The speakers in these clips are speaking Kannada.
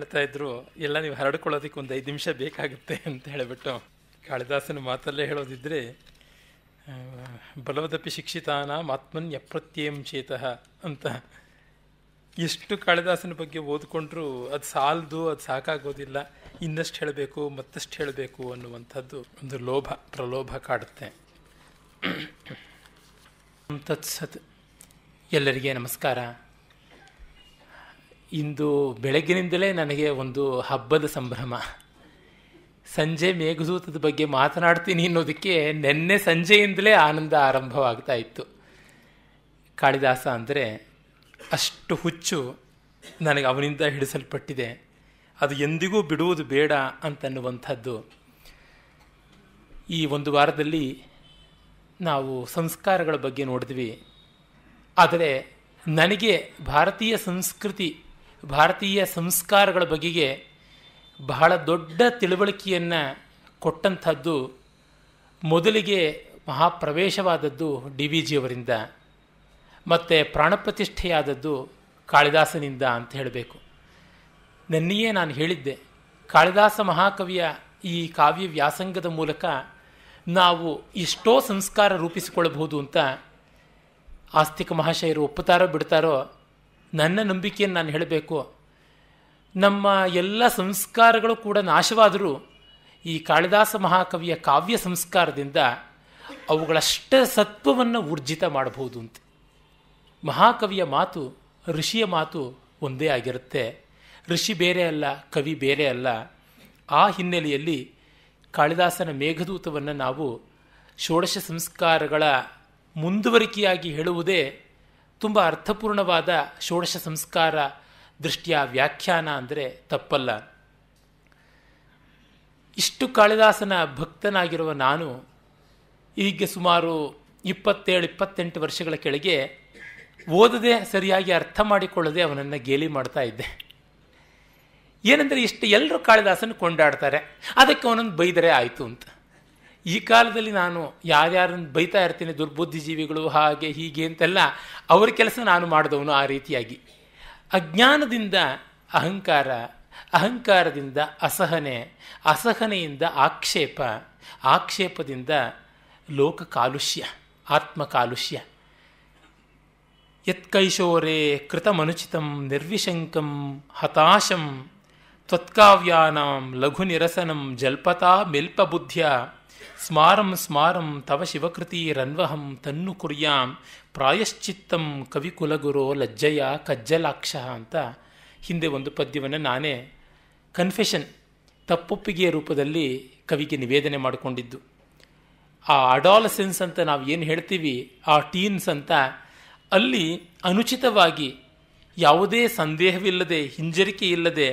ಹೇಳ್ತಾ ಇದ್ರು ಎಲ್ಲ ನೀವು ಹರಡ್ಕೊಳ್ಳೋದಕ್ಕೆ ಒಂದು ಐದು ನಿಮಿಷ ಬೇಕಾಗುತ್ತೆ ಅಂತ ಹೇಳಿಬಿಟ್ಟು ಕಾಳಿದಾಸನ ಮಾತಲ್ಲೇ ಹೇಳೋದಿದ್ರೆ ಬಲವದಪಿ ಆತ್ಮನ್ ಆತ್ಮನ್ಯಪ್ರತ್ಯೇಂ ಚೇತಃ ಅಂತ ಎಷ್ಟು ಕಾಳಿದಾಸನ ಬಗ್ಗೆ ಓದ್ಕೊಂಡ್ರು ಅದು ಸಾಲದು ಅದು ಸಾಕಾಗೋದಿಲ್ಲ ಇನ್ನಷ್ಟು ಹೇಳಬೇಕು ಮತ್ತಷ್ಟು ಹೇಳಬೇಕು ಅನ್ನುವಂಥದ್ದು ಒಂದು ಲೋಭ ಪ್ರಲೋಭ ಕಾಡುತ್ತೆ ತತ್ಸತ್ ಎಲ್ಲರಿಗೆ ನಮಸ್ಕಾರ ಇಂದು ಬೆಳಗ್ಗಿನಿಂದಲೇ ನನಗೆ ಒಂದು ಹಬ್ಬದ ಸಂಭ್ರಮ ಸಂಜೆ ಮೇಘದೂತದ ಬಗ್ಗೆ ಮಾತನಾಡ್ತೀನಿ ಅನ್ನೋದಕ್ಕೆ ನಿನ್ನೆ ಸಂಜೆಯಿಂದಲೇ ಆನಂದ ಆರಂಭವಾಗ್ತಾ ಇತ್ತು ಕಾಳಿದಾಸ ಅಂದರೆ ಅಷ್ಟು ಹುಚ್ಚು ನನಗೆ ಅವನಿಂದ ಹಿಡಿಸಲ್ಪಟ್ಟಿದೆ ಅದು ಎಂದಿಗೂ ಬಿಡುವುದು ಬೇಡ ಅಂತನ್ನುವಂಥದ್ದು ಈ ಒಂದು ವಾರದಲ್ಲಿ ನಾವು ಸಂಸ್ಕಾರಗಳ ಬಗ್ಗೆ ನೋಡಿದ್ವಿ ಆದರೆ ನನಗೆ ಭಾರತೀಯ ಸಂಸ್ಕೃತಿ ಭಾರತೀಯ ಸಂಸ್ಕಾರಗಳ ಬಗೆಗೆ ಬಹಳ ದೊಡ್ಡ ತಿಳುವಳಿಕೆಯನ್ನು ಕೊಟ್ಟಂಥದ್ದು ಮೊದಲಿಗೆ ಮಹಾಪ್ರವೇಶವಾದದ್ದು ಡಿ ವಿ ಜಿಯವರಿಂದ ಮತ್ತು ಪ್ರಾಣಪ್ರತಿಷ್ಠೆಯಾದದ್ದು ಕಾಳಿದಾಸನಿಂದ ಅಂತ ಹೇಳಬೇಕು ನನ್ನೆಯೇ ನಾನು ಹೇಳಿದ್ದೆ ಕಾಳಿದಾಸ ಮಹಾಕವಿಯ ಈ ಕಾವ್ಯ ವ್ಯಾಸಂಗದ ಮೂಲಕ ನಾವು ಎಷ್ಟೋ ಸಂಸ್ಕಾರ ರೂಪಿಸಿಕೊಳ್ಳಬಹುದು ಅಂತ ಆಸ್ತಿಕ ಮಹಾಶಯರು ಒಪ್ಪುತ್ತಾರೋ ಬಿಡ್ತಾರೋ ನನ್ನ ನಂಬಿಕೆಯನ್ನು ನಾನು ಹೇಳಬೇಕು ನಮ್ಮ ಎಲ್ಲ ಸಂಸ್ಕಾರಗಳು ಕೂಡ ನಾಶವಾದರೂ ಈ ಕಾಳಿದಾಸ ಮಹಾಕವಿಯ ಕಾವ್ಯ ಸಂಸ್ಕಾರದಿಂದ ಅವುಗಳಷ್ಟ ಸತ್ವವನ್ನು ಊರ್ಜಿತ ಮಾಡಬಹುದು ಅಂತ ಮಹಾಕವಿಯ ಮಾತು ಋಷಿಯ ಮಾತು ಒಂದೇ ಆಗಿರುತ್ತೆ ಋಷಿ ಬೇರೆ ಅಲ್ಲ ಕವಿ ಬೇರೆ ಅಲ್ಲ ಆ ಹಿನ್ನೆಲೆಯಲ್ಲಿ ಕಾಳಿದಾಸನ ಮೇಘದೂತವನ್ನು ನಾವು ಷೋಡಶ ಸಂಸ್ಕಾರಗಳ ಮುಂದುವರಿಕೆಯಾಗಿ ಹೇಳುವುದೇ ತುಂಬ ಅರ್ಥಪೂರ್ಣವಾದ ಷೋಡಶ ಸಂಸ್ಕಾರ ದೃಷ್ಟಿಯ ವ್ಯಾಖ್ಯಾನ ಅಂದರೆ ತಪ್ಪಲ್ಲ ಇಷ್ಟು ಕಾಳಿದಾಸನ ಭಕ್ತನಾಗಿರುವ ನಾನು ಈಗ ಸುಮಾರು ಇಪ್ಪತ್ತೇಳು ಇಪ್ಪತ್ತೆಂಟು ವರ್ಷಗಳ ಕೆಳಗೆ ಓದದೆ ಸರಿಯಾಗಿ ಅರ್ಥ ಮಾಡಿಕೊಳ್ಳದೆ ಅವನನ್ನು ಗೇಲಿ ಮಾಡ್ತಾ ಇದ್ದೆ ಏನಂದರೆ ಇಷ್ಟು ಎಲ್ಲರೂ ಕಾಳಿದಾಸನ ಕೊಂಡಾಡ್ತಾರೆ ಅದಕ್ಕೆ ಅವನನ್ನು ಬೈದರೆ ಆಯಿತು ಅಂತ ಈ ಕಾಲದಲ್ಲಿ ನಾನು ಯಾರ್ಯಾರನ್ನು ಬೈತಾ ಇರ್ತೀನಿ ದುರ್ಬುದ್ಧಿಜೀವಿಗಳು ಹಾಗೆ ಹೀಗೆ ಅಂತೆಲ್ಲ ಅವ್ರ ಕೆಲಸ ನಾನು ಮಾಡಿದವನು ಆ ರೀತಿಯಾಗಿ ಅಜ್ಞಾನದಿಂದ ಅಹಂಕಾರ ಅಹಂಕಾರದಿಂದ ಅಸಹನೆ ಅಸಹನೆಯಿಂದ ಆಕ್ಷೇಪ ಆಕ್ಷೇಪದಿಂದ ಲೋಕ ಕಾಲುಷ್ಯ ಆತ್ಮ ಕಾಲುಷ್ಯ ಯತ್ಕೈಶೋರೆ ಕೃತಮನುಚಿತಂ ನಿರ್ವಿಶಂಕಂ ಹತಾಶಂ ತ್ವತ್ಕಾವ್ಯಾನಾಂ ಲಘು ನಿರಸನಂ ಜಲ್ಪತಾ ಮಿಲ್ಪಬುದ್ಧ್ಯ ಸ್ಮಾರಂ ಸ್ಮಾರಂ ತವ ಶಿವಕೃತಿ ರನ್ವಹಂ ತನ್ನು ಕುರಿಯಾಂ ಪ್ರಾಯಶ್ಚಿತ್ತಂ ಕವಿಕುಲಗುರೋ ಲಜ್ಜಯ ಕಜ್ಜಲಾಕ್ಷ ಅಂತ ಹಿಂದೆ ಒಂದು ಪದ್ಯವನ್ನು ನಾನೇ ಕನ್ಫೆಷನ್ ತಪ್ಪೊಪ್ಪಿಗೆಯ ರೂಪದಲ್ಲಿ ಕವಿಗೆ ನಿವೇದನೆ ಮಾಡಿಕೊಂಡಿದ್ದು ಆ ಅಡಾಲಸೆನ್ಸ್ ಅಂತ ನಾವು ಏನು ಹೇಳ್ತೀವಿ ಆ ಟೀನ್ಸ್ ಅಂತ ಅಲ್ಲಿ ಅನುಚಿತವಾಗಿ ಯಾವುದೇ ಸಂದೇಹವಿಲ್ಲದೆ ಹಿಂಜರಿಕೆ ಇಲ್ಲದೆ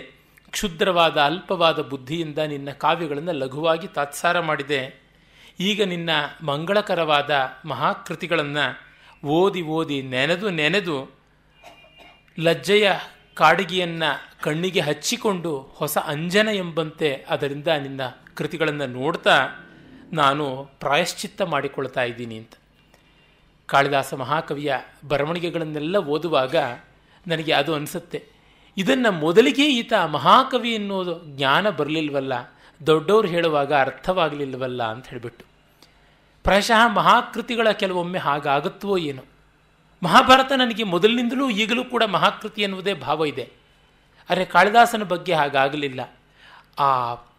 ಕ್ಷುದ್ರವಾದ ಅಲ್ಪವಾದ ಬುದ್ಧಿಯಿಂದ ನಿನ್ನ ಕಾವ್ಯಗಳನ್ನು ಲಘುವಾಗಿ ತಾತ್ಸಾರ ಮಾಡಿದೆ ಈಗ ನಿನ್ನ ಮಂಗಳಕರವಾದ ಮಹಾಕೃತಿಗಳನ್ನು ಓದಿ ಓದಿ ನೆನೆದು ನೆನೆದು ಲಜ್ಜೆಯ ಕಾಡಿಗೆಯನ್ನು ಕಣ್ಣಿಗೆ ಹಚ್ಚಿಕೊಂಡು ಹೊಸ ಅಂಜನ ಎಂಬಂತೆ ಅದರಿಂದ ನಿನ್ನ ಕೃತಿಗಳನ್ನು ನೋಡ್ತಾ ನಾನು ಪ್ರಾಯಶ್ಚಿತ್ತ ಮಾಡಿಕೊಳ್ತಾ ಇದ್ದೀನಿ ಅಂತ ಕಾಳಿದಾಸ ಮಹಾಕವಿಯ ಬರವಣಿಗೆಗಳನ್ನೆಲ್ಲ ಓದುವಾಗ ನನಗೆ ಅದು ಅನಿಸುತ್ತೆ ಇದನ್ನು ಮೊದಲಿಗೆ ಈತ ಮಹಾಕವಿ ಎನ್ನುವುದು ಜ್ಞಾನ ಬರಲಿಲ್ವಲ್ಲ ದೊಡ್ಡವ್ರು ಹೇಳುವಾಗ ಅರ್ಥವಾಗಲಿಲ್ವಲ್ಲ ಅಂತ ಹೇಳಿಬಿಟ್ಟು ಪ್ರಾಯಶಃ ಮಹಾಕೃತಿಗಳ ಕೆಲವೊಮ್ಮೆ ಹಾಗಾಗುತ್ತವೋ ಏನು ಮಹಾಭಾರತ ನನಗೆ ಮೊದಲಿನಿಂದಲೂ ಈಗಲೂ ಕೂಡ ಮಹಾಕೃತಿ ಎನ್ನುವುದೇ ಭಾವ ಇದೆ ಆದರೆ ಕಾಳಿದಾಸನ ಬಗ್ಗೆ ಹಾಗಾಗಲಿಲ್ಲ ಆ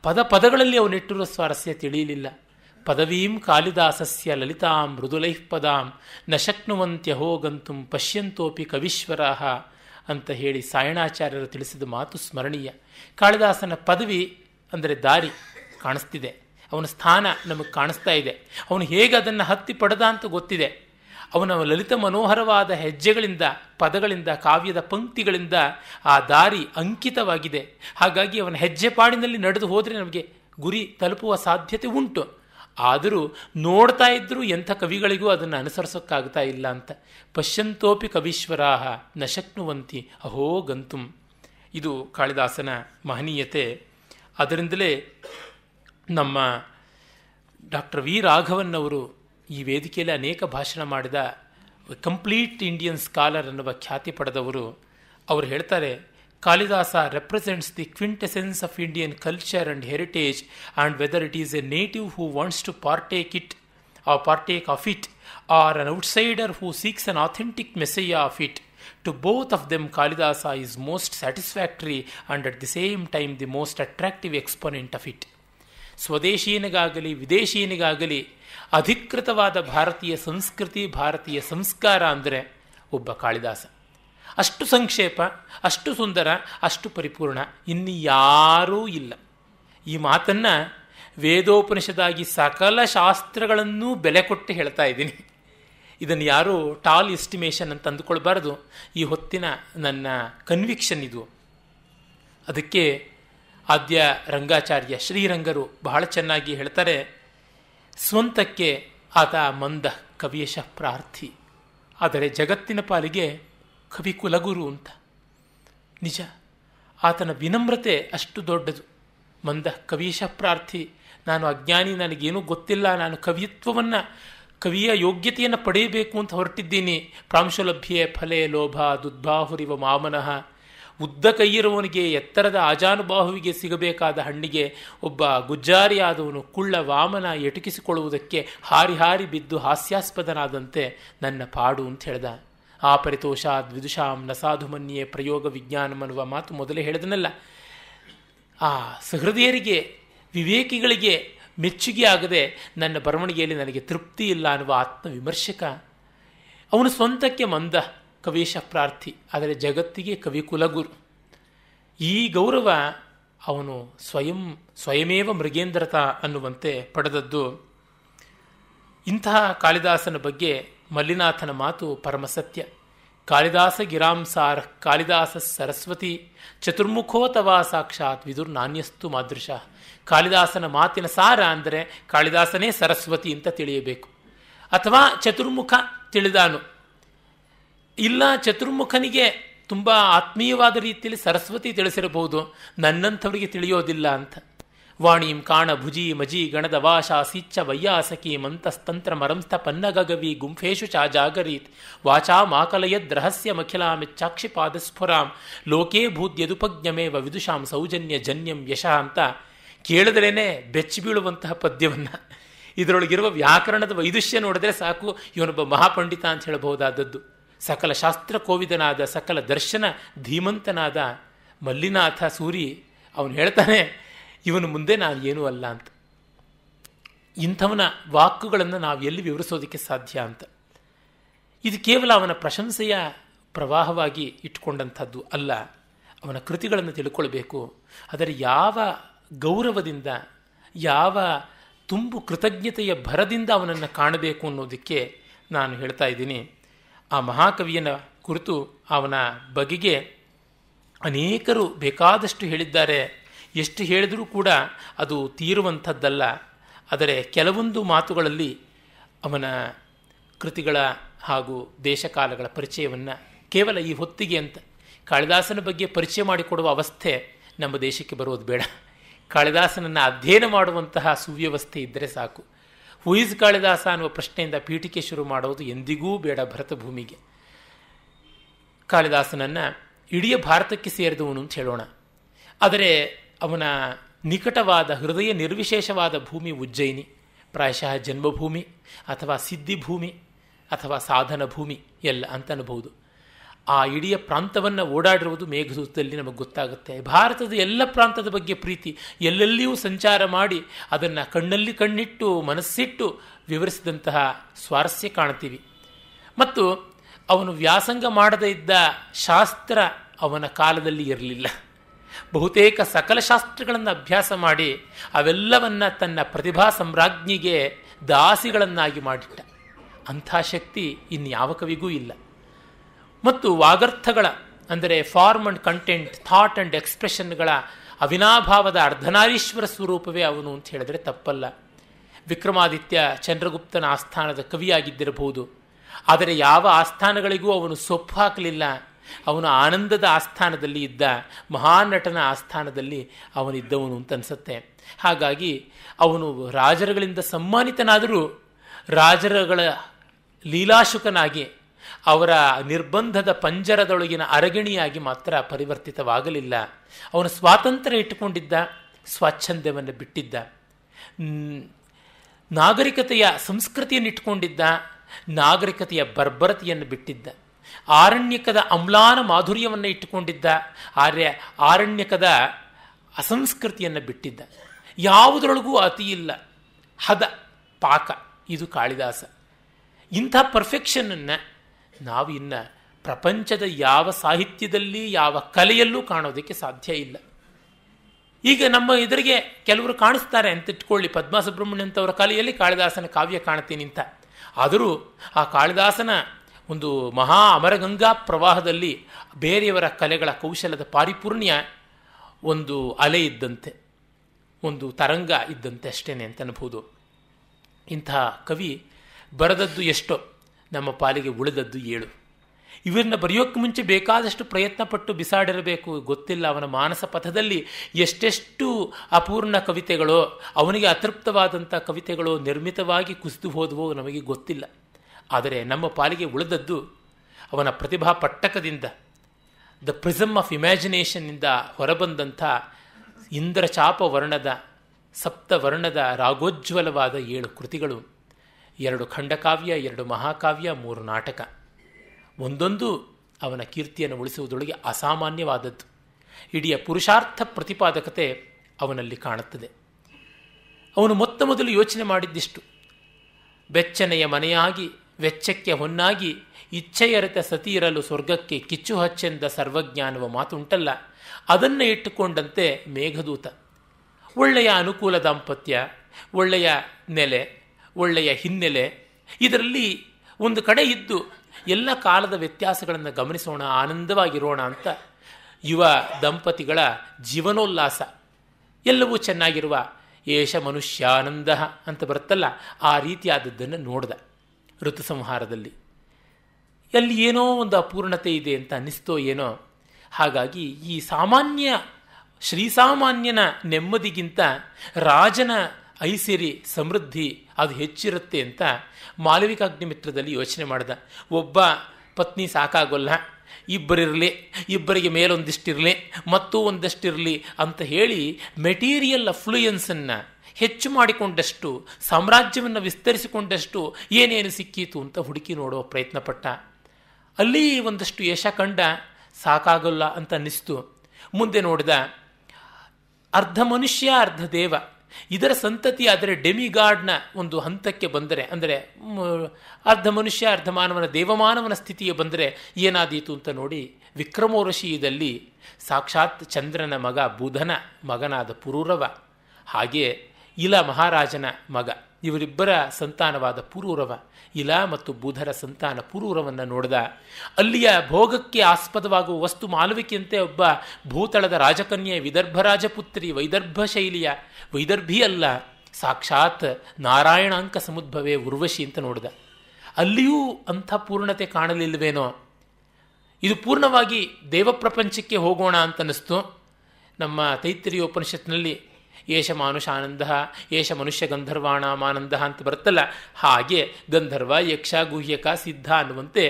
ಪದ ಪದಗಳಲ್ಲಿ ಅವನಿಟ್ಟಿರುವ ಸ್ವಾರಸ್ಯ ತಿಳಿಯಲಿಲ್ಲ ಪದವೀಂ ಕಾಳಿದಾಸಸ್ಯ ಲಲಿತಾಂ ಮೃದುಲೈಃ ಪದಾಂ ನ ಶಕ್ನುವಂತ್ಯ ಹೋಗಂತುಂ ಪಶ್ಯಂತೋಪಿ ಕವೀಶ್ವರಾಹ ಅಂತ ಹೇಳಿ ಸಾಯಣಾಚಾರ್ಯರು ತಿಳಿಸಿದ ಮಾತು ಸ್ಮರಣೀಯ ಕಾಳಿದಾಸನ ಪದವಿ ಅಂದರೆ ದಾರಿ ಕಾಣಿಸ್ತಿದೆ ಅವನ ಸ್ಥಾನ ನಮಗೆ ಕಾಣಿಸ್ತಾ ಇದೆ ಅವನು ಹೇಗೆ ಅದನ್ನು ಹತ್ತಿ ಪಡೆದ ಅಂತ ಗೊತ್ತಿದೆ ಅವನ ಲಲಿತ ಮನೋಹರವಾದ ಹೆಜ್ಜೆಗಳಿಂದ ಪದಗಳಿಂದ ಕಾವ್ಯದ ಪಂಕ್ತಿಗಳಿಂದ ಆ ದಾರಿ ಅಂಕಿತವಾಗಿದೆ ಹಾಗಾಗಿ ಅವನ ಹೆಜ್ಜೆ ಪಾಡಿನಲ್ಲಿ ನಡೆದು ಹೋದರೆ ನಮಗೆ ಗುರಿ ತಲುಪುವ ಸಾಧ್ಯತೆ ಉಂಟು ಆದರೂ ನೋಡ್ತಾ ಇದ್ದರೂ ಎಂಥ ಕವಿಗಳಿಗೂ ಅದನ್ನು ಅನುಸರಿಸೋಕ್ಕಾಗ್ತಾ ಇಲ್ಲ ಅಂತ ಪಶ್ಯಂತೋಪಿ ಕವೀಶ್ವರಾಹ ನಶಕ್ನುವಂತಿ ಅಹೋ ಗಂತುಂ ಇದು ಕಾಳಿದಾಸನ ಮಹನೀಯತೆ ಅದರಿಂದಲೇ ನಮ್ಮ ಡಾಕ್ಟರ್ ವಿ ರಾಘವನ್ನವರು ಈ ವೇದಿಕೆಯಲ್ಲಿ ಅನೇಕ ಭಾಷಣ ಮಾಡಿದ ಕಂಪ್ಲೀಟ್ ಇಂಡಿಯನ್ ಸ್ಕಾಲರ್ ಅನ್ನುವ ಖ್ಯಾತಿ ಪಡೆದವರು ಅವರು ಹೇಳ್ತಾರೆ Kalidasa represents the quintessence of Indian culture and heritage, and whether it is a native who wants to partake it or partake of it, or an outsider who seeks an authentic messiah of it, to both of them Kalidasa is most satisfactory and at the same time the most attractive exponent of it. ಸ್ವದೇಶೀನಿಗಾಗಲಿ ವಿದೇಶೀನಿಗಾಗಲಿ ಅಧಿಕೃತವಾದ ಭಾರತೀಯ ಸಂಸ್ಕೃತಿ ಭಾರತೀಯ ಸಂಸ್ಕಾರ ಅಂದರೆ ಒಬ್ಬ ಕಾಳಿದಾಸ ಅಷ್ಟು ಸಂಕ್ಷೇಪ ಅಷ್ಟು ಸುಂದರ ಅಷ್ಟು ಪರಿಪೂರ್ಣ ಇನ್ನು ಯಾರೂ ಇಲ್ಲ ಈ ಮಾತನ್ನು ವೇದೋಪನಿಷದಾಗಿ ಸಕಲ ಶಾಸ್ತ್ರಗಳನ್ನೂ ಬೆಲೆ ಕೊಟ್ಟು ಹೇಳ್ತಾ ಇದ್ದೀನಿ ಇದನ್ನು ಯಾರೂ ಟಾಲ್ ಎಸ್ಟಿಮೇಷನ್ ಅಂತ ಅಂದುಕೊಳ್ಬಾರ್ದು ಈ ಹೊತ್ತಿನ ನನ್ನ ಕನ್ವಿಕ್ಷನ್ ಇದು ಅದಕ್ಕೆ ಆದ್ಯ ರಂಗಾಚಾರ್ಯ ಶ್ರೀರಂಗರು ಬಹಳ ಚೆನ್ನಾಗಿ ಹೇಳ್ತಾರೆ ಸ್ವಂತಕ್ಕೆ ಆತ ಮಂದ ಕವಿಯಶಃ ಪ್ರಾರ್ಥಿ ಆದರೆ ಜಗತ್ತಿನ ಪಾಲಿಗೆ ಕವಿ ಕುಲಗುರು ಅಂತ ನಿಜ ಆತನ ವಿನಮ್ರತೆ ಅಷ್ಟು ದೊಡ್ಡದು ಮಂದ ಕವೀಶ ಪ್ರಾರ್ಥಿ ನಾನು ಅಜ್ಞಾನಿ ನನಗೇನೂ ಗೊತ್ತಿಲ್ಲ ನಾನು ಕವಿತ್ವವನ್ನು ಕವಿಯ ಯೋಗ್ಯತೆಯನ್ನು ಪಡೆಯಬೇಕು ಅಂತ ಹೊರಟಿದ್ದೀನಿ ಪ್ರಾಂಶುಲಭ್ಯೆ ಫಲೆ ಲೋಭ ದುದ್ಬಾಹುರಿವ ಮಾಮನಃ ಉದ್ದ ಕೈಯಿರುವವನಿಗೆ ಎತ್ತರದ ಅಜಾನುಬಾಹುವಿಗೆ ಸಿಗಬೇಕಾದ ಹಣ್ಣಿಗೆ ಒಬ್ಬ ಗುಜ್ಜಾರಿಯಾದವನು ಕುಳ್ಳ ವಾಮನ ಎಟುಕಿಸಿಕೊಳ್ಳುವುದಕ್ಕೆ ಹಾರಿ ಹಾರಿ ಬಿದ್ದು ಹಾಸ್ಯಾಸ್ಪದನಾದಂತೆ ನನ್ನ ಪಾಡು ಅಂತ ಹೇಳ್ದ ಆ ಪರಿತೋಷ ದ್ವಿದುಷಾಂ ನಸಾಧುಮನ್ಯೇ ಪ್ರಯೋಗ ವಿಜ್ಞಾನಂ ಅನ್ನುವ ಮಾತು ಮೊದಲೇ ಹೇಳಿದನಲ್ಲ ಆ ಸಹೃದಯರಿಗೆ ವಿವೇಕಿಗಳಿಗೆ ಮೆಚ್ಚುಗೆ ಆಗದೆ ನನ್ನ ಬರವಣಿಗೆಯಲ್ಲಿ ನನಗೆ ತೃಪ್ತಿ ಇಲ್ಲ ಅನ್ನುವ ಆತ್ಮವಿಮರ್ಶಕ ಅವನು ಸ್ವಂತಕ್ಕೆ ಮಂದ ಕವೇಶ ಪ್ರಾರ್ಥಿ ಆದರೆ ಜಗತ್ತಿಗೆ ಕವಿಕುಲಗುರು ಈ ಗೌರವ ಅವನು ಸ್ವಯಂ ಸ್ವಯಮೇವ ಮೃಗೇಂದ್ರತ ಅನ್ನುವಂತೆ ಪಡೆದದ್ದು ಇಂತಹ ಕಾಳಿದಾಸನ ಬಗ್ಗೆ ಮಲ್ಲಿನಾಥನ ಮಾತು ಪರಮಸತ್ಯ ಕಾಳಿದಾಸ ಗಿರಾಂಸಾರ ಕಾಳಿದಾಸ ಸರಸ್ವತಿ ತವಾ ಸಾಕ್ಷಾತ್ ವಿದುರ್ ನಾಣ್ಯಸ್ತು ಮಾದೃಶ ಕಾಳಿದಾಸನ ಮಾತಿನ ಸಾರ ಅಂದರೆ ಕಾಳಿದಾಸನೇ ಸರಸ್ವತಿ ಅಂತ ತಿಳಿಯಬೇಕು ಅಥವಾ ಚತುರ್ಮುಖ ತಿಳಿದಾನು ಇಲ್ಲ ಚತುರ್ಮುಖನಿಗೆ ತುಂಬ ಆತ್ಮೀಯವಾದ ರೀತಿಯಲ್ಲಿ ಸರಸ್ವತಿ ತಿಳಿಸಿರಬಹುದು ನನ್ನಂಥವರಿಗೆ ತಿಳಿಯೋದಿಲ್ಲ ಅಂತ ವಾಣೀಂ ಕಾಣ ಭುಜಿ ಮಜಿ ಗಣದ ವಾಶಾ ಸಿಚ್ಚ ವೈಯಾಸಕಿ ಮಂತಸ್ತಂತ್ರ ಮರಂಸ್ಥ ಪನ್ನಗಗವಿ ಗುಂಫೇಶು ಚಾ ಜಾಗರೀತ್ ವಾಚಾ ಮಾಕಲಯದ್ರಹಸ್ಯ ಪಾದಸ್ಫುರಾಂ ಲೋಕೇ ಭೂದ್ಯದುಪಜ್ಞಮೇವ ವಿದುಷಾಂ ಸೌಜನ್ಯ ಜನ್ಯಂ ಯಶ ಅಂತ ಕೇಳಿದ್ರೇನೆ ಬೆಚ್ಚಿ ಬೀಳುವಂತಹ ಪದ್ಯವನ್ನು ಇದರೊಳಗಿರುವ ವ್ಯಾಕರಣದ ವೈದುಷ್ಯ ನೋಡಿದ್ರೆ ಸಾಕು ಇವನೊಬ್ಬ ಮಹಾಪಂಡಿತ ಅಂತ ಹೇಳಬಹುದಾದದ್ದು ಸಕಲ ಶಾಸ್ತ್ರ ಕೋವಿದನಾದ ಸಕಲ ದರ್ಶನ ಧೀಮಂತನಾದ ಮಲ್ಲಿನಾಥ ಸೂರಿ ಅವನು ಹೇಳ್ತಾನೆ ಇವನು ಮುಂದೆ ನಾನು ಏನೂ ಅಲ್ಲ ಅಂತ ಇಂಥವನ ವಾಕುಗಳನ್ನು ನಾವು ಎಲ್ಲಿ ವಿವರಿಸೋದಕ್ಕೆ ಸಾಧ್ಯ ಅಂತ ಇದು ಕೇವಲ ಅವನ ಪ್ರಶಂಸೆಯ ಪ್ರವಾಹವಾಗಿ ಇಟ್ಕೊಂಡಂಥದ್ದು ಅಲ್ಲ ಅವನ ಕೃತಿಗಳನ್ನು ತಿಳ್ಕೊಳ್ಬೇಕು ಅದರ ಯಾವ ಗೌರವದಿಂದ ಯಾವ ತುಂಬು ಕೃತಜ್ಞತೆಯ ಭರದಿಂದ ಅವನನ್ನು ಕಾಣಬೇಕು ಅನ್ನೋದಕ್ಕೆ ನಾನು ಹೇಳ್ತಾ ಇದ್ದೀನಿ ಆ ಮಹಾಕವಿಯನ ಕುರಿತು ಅವನ ಬಗೆಗೆ ಅನೇಕರು ಬೇಕಾದಷ್ಟು ಹೇಳಿದ್ದಾರೆ ಎಷ್ಟು ಹೇಳಿದರೂ ಕೂಡ ಅದು ತೀರುವಂಥದ್ದಲ್ಲ ಆದರೆ ಕೆಲವೊಂದು ಮಾತುಗಳಲ್ಲಿ ಅವನ ಕೃತಿಗಳ ಹಾಗೂ ದೇಶಕಾಲಗಳ ಪರಿಚಯವನ್ನು ಕೇವಲ ಈ ಹೊತ್ತಿಗೆ ಅಂತ ಕಾಳಿದಾಸನ ಬಗ್ಗೆ ಪರಿಚಯ ಮಾಡಿಕೊಡುವ ಅವಸ್ಥೆ ನಮ್ಮ ದೇಶಕ್ಕೆ ಬರೋದು ಬೇಡ ಕಾಳಿದಾಸನನ್ನು ಅಧ್ಯಯನ ಮಾಡುವಂತಹ ಸುವ್ಯವಸ್ಥೆ ಇದ್ದರೆ ಸಾಕು ಹುಯಿಸ್ ಕಾಳಿದಾಸ ಅನ್ನುವ ಪ್ರಶ್ನೆಯಿಂದ ಪೀಠಿಕೆ ಶುರು ಮಾಡೋದು ಎಂದಿಗೂ ಬೇಡ ಭರತ ಭೂಮಿಗೆ ಕಾಳಿದಾಸನನ್ನು ಇಡೀ ಭಾರತಕ್ಕೆ ಸೇರಿದವನು ಅಂತ ಹೇಳೋಣ ಆದರೆ ಅವನ ನಿಕಟವಾದ ಹೃದಯ ನಿರ್ವಿಶೇಷವಾದ ಭೂಮಿ ಉಜ್ಜಯಿನಿ ಪ್ರಾಯಶಃ ಜನ್ಮಭೂಮಿ ಅಥವಾ ಭೂಮಿ ಅಥವಾ ಸಾಧನ ಭೂಮಿ ಎಲ್ಲ ಅಂತ ಅನ್ಬೋದು ಆ ಇಡೀ ಪ್ರಾಂತವನ್ನು ಓಡಾಡಿರುವುದು ಮೇಘದೂತದಲ್ಲಿ ನಮಗೆ ಗೊತ್ತಾಗುತ್ತೆ ಭಾರತದ ಎಲ್ಲ ಪ್ರಾಂತದ ಬಗ್ಗೆ ಪ್ರೀತಿ ಎಲ್ಲೆಲ್ಲಿಯೂ ಸಂಚಾರ ಮಾಡಿ ಅದನ್ನು ಕಣ್ಣಲ್ಲಿ ಕಣ್ಣಿಟ್ಟು ಮನಸ್ಸಿಟ್ಟು ವಿವರಿಸಿದಂತಹ ಸ್ವಾರಸ್ಯ ಕಾಣ್ತೀವಿ ಮತ್ತು ಅವನು ವ್ಯಾಸಂಗ ಮಾಡದೇ ಇದ್ದ ಶಾಸ್ತ್ರ ಅವನ ಕಾಲದಲ್ಲಿ ಇರಲಿಲ್ಲ ಬಹುತೇಕ ಸಕಲ ಶಾಸ್ತ್ರಗಳನ್ನು ಅಭ್ಯಾಸ ಮಾಡಿ ಅವೆಲ್ಲವನ್ನ ತನ್ನ ಪ್ರತಿಭಾ ಸಮ್ರಾಜ್ಞಿಗೆ ದಾಸಿಗಳನ್ನಾಗಿ ಮಾಡಿಟ್ಟ ಅಂಥ ಶಕ್ತಿ ಇನ್ಯಾವ ಕವಿಗೂ ಇಲ್ಲ ಮತ್ತು ವಾಗರ್ಥಗಳ ಅಂದರೆ form and content thought and ಎಕ್ಸ್ಪ್ರೆಷನ್ಗಳ ಅವಿನಾಭಾವದ ಅರ್ಧನಾರೀಶ್ವರ ಸ್ವರೂಪವೇ ಅವನು ಅಂತ ಹೇಳಿದ್ರೆ ತಪ್ಪಲ್ಲ ವಿಕ್ರಮಾದಿತ್ಯ ಚಂದ್ರಗುಪ್ತನ ಆಸ್ಥಾನದ ಕವಿಯಾಗಿದ್ದಿರಬಹುದು ಆದರೆ ಯಾವ ಆಸ್ಥಾನಗಳಿಗೂ ಅವನು ಸೊಪ್ಪು ಹಾಕಲಿಲ್ಲ ಅವನು ಆನಂದದ ಆಸ್ಥಾನದಲ್ಲಿ ಇದ್ದ ಮಹಾನಟನ ಆಸ್ಥಾನದಲ್ಲಿ ಅವನಿದ್ದವನು ಅಂತ ಅನಿಸುತ್ತೆ ಹಾಗಾಗಿ ಅವನು ರಾಜರುಗಳಿಂದ ಸಮ್ಮಾನಿತನಾದರೂ ರಾಜರುಗಳ ಲೀಲಾಶುಕನಾಗಿ ಅವರ ನಿರ್ಬಂಧದ ಪಂಜರದೊಳಗಿನ ಅರಗಿಣಿಯಾಗಿ ಮಾತ್ರ ಪರಿವರ್ತಿತವಾಗಲಿಲ್ಲ ಅವನು ಸ್ವಾತಂತ್ರ್ಯ ಇಟ್ಟುಕೊಂಡಿದ್ದ ಸ್ವಾಚ್ಛಂದ್ಯವನ್ನು ಬಿಟ್ಟಿದ್ದ ನಾಗರಿಕತೆಯ ಸಂಸ್ಕೃತಿಯನ್ನು ಇಟ್ಟುಕೊಂಡಿದ್ದ ನಾಗರಿಕತೆಯ ಬರ್ಬರತೆಯನ್ನು ಬಿಟ್ಟಿದ್ದ ಆರಣ್ಯಕದ ಅಮ್ಲಾನ ಮಾಧುರ್ಯವನ್ನು ಇಟ್ಟುಕೊಂಡಿದ್ದ ಆರ್ಯ ಆರಣ್ಯಕದ ಅಸಂಸ್ಕೃತಿಯನ್ನು ಬಿಟ್ಟಿದ್ದ ಯಾವುದರೊಳಗೂ ಅತಿ ಇಲ್ಲ ಹದ ಪಾಕ ಇದು ಕಾಳಿದಾಸ ಇಂಥ ಪರ್ಫೆಕ್ಷನನ್ನು ನಾವು ಇನ್ನು ಪ್ರಪಂಚದ ಯಾವ ಸಾಹಿತ್ಯದಲ್ಲಿ ಯಾವ ಕಲೆಯಲ್ಲೂ ಕಾಣೋದಕ್ಕೆ ಸಾಧ್ಯ ಇಲ್ಲ ಈಗ ನಮ್ಮ ಎದುರಿಗೆ ಕೆಲವರು ಕಾಣಿಸ್ತಾರೆ ಅಂತ ಇಟ್ಕೊಳ್ಳಿ ಪದ್ಮ ಅಂತವರ ಕಲೆಯಲ್ಲಿ ಕಾಳಿದಾಸನ ಕಾವ್ಯ ಕಾಣ್ತೀನಿ ಅಂತ ಆದರೂ ಆ ಕಾಳಿದಾಸನ ಒಂದು ಮಹಾ ಅಮರಗಂಗಾ ಪ್ರವಾಹದಲ್ಲಿ ಬೇರೆಯವರ ಕಲೆಗಳ ಕೌಶಲದ ಪಾರಿಪೂರ್ಣ್ಯ ಒಂದು ಅಲೆ ಇದ್ದಂತೆ ಒಂದು ತರಂಗ ಇದ್ದಂತೆ ಅಷ್ಟೇನೆ ಅಂತ ಅನ್ಬೋದು ಇಂತಹ ಕವಿ ಬರೆದದ್ದು ಎಷ್ಟೋ ನಮ್ಮ ಪಾಲಿಗೆ ಉಳಿದದ್ದು ಏಳು ಇವರನ್ನ ಬರೆಯೋಕ್ಕೆ ಮುಂಚೆ ಬೇಕಾದಷ್ಟು ಪ್ರಯತ್ನಪಟ್ಟು ಬಿಸಾಡಿರಬೇಕು ಗೊತ್ತಿಲ್ಲ ಅವನ ಮಾನಸ ಪಥದಲ್ಲಿ ಎಷ್ಟೆಷ್ಟು ಅಪೂರ್ಣ ಕವಿತೆಗಳೋ ಅವನಿಗೆ ಅತೃಪ್ತವಾದಂಥ ಕವಿತೆಗಳೋ ನಿರ್ಮಿತವಾಗಿ ಕುಸಿದು ಹೋದವೋ ನಮಗೆ ಗೊತ್ತಿಲ್ಲ ಆದರೆ ನಮ್ಮ ಪಾಲಿಗೆ ಉಳಿದದ್ದು ಅವನ ಪ್ರತಿಭಾ ಪಟ್ಟಕದಿಂದ ದ ಪ್ರಿಸಮ್ ಆಫ್ ಇಮ್ಯಾಜಿನೇಷನ್ನಿಂದ ಹೊರಬಂದಂಥ ಇಂದ್ರಚಾಪ ವರ್ಣದ ಸಪ್ತ ವರ್ಣದ ರಾಗೋಜ್ವಲವಾದ ಏಳು ಕೃತಿಗಳು ಎರಡು ಖಂಡಕಾವ್ಯ ಎರಡು ಮಹಾಕಾವ್ಯ ಮೂರು ನಾಟಕ ಒಂದೊಂದು ಅವನ ಕೀರ್ತಿಯನ್ನು ಉಳಿಸುವುದೊಳಗೆ ಅಸಾಮಾನ್ಯವಾದದ್ದು ಇಡೀ ಪುರುಷಾರ್ಥ ಪ್ರತಿಪಾದಕತೆ ಅವನಲ್ಲಿ ಕಾಣುತ್ತದೆ ಅವನು ಮೊತ್ತ ಮೊದಲು ಯೋಚನೆ ಮಾಡಿದ್ದಿಷ್ಟು ಬೆಚ್ಚನೆಯ ಮನೆಯಾಗಿ ವೆಚ್ಚಕ್ಕೆ ಹೊನ್ನಾಗಿ ಇಚ್ಛೆಯರೆತ ಸತಿ ಇರಲು ಸ್ವರ್ಗಕ್ಕೆ ಕಿಚ್ಚು ಹಚ್ಚೆಂದ ಸರ್ವಜ್ಞ ಮಾತುಂಟಲ್ಲ ಅದನ್ನು ಇಟ್ಟುಕೊಂಡಂತೆ ಮೇಘದೂತ ಒಳ್ಳೆಯ ಅನುಕೂಲ ದಾಂಪತ್ಯ ಒಳ್ಳೆಯ ನೆಲೆ ಒಳ್ಳೆಯ ಹಿನ್ನೆಲೆ ಇದರಲ್ಲಿ ಒಂದು ಕಡೆ ಇದ್ದು ಎಲ್ಲ ಕಾಲದ ವ್ಯತ್ಯಾಸಗಳನ್ನು ಗಮನಿಸೋಣ ಆನಂದವಾಗಿರೋಣ ಅಂತ ಯುವ ದಂಪತಿಗಳ ಜೀವನೋಲ್ಲಾಸ ಎಲ್ಲವೂ ಚೆನ್ನಾಗಿರುವ ಏಷ ಮನುಷ್ಯಾನಂದ ಅಂತ ಬರುತ್ತಲ್ಲ ಆ ರೀತಿಯಾದದ್ದನ್ನು ನೋಡಿದೆ ಋತು ಸಂಹಾರದಲ್ಲಿ ಅಲ್ಲಿ ಏನೋ ಒಂದು ಅಪೂರ್ಣತೆ ಇದೆ ಅಂತ ಅನ್ನಿಸ್ತೋ ಏನೋ ಹಾಗಾಗಿ ಈ ಸಾಮಾನ್ಯ ಶ್ರೀಸಾಮಾನ್ಯನ ನೆಮ್ಮದಿಗಿಂತ ರಾಜನ ಐಸಿರಿ ಸಮೃದ್ಧಿ ಅದು ಹೆಚ್ಚಿರುತ್ತೆ ಅಂತ ಮಾಲವಿಕಾಗ್ನಿಮಿತ್ರದಲ್ಲಿ ಯೋಚನೆ ಮಾಡ್ದ ಒಬ್ಬ ಪತ್ನಿ ಸಾಕಾಗೋಲ್ಲ ಇಬ್ಬರಿರಲಿ ಇಬ್ಬರಿಗೆ ಮೇಲೊಂದಿಷ್ಟಿರಲಿ ಮತ್ತೂ ಒಂದಷ್ಟಿರಲಿ ಅಂತ ಹೇಳಿ ಮೆಟೀರಿಯಲ್ ಅಫ್ಲೂಯೆನ್ಸನ್ನು ಹೆಚ್ಚು ಮಾಡಿಕೊಂಡಷ್ಟು ಸಾಮ್ರಾಜ್ಯವನ್ನು ವಿಸ್ತರಿಸಿಕೊಂಡಷ್ಟು ಏನೇನು ಸಿಕ್ಕೀತು ಅಂತ ಹುಡುಕಿ ನೋಡುವ ಪ್ರಯತ್ನ ಪಟ್ಟ ಅಲ್ಲಿ ಒಂದಷ್ಟು ಯಶ ಕಂಡ ಸಾಕಾಗಲ್ಲ ಅಂತ ಅನ್ನಿಸ್ತು ಮುಂದೆ ನೋಡಿದ ಅರ್ಧ ಮನುಷ್ಯ ಅರ್ಧ ದೇವ ಇದರ ಸಂತತಿ ಆದರೆ ಡೆಮಿಗಾರ್ಡ್ನ ಒಂದು ಹಂತಕ್ಕೆ ಬಂದರೆ ಅಂದರೆ ಅರ್ಧ ಮನುಷ್ಯ ಅರ್ಧ ಮಾನವನ ದೇವಮಾನವನ ಸ್ಥಿತಿಗೆ ಬಂದರೆ ಏನಾದೀತು ಅಂತ ನೋಡಿ ವಿಕ್ರಮೋರ್ಷಿಯಲ್ಲಿ ಸಾಕ್ಷಾತ್ ಚಂದ್ರನ ಮಗ ಬುಧನ ಮಗನಾದ ಪುರೂರವ ಹಾಗೆ ಇಲ ಮಹಾರಾಜನ ಮಗ ಇವರಿಬ್ಬರ ಸಂತಾನವಾದ ಪುರೂರವ ಇಲ ಮತ್ತು ಬುಧರ ಸಂತಾನ ಪುರೂರವನ್ನು ನೋಡಿದ ಅಲ್ಲಿಯ ಭೋಗಕ್ಕೆ ಆಸ್ಪದವಾಗುವ ವಸ್ತು ಮಾಲವಿಕೆಯಂತೆ ಒಬ್ಬ ಭೂತಳದ ರಾಜಕನ್ಯೆ ವಿದರ್ಭರಾಜಪುತ್ರಿ ವೈದರ್ಭ ಶೈಲಿಯ ವೈದರ್ಭಿ ಅಲ್ಲ ಸಾಕ್ಷಾತ್ ನಾರಾಯಣಾಂಕ ಸಮುದ್ಭವೇ ಉರ್ವಶಿ ಅಂತ ನೋಡಿದ ಅಲ್ಲಿಯೂ ಅಂಥ ಪೂರ್ಣತೆ ಕಾಣಲಿಲ್ಲವೇನೋ ಇದು ಪೂರ್ಣವಾಗಿ ದೇವಪ್ರಪಂಚಕ್ಕೆ ಹೋಗೋಣ ಅಂತನಿಸ್ತು ನಮ್ಮ ತೈತ್ರಿಯೋಪನಿಷತ್ನಲ್ಲಿ ಏಷ ಮಾನುಷ ಆನಂದ ಏಷ ಮನುಷ್ಯ ಗಂಧರ್ವಾಣ ಮಾನಂದ ಅಂತ ಬರುತ್ತಲ್ಲ ಹಾಗೆ ಗಂಧರ್ವ ಯಕ್ಷ ಗುಹ್ಯಕ ಸಿದ್ಧ ಅನ್ನುವಂತೆ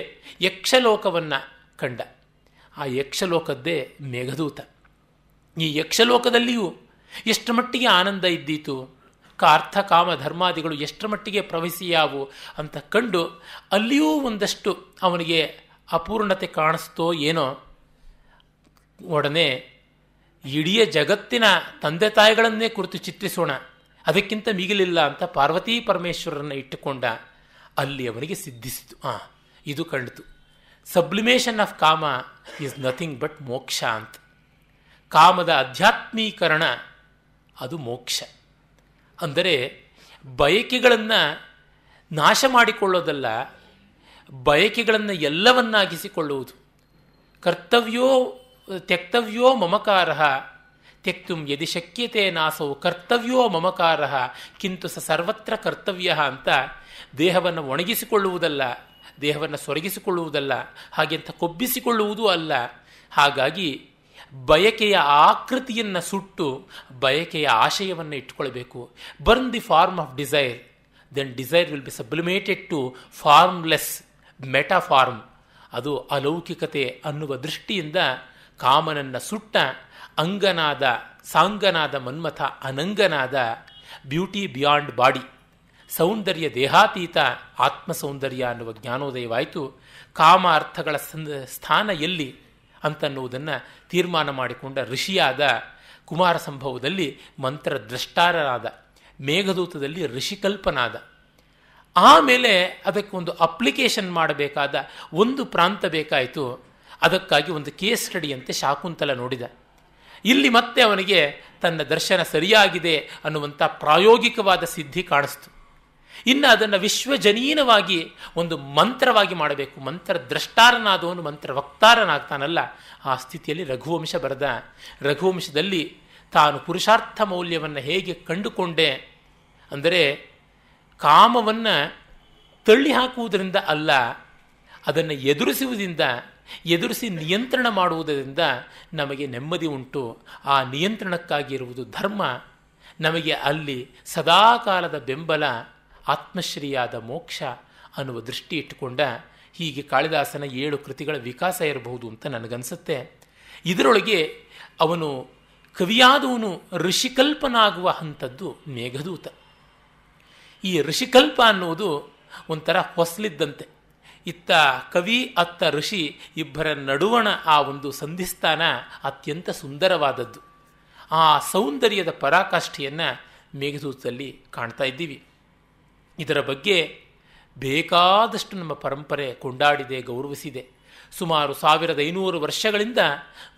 ಯಕ್ಷಲೋಕವನ್ನು ಕಂಡ ಆ ಯಕ್ಷಲೋಕದ್ದೇ ಮೇಘದೂತ ಈ ಯಕ್ಷಲೋಕದಲ್ಲಿಯೂ ಎಷ್ಟು ಮಟ್ಟಿಗೆ ಆನಂದ ಇದ್ದೀತು ಕಾರ್ಥ ಕಾಮ ಧರ್ಮಾದಿಗಳು ಎಷ್ಟರ ಮಟ್ಟಿಗೆ ಯಾವು ಅಂತ ಕಂಡು ಅಲ್ಲಿಯೂ ಒಂದಷ್ಟು ಅವನಿಗೆ ಅಪೂರ್ಣತೆ ಕಾಣಿಸ್ತೋ ಏನೋ ಒಡನೆ ಇಡೀ ಜಗತ್ತಿನ ತಂದೆ ತಾಯಿಗಳನ್ನೇ ಕುರಿತು ಚಿತ್ರಿಸೋಣ ಅದಕ್ಕಿಂತ ಮಿಗಿಲಿಲ್ಲ ಅಂತ ಪಾರ್ವತಿ ಪರಮೇಶ್ವರರನ್ನು ಇಟ್ಟುಕೊಂಡ ಅಲ್ಲಿ ಅವನಿಗೆ ಸಿದ್ಧಿಸಿತು ಆ ಇದು ಕಂಡಿತು sublimation of kama is nothing but moksha ಅಂತ ಕಾಮದ ಅಧ್ಯಾತ್ಮೀಕರಣ ಅದು ಮೋಕ್ಷ ಅಂದರೆ ಬಯಕೆಗಳನ್ನು ನಾಶ ಮಾಡಿಕೊಳ್ಳೋದಲ್ಲ ಬಯಕೆಗಳನ್ನು ಎಲ್ಲವನ್ನಾಗಿಸಿಕೊಳ್ಳುವುದು ಕರ್ತವ್ಯೋ ತ್ಯಕ್ತವ್ಯೋ ಮಮಕಾರ ತೆಕ್ತು ಯದಿ ಶಕ್ಯತೆ ನಾಸೋ ಕರ್ತವ್ಯೋ ಮಮಕಾರ ಕಿಂತು ಸ ಸರ್ವತ್ರ ಕರ್ತವ್ಯ ಅಂತ ದೇಹವನ್ನು ಒಣಗಿಸಿಕೊಳ್ಳುವುದಲ್ಲ ದೇಹವನ್ನು ಸೊರಗಿಸಿಕೊಳ್ಳುವುದಲ್ಲ ಹಾಗೆಂತ ಕೊಬ್ಬಿಸಿಕೊಳ್ಳುವುದೂ ಅಲ್ಲ ಹಾಗಾಗಿ ಬಯಕೆಯ ಆಕೃತಿಯನ್ನು ಸುಟ್ಟು ಬಯಕೆಯ ಆಶಯವನ್ನು ಇಟ್ಟುಕೊಳ್ಬೇಕು burn the form of desire then desire will be sublimated to formless metaform ಅದು ಅಲೌಕಿಕತೆ ಅನ್ನುವ ದೃಷ್ಟಿಯಿಂದ ಕಾಮನನ್ನ ಸುಟ್ಟ ಅಂಗನಾದ ಸಾಂಗನಾದ ಮನ್ಮಥ ಅನಂಗನಾದ ಬ್ಯೂಟಿ ಬಿಯಾಂಡ್ ಬಾಡಿ ಸೌಂದರ್ಯ ದೇಹಾತೀತ ಆತ್ಮ ಸೌಂದರ್ಯ ಅನ್ನುವ ಜ್ಞಾನೋದಯವಾಯಿತು ಕಾಮ ಅರ್ಥಗಳ ಸ್ಥಾನ ಎಲ್ಲಿ ಅಂತನ್ನುವುದನ್ನು ತೀರ್ಮಾನ ಮಾಡಿಕೊಂಡ ಋಷಿಯಾದ ಕುಮಾರ ಸಂಭವದಲ್ಲಿ ದ್ರಷ್ಟಾರರಾದ ಮೇಘದೂತದಲ್ಲಿ ಋಷಿಕಲ್ಪನಾದ ಆಮೇಲೆ ಅದಕ್ಕೊಂದು ಅಪ್ಲಿಕೇಶನ್ ಮಾಡಬೇಕಾದ ಒಂದು ಪ್ರಾಂತ ಬೇಕಾಯಿತು ಅದಕ್ಕಾಗಿ ಒಂದು ಕೇಸ್ ಸ್ಟಡಿಯಂತೆ ಶಾಕುಂತಲ ನೋಡಿದ ಇಲ್ಲಿ ಮತ್ತೆ ಅವನಿಗೆ ತನ್ನ ದರ್ಶನ ಸರಿಯಾಗಿದೆ ಅನ್ನುವಂಥ ಪ್ರಾಯೋಗಿಕವಾದ ಸಿದ್ಧಿ ಕಾಣಿಸ್ತು ಇನ್ನು ಅದನ್ನು ವಿಶ್ವಜನೀನವಾಗಿ ಒಂದು ಮಂತ್ರವಾಗಿ ಮಾಡಬೇಕು ಮಂತ್ರ ದ್ರಷ್ಟಾರನಾದವನು ಮಂತ್ರ ವಕ್ತಾರನಾಗ್ತಾನಲ್ಲ ಆ ಸ್ಥಿತಿಯಲ್ಲಿ ರಘುವಂಶ ಬರೆದ ರಘುವಂಶದಲ್ಲಿ ತಾನು ಪುರುಷಾರ್ಥ ಮೌಲ್ಯವನ್ನು ಹೇಗೆ ಕಂಡುಕೊಂಡೆ ಅಂದರೆ ಕಾಮವನ್ನು ತಳ್ಳಿ ಹಾಕುವುದರಿಂದ ಅಲ್ಲ ಅದನ್ನು ಎದುರಿಸುವುದರಿಂದ ಎದುರಿಸಿ ನಿಯಂತ್ರಣ ಮಾಡುವುದರಿಂದ ನಮಗೆ ನೆಮ್ಮದಿ ಉಂಟು ಆ ನಿಯಂತ್ರಣಕ್ಕಾಗಿರುವುದು ಧರ್ಮ ನಮಗೆ ಅಲ್ಲಿ ಸದಾಕಾಲದ ಬೆಂಬಲ ಆತ್ಮಶ್ರೀಯಾದ ಮೋಕ್ಷ ಅನ್ನುವ ದೃಷ್ಟಿ ಇಟ್ಟುಕೊಂಡ ಹೀಗೆ ಕಾಳಿದಾಸನ ಏಳು ಕೃತಿಗಳ ವಿಕಾಸ ಇರಬಹುದು ಅಂತ ನನಗನ್ಸುತ್ತೆ ಇದರೊಳಗೆ ಅವನು ಕವಿಯಾದವನು ಋಷಿಕಲ್ಪನಾಗುವ ಹಂಥದ್ದು ಮೇಘದೂತ ಈ ಋಷಿಕಲ್ಪ ಅನ್ನುವುದು ಒಂಥರ ಹೊಸಲಿದ್ದಂತೆ ಇತ್ತ ಕವಿ ಅತ್ತ ಋಷಿ ಇಬ್ಬರ ನಡುವಣ ಆ ಒಂದು ಸಂಧಿಸ್ತಾನ ಅತ್ಯಂತ ಸುಂದರವಾದದ್ದು ಆ ಸೌಂದರ್ಯದ ಪರಾಕಾಷ್ಠೆಯನ್ನು ಮೇಘದೂತದಲ್ಲಿ ಕಾಣ್ತಾ ಇದ್ದೀವಿ ಇದರ ಬಗ್ಗೆ ಬೇಕಾದಷ್ಟು ನಮ್ಮ ಪರಂಪರೆ ಕೊಂಡಾಡಿದೆ ಗೌರವಿಸಿದೆ ಸುಮಾರು ಸಾವಿರದ ಐನೂರು ವರ್ಷಗಳಿಂದ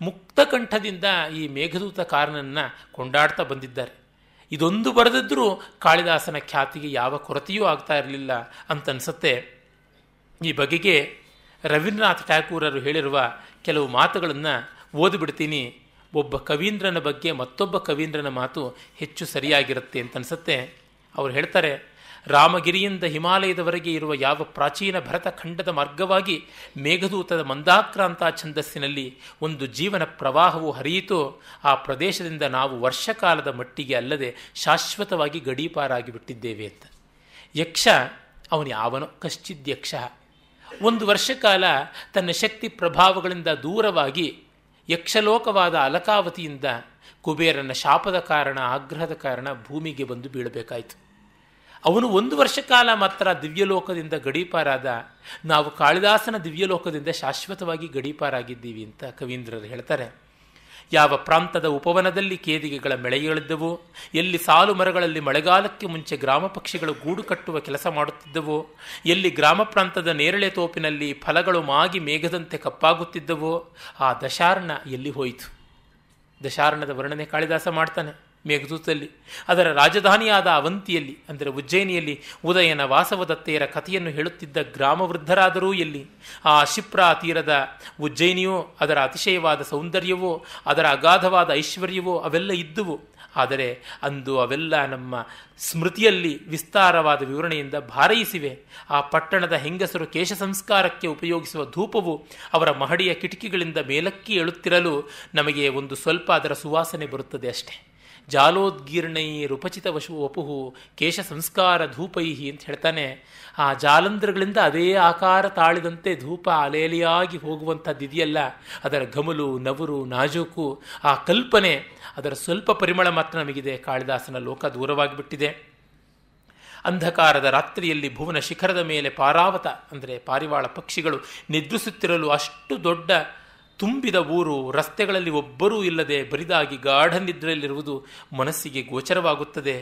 ಮುಕ್ತಕಂಠದಿಂದ ಈ ಮೇಘದೂತ ಕಾರನನ್ನು ಕೊಂಡಾಡ್ತಾ ಬಂದಿದ್ದಾರೆ ಇದೊಂದು ಬರೆದಿದ್ದರೂ ಕಾಳಿದಾಸನ ಖ್ಯಾತಿಗೆ ಯಾವ ಕೊರತೆಯೂ ಆಗ್ತಾ ಇರಲಿಲ್ಲ ಅಂತನ್ಸತ್ತೆ ಈ ಬಗೆಗೆ ರವೀಂದ್ರನಾಥ್ ಠಾಕೂರರು ಹೇಳಿರುವ ಕೆಲವು ಮಾತುಗಳನ್ನು ಓದಿಬಿಡ್ತೀನಿ ಒಬ್ಬ ಕವೀಂದ್ರನ ಬಗ್ಗೆ ಮತ್ತೊಬ್ಬ ಕವೀಂದ್ರನ ಮಾತು ಹೆಚ್ಚು ಸರಿಯಾಗಿರುತ್ತೆ ಅಂತ ಅನಿಸುತ್ತೆ ಅವರು ಹೇಳ್ತಾರೆ ರಾಮಗಿರಿಯಿಂದ ಹಿಮಾಲಯದವರೆಗೆ ಇರುವ ಯಾವ ಪ್ರಾಚೀನ ಭರತ ಖಂಡದ ಮಾರ್ಗವಾಗಿ ಮೇಘದೂತದ ಮಂದಾಕ್ರಾಂತ ಛಂದಸ್ಸಿನಲ್ಲಿ ಒಂದು ಜೀವನ ಪ್ರವಾಹವು ಹರಿಯಿತು ಆ ಪ್ರದೇಶದಿಂದ ನಾವು ವರ್ಷಕಾಲದ ಮಟ್ಟಿಗೆ ಅಲ್ಲದೆ ಶಾಶ್ವತವಾಗಿ ಗಡೀಪಾರಾಗಿ ಬಿಟ್ಟಿದ್ದೇವೆ ಅಂತ ಯಕ್ಷ ಅವನು ಯಾವನೋ ಕಶ್ಚಿದ್ ಯಕ್ಷ ಒಂದು ವರ್ಷ ಕಾಲ ತನ್ನ ಶಕ್ತಿ ಪ್ರಭಾವಗಳಿಂದ ದೂರವಾಗಿ ಯಕ್ಷಲೋಕವಾದ ಅಲಕಾವತಿಯಿಂದ ಕುಬೇರನ ಶಾಪದ ಕಾರಣ ಆಗ್ರಹದ ಕಾರಣ ಭೂಮಿಗೆ ಬಂದು ಬೀಳಬೇಕಾಯಿತು ಅವನು ಒಂದು ವರ್ಷ ಕಾಲ ಮಾತ್ರ ದಿವ್ಯಲೋಕದಿಂದ ಗಡೀಪಾರಾದ ನಾವು ಕಾಳಿದಾಸನ ದಿವ್ಯಲೋಕದಿಂದ ಶಾಶ್ವತವಾಗಿ ಗಡೀಪಾರಾಗಿದ್ದೀವಿ ಅಂತ ಕವೀಂದ್ರರು ಹೇಳ್ತಾರೆ ಯಾವ ಪ್ರಾಂತದ ಉಪವನದಲ್ಲಿ ಕೇದಿಗೆಗಳ ಮೆಳೆಯಳಿದ್ದವು ಎಲ್ಲಿ ಸಾಲು ಮರಗಳಲ್ಲಿ ಮಳೆಗಾಲಕ್ಕೆ ಮುಂಚೆ ಗ್ರಾಮ ಪಕ್ಷಿಗಳು ಗೂಡು ಕಟ್ಟುವ ಕೆಲಸ ಮಾಡುತ್ತಿದ್ದವೋ ಎಲ್ಲಿ ಗ್ರಾಮ ಪ್ರಾಂತದ ನೇರಳೆ ತೋಪಿನಲ್ಲಿ ಫಲಗಳು ಮಾಗಿ ಮೇಘದಂತೆ ಕಪ್ಪಾಗುತ್ತಿದ್ದವೋ ಆ ದಶಾರ್ಣ ಎಲ್ಲಿ ಹೋಯಿತು ದಶಾರ್ಣದ ವರ್ಣನೆ ಕಾಳಿದಾಸ ಮಾಡ್ತಾನೆ ಮೇಘದೂತಲ್ಲಿ ಅದರ ರಾಜಧಾನಿಯಾದ ಅವಂತಿಯಲ್ಲಿ ಅಂದರೆ ಉಜ್ಜಯಿನಿಯಲ್ಲಿ ಉದಯನ ವಾಸವದತ್ತೆಯರ ಕಥೆಯನ್ನು ಹೇಳುತ್ತಿದ್ದ ಗ್ರಾಮವೃದ್ಧರಾದರೂ ಎಲ್ಲಿ ಆ ಅಶಿಪ್ರಾ ತೀರದ ಉಜ್ಜಯಿನಿಯೋ ಅದರ ಅತಿಶಯವಾದ ಸೌಂದರ್ಯವೋ ಅದರ ಅಗಾಧವಾದ ಐಶ್ವರ್ಯವೋ ಅವೆಲ್ಲ ಇದ್ದುವು ಆದರೆ ಅಂದು ಅವೆಲ್ಲ ನಮ್ಮ ಸ್ಮೃತಿಯಲ್ಲಿ ವಿಸ್ತಾರವಾದ ವಿವರಣೆಯಿಂದ ಭಾರೈಸಿವೆ ಆ ಪಟ್ಟಣದ ಹೆಂಗಸರು ಕೇಶ ಸಂಸ್ಕಾರಕ್ಕೆ ಉಪಯೋಗಿಸುವ ಧೂಪವು ಅವರ ಮಹಡಿಯ ಕಿಟಕಿಗಳಿಂದ ಮೇಲಕ್ಕಿ ಏಳುತ್ತಿರಲು ನಮಗೆ ಒಂದು ಸ್ವಲ್ಪ ಅದರ ಸುವಾಸನೆ ಬರುತ್ತದೆ ಅಷ್ಟೇ ಜಾಲೋದ್ಗೀರ್ಣೈ ರುಪಚಿತ ವಶು ವಪುಹು ಕೇಶ ಸಂಸ್ಕಾರ ಧೂಪೈಹಿ ಅಂತ ಹೇಳ್ತಾನೆ ಆ ಜಾಲಂದ್ರಗಳಿಂದ ಅದೇ ಆಕಾರ ತಾಳಿದಂತೆ ಧೂಪ ಅಲೆಯಲಿಯಾಗಿ ಹೋಗುವಂಥದ್ದಿದೆಯಲ್ಲ ಅದರ ಗಮಲು ನವರು ನಾಜೂಕು ಆ ಕಲ್ಪನೆ ಅದರ ಸ್ವಲ್ಪ ಪರಿಮಳ ಮಾತ್ರ ನಮಗಿದೆ ಕಾಳಿದಾಸನ ಲೋಕ ದೂರವಾಗಿಬಿಟ್ಟಿದೆ ಅಂಧಕಾರದ ರಾತ್ರಿಯಲ್ಲಿ ಭುವನ ಶಿಖರದ ಮೇಲೆ ಪಾರಾವತ ಅಂದರೆ ಪಾರಿವಾಳ ಪಕ್ಷಿಗಳು ನಿದ್ರಿಸುತ್ತಿರಲು ಅಷ್ಟು ದೊಡ್ಡ ತುಂಬಿದ ಊರು ರಸ್ತೆಗಳಲ್ಲಿ ಒಬ್ಬರೂ ಇಲ್ಲದೆ ಬರಿದಾಗಿ ಗಾಢ ನಿದ್ರೆಯಲ್ಲಿರುವುದು ಮನಸ್ಸಿಗೆ ಗೋಚರವಾಗುತ್ತದೆ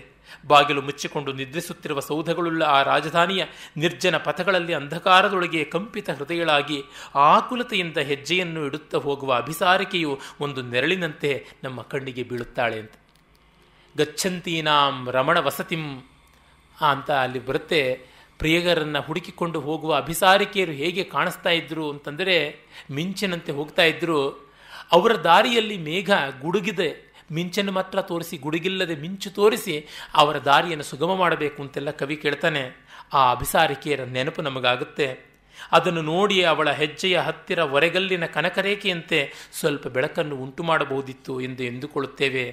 ಬಾಗಿಲು ಮುಚ್ಚಿಕೊಂಡು ನಿದ್ರಿಸುತ್ತಿರುವ ಸೌಧಗಳುಳ್ಳ ಆ ರಾಜಧಾನಿಯ ನಿರ್ಜನ ಪಥಗಳಲ್ಲಿ ಅಂಧಕಾರದೊಳಗೆ ಕಂಪಿತ ಹೃದಯಗಳಾಗಿ ಆಕುಲತೆಯಿಂದ ಹೆಜ್ಜೆಯನ್ನು ಇಡುತ್ತಾ ಹೋಗುವ ಅಭಿಸಾರಿಕೆಯು ಒಂದು ನೆರಳಿನಂತೆ ನಮ್ಮ ಕಣ್ಣಿಗೆ ಬೀಳುತ್ತಾಳೆ ಅಂತ ಗಚ್ಚಂತೀನಾಂ ರಮಣ ವಸತಿಂ ಅಂತ ಅಲ್ಲಿ ಬರುತ್ತೆ ಪ್ರಿಯಗರನ್ನು ಹುಡುಕಿಕೊಂಡು ಹೋಗುವ ಅಭಿಸಾರಿಕೆಯರು ಹೇಗೆ ಕಾಣಿಸ್ತಾ ಇದ್ದರು ಅಂತಂದರೆ ಮಿಂಚಿನಂತೆ ಹೋಗ್ತಾ ಇದ್ದರು ಅವರ ದಾರಿಯಲ್ಲಿ ಮೇಘ ಗುಡುಗಿದೆ ಮಿಂಚನ್ನು ಮಾತ್ರ ತೋರಿಸಿ ಗುಡುಗಿಲ್ಲದೆ ಮಿಂಚು ತೋರಿಸಿ ಅವರ ದಾರಿಯನ್ನು ಸುಗಮ ಮಾಡಬೇಕು ಅಂತೆಲ್ಲ ಕವಿ ಕೇಳ್ತಾನೆ ಆ ಅಭಿಸಾರಿಕೆಯರ ನೆನಪು ನಮಗಾಗುತ್ತೆ ಅದನ್ನು ನೋಡಿ ಅವಳ ಹೆಜ್ಜೆಯ ಹತ್ತಿರ ಒರೆಗಲ್ಲಿನ ಕನಕರೇಖೆಯಂತೆ ಸ್ವಲ್ಪ ಬೆಳಕನ್ನು ಉಂಟು ಮಾಡಬಹುದಿತ್ತು ಎಂದು ಎಂದುಕೊಳ್ಳುತ್ತೇವೆ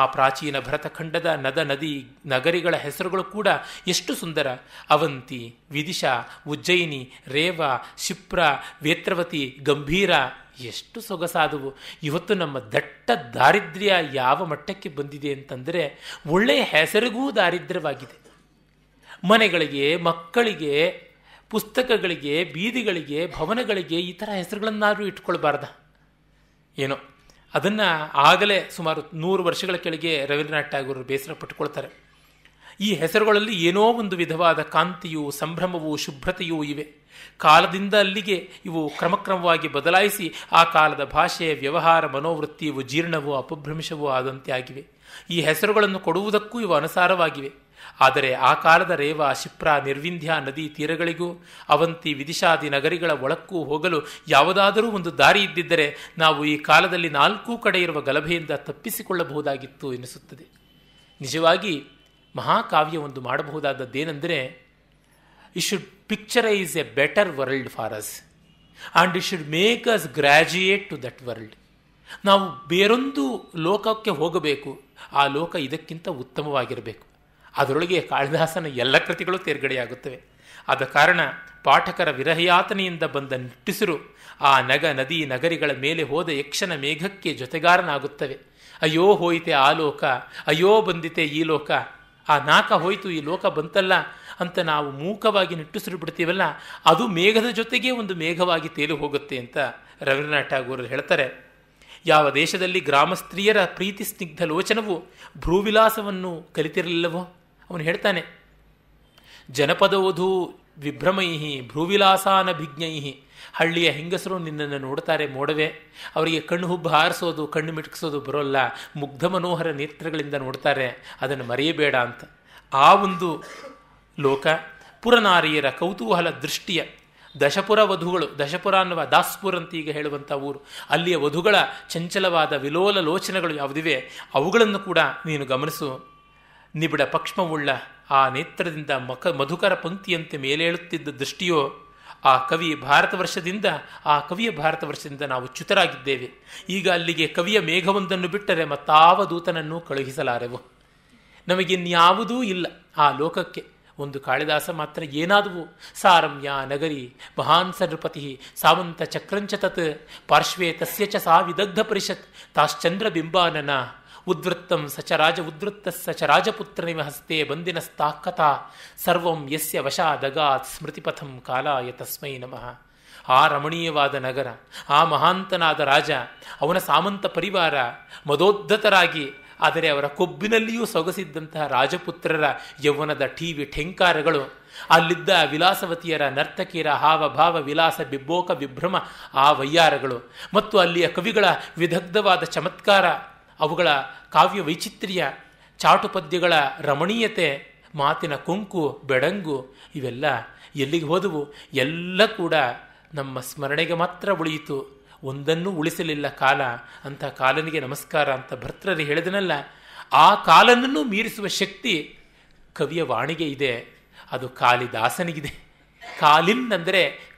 ಆ ಪ್ರಾಚೀನ ಭರತಖಂಡದ ನದ ನದಿ ನಗರಿಗಳ ಹೆಸರುಗಳು ಕೂಡ ಎಷ್ಟು ಸುಂದರ ಅವಂತಿ ವಿದಿಶಾ ಉಜ್ಜಯಿನಿ ರೇವ ಕ್ಷಿಪ್ರ ವೇತ್ರವತಿ ಗಂಭೀರ ಎಷ್ಟು ಸೊಗಸಾದವು ಇವತ್ತು ನಮ್ಮ ದಟ್ಟ ದಾರಿದ್ರ್ಯ ಯಾವ ಮಟ್ಟಕ್ಕೆ ಬಂದಿದೆ ಅಂತಂದರೆ ಒಳ್ಳೆಯ ಹೆಸರಿಗೂ ದಾರಿದ್ರ್ಯವಾಗಿದೆ ಮನೆಗಳಿಗೆ ಮಕ್ಕಳಿಗೆ ಪುಸ್ತಕಗಳಿಗೆ ಬೀದಿಗಳಿಗೆ ಭವನಗಳಿಗೆ ಈ ಥರ ಹೆಸರುಗಳನ್ನಾದರೂ ಇಟ್ಕೊಳ್ಬಾರ್ದ ಏನೋ ಅದನ್ನು ಆಗಲೇ ಸುಮಾರು ನೂರು ವರ್ಷಗಳ ಕೆಳಗೆ ರವೀಂದ್ರನಾಥ್ ಟ್ಯಾಗೂರು ಬೇಸರ ಪಟ್ಟುಕೊಳ್ತಾರೆ ಈ ಹೆಸರುಗಳಲ್ಲಿ ಏನೋ ಒಂದು ವಿಧವಾದ ಕಾಂತಿಯು ಸಂಭ್ರಮವು ಶುಭ್ರತೆಯೂ ಇವೆ ಕಾಲದಿಂದ ಅಲ್ಲಿಗೆ ಇವು ಕ್ರಮಕ್ರಮವಾಗಿ ಬದಲಾಯಿಸಿ ಆ ಕಾಲದ ಭಾಷೆ ವ್ಯವಹಾರ ಮನೋವೃತ್ತಿಯು ಜೀರ್ಣವೋ ಅಪಭ್ರಂಶವೂ ಆದಂತೆ ಆಗಿವೆ ಈ ಹೆಸರುಗಳನ್ನು ಕೊಡುವುದಕ್ಕೂ ಇವು ಅನುಸಾರವಾಗಿವೆ ಆದರೆ ಆ ಕಾಲದ ರೇವ ಶಿಪ್ರ ನಿರ್ವಿಂಧ್ಯ ನದಿ ತೀರಗಳಿಗೂ ಅವಂತಿ ವಿದಿಶಾದಿ ನಗರಿಗಳ ಒಳಕ್ಕೂ ಹೋಗಲು ಯಾವುದಾದರೂ ಒಂದು ದಾರಿ ಇದ್ದಿದ್ದರೆ ನಾವು ಈ ಕಾಲದಲ್ಲಿ ನಾಲ್ಕೂ ಕಡೆ ಇರುವ ಗಲಭೆಯಿಂದ ತಪ್ಪಿಸಿಕೊಳ್ಳಬಹುದಾಗಿತ್ತು ಎನಿಸುತ್ತದೆ ನಿಜವಾಗಿ ಮಹಾಕಾವ್ಯ ಒಂದು ಮಾಡಬಹುದಾದದ್ದೇನೆಂದರೆ you should picturise a better world for us and we should make us graduate to that world ನಾವು ಬೇರೊಂದು ಲೋಕಕ್ಕೆ ಹೋಗಬೇಕು ಆ ಲೋಕ ಇದಕ್ಕಿಂತ ಉತ್ತಮವಾಗಿರಬೇಕು ಅದರೊಳಗೆ ಕಾಳಿದಾಸನ ಎಲ್ಲ ಕೃತಿಗಳು ತೇರ್ಗಡೆಯಾಗುತ್ತವೆ ಆದ ಕಾರಣ ಪಾಠಕರ ವಿರಹಯಾತನೆಯಿಂದ ಬಂದ ನಿಟ್ಟುಸಿರು ಆ ನಗ ನದಿ ನಗರಿಗಳ ಮೇಲೆ ಹೋದ ಯಕ್ಷನ ಮೇಘಕ್ಕೆ ಜೊತೆಗಾರನಾಗುತ್ತವೆ ಅಯ್ಯೋ ಹೋಯಿತೆ ಆ ಲೋಕ ಅಯ್ಯೋ ಬಂದಿತೆ ಈ ಲೋಕ ಆ ನಾಕ ಹೋಯಿತು ಈ ಲೋಕ ಬಂತಲ್ಲ ಅಂತ ನಾವು ಮೂಕವಾಗಿ ನಿಟ್ಟುಸಿರು ಬಿಡ್ತೀವಲ್ಲ ಅದು ಮೇಘದ ಜೊತೆಗೆ ಒಂದು ಮೇಘವಾಗಿ ತೇಲು ಹೋಗುತ್ತೆ ಅಂತ ರವೀಂದ್ರನಾಥ್ ಟಾಗೋರ್ ಹೇಳ್ತಾರೆ ಯಾವ ದೇಶದಲ್ಲಿ ಗ್ರಾಮ ಸ್ತ್ರೀಯರ ಪ್ರೀತಿ ಸ್ನಿಗ್ಧ ಲೋಚನವು ಭ್ರೂವಿಲಾಸವನ್ನು ಕಲಿತಿರಲಿಲ್ಲವೋ ಅವನು ಹೇಳ್ತಾನೆ ಜನಪದವಧು ವಿಭ್ರಮೈಹಿ ಭಿಜ್ಞೈಹಿ ಹಳ್ಳಿಯ ಹೆಂಗಸರು ನಿನ್ನನ್ನು ನೋಡ್ತಾರೆ ಮೋಡವೆ ಅವರಿಗೆ ಕಣ್ಣು ಹುಬ್ಬು ಹಾರಿಸೋದು ಕಣ್ಣು ಮಿಟುಕಿಸೋದು ಬರೋಲ್ಲ ಮುಗ್ಧ ಮನೋಹರ ನೇತ್ರಗಳಿಂದ ನೋಡ್ತಾರೆ ಅದನ್ನು ಮರೆಯಬೇಡ ಅಂತ ಆ ಒಂದು ಲೋಕ ಪುರನಾರಿಯರ ಕೌತೂಹಲ ದೃಷ್ಟಿಯ ದಶಪುರ ವಧುಗಳು ದಶಪುರ ಅನ್ನುವ ದಾಸ್ಪುರ್ ಅಂತ ಈಗ ಹೇಳುವಂಥ ಊರು ಅಲ್ಲಿಯ ವಧುಗಳ ಚಂಚಲವಾದ ವಿಲೋಲ ಲೋಚನಗಳು ಯಾವುದಿವೆ ಅವುಗಳನ್ನು ಕೂಡ ನೀನು ಗಮನಿಸು ನಿಬಿಡ ಪಕ್ಷ್ಮವುಳ್ಳ ಆ ನೇತ್ರದಿಂದ ಮಕ ಮಧುಕರ ಪಂಕ್ತಿಯಂತೆ ಮೇಲೇಳುತ್ತಿದ್ದ ದೃಷ್ಟಿಯೋ ಆ ಕವಿ ಭಾರತವರ್ಷದಿಂದ ಆ ಕವಿಯ ಭಾರತವರ್ಷದಿಂದ ನಾವು ಚ್ಯುತರಾಗಿದ್ದೇವೆ ಈಗ ಅಲ್ಲಿಗೆ ಕವಿಯ ಮೇಘವೊಂದನ್ನು ಬಿಟ್ಟರೆ ಮತ್ತಾವ ದೂತನನ್ನು ಕಳುಹಿಸಲಾರೆವು ನಮಗಿನ್ಯಾವುದೂ ಇಲ್ಲ ಆ ಲೋಕಕ್ಕೆ ಒಂದು ಕಾಳಿದಾಸ ಮಾತ್ರ ಏನಾದವು ಸಾರಮ್ಯ ನಗರಿ ಮಹಾನ್ ಸರಪತಿ ಸಾವಂತ ಚಕ್ರಂಚ ತತ್ ಪಾರ್ಶ್ವೇ ತಸ್ಯ ಚ ಸಾ ವಿದಗ್ಧ ಪರಿಷತ್ ತಾಶ್ಚಂದ್ರ ಬಿಂಬಾನನ ಉದ್ವೃತ್ತಂ ಸಚರಾಜ ಉದ್ವೃತ್ತ ನಿಮ ಹಸ್ತೆ ಬಂದಿನ ಸ್ಥಾಕತ ಸರ್ವಂ ಯಸ್ಯ ದಗಾತ್ ಸ್ಮೃತಿಪಥಂ ಕಾಲಾಯ ತಸ್ಮೈ ನಮಃ ಆ ರಮಣೀಯವಾದ ನಗರ ಆ ಮಹಾಂತನಾದ ರಾಜ ಅವನ ಸಾಮಂತ ಪರಿವಾರ ಮದೋದ್ಧತರಾಗಿ ಆದರೆ ಅವರ ಕೊಬ್ಬಿನಲ್ಲಿಯೂ ಸೊಗಸಿದ್ದಂತಹ ರಾಜಪುತ್ರರ ಯೌವನದ ವಿ ಠೆಂಕಾರಗಳು ಅಲ್ಲಿದ್ದ ವಿಲಾಸವತಿಯರ ನರ್ತಕಿಯರ ಹಾವಭಾವ ವಿಲಾಸ ಬಿಬ್ಬೋಕ ವಿಭ್ರಮ ಆ ವಯ್ಯಾರಗಳು ಮತ್ತು ಅಲ್ಲಿಯ ಕವಿಗಳ ವಿಧಗ್ಧವಾದ ಚಮತ್ಕಾರ ಅವುಗಳ ಕಾವ್ಯ ವೈಚಿತ್ರ್ಯ ಚಾಟುಪದ್ಯಗಳ ರಮಣೀಯತೆ ಮಾತಿನ ಕುಂಕು ಬೆಡಂಗು ಇವೆಲ್ಲ ಎಲ್ಲಿಗೆ ಹೋದವು ಎಲ್ಲ ಕೂಡ ನಮ್ಮ ಸ್ಮರಣೆಗೆ ಮಾತ್ರ ಉಳಿಯಿತು ಒಂದನ್ನು ಉಳಿಸಲಿಲ್ಲ ಕಾಲ ಅಂತ ಕಾಲನಿಗೆ ನಮಸ್ಕಾರ ಅಂತ ಭರ್ತರಲ್ಲಿ ಹೇಳಿದನಲ್ಲ ಆ ಕಾಲನನ್ನು ಮೀರಿಸುವ ಶಕ್ತಿ ಕವಿಯ ವಾಣಿಗೆ ಇದೆ ಅದು ಕಾಲಿದಾಸನಿಗಿದೆ ಕಾಲಿನ್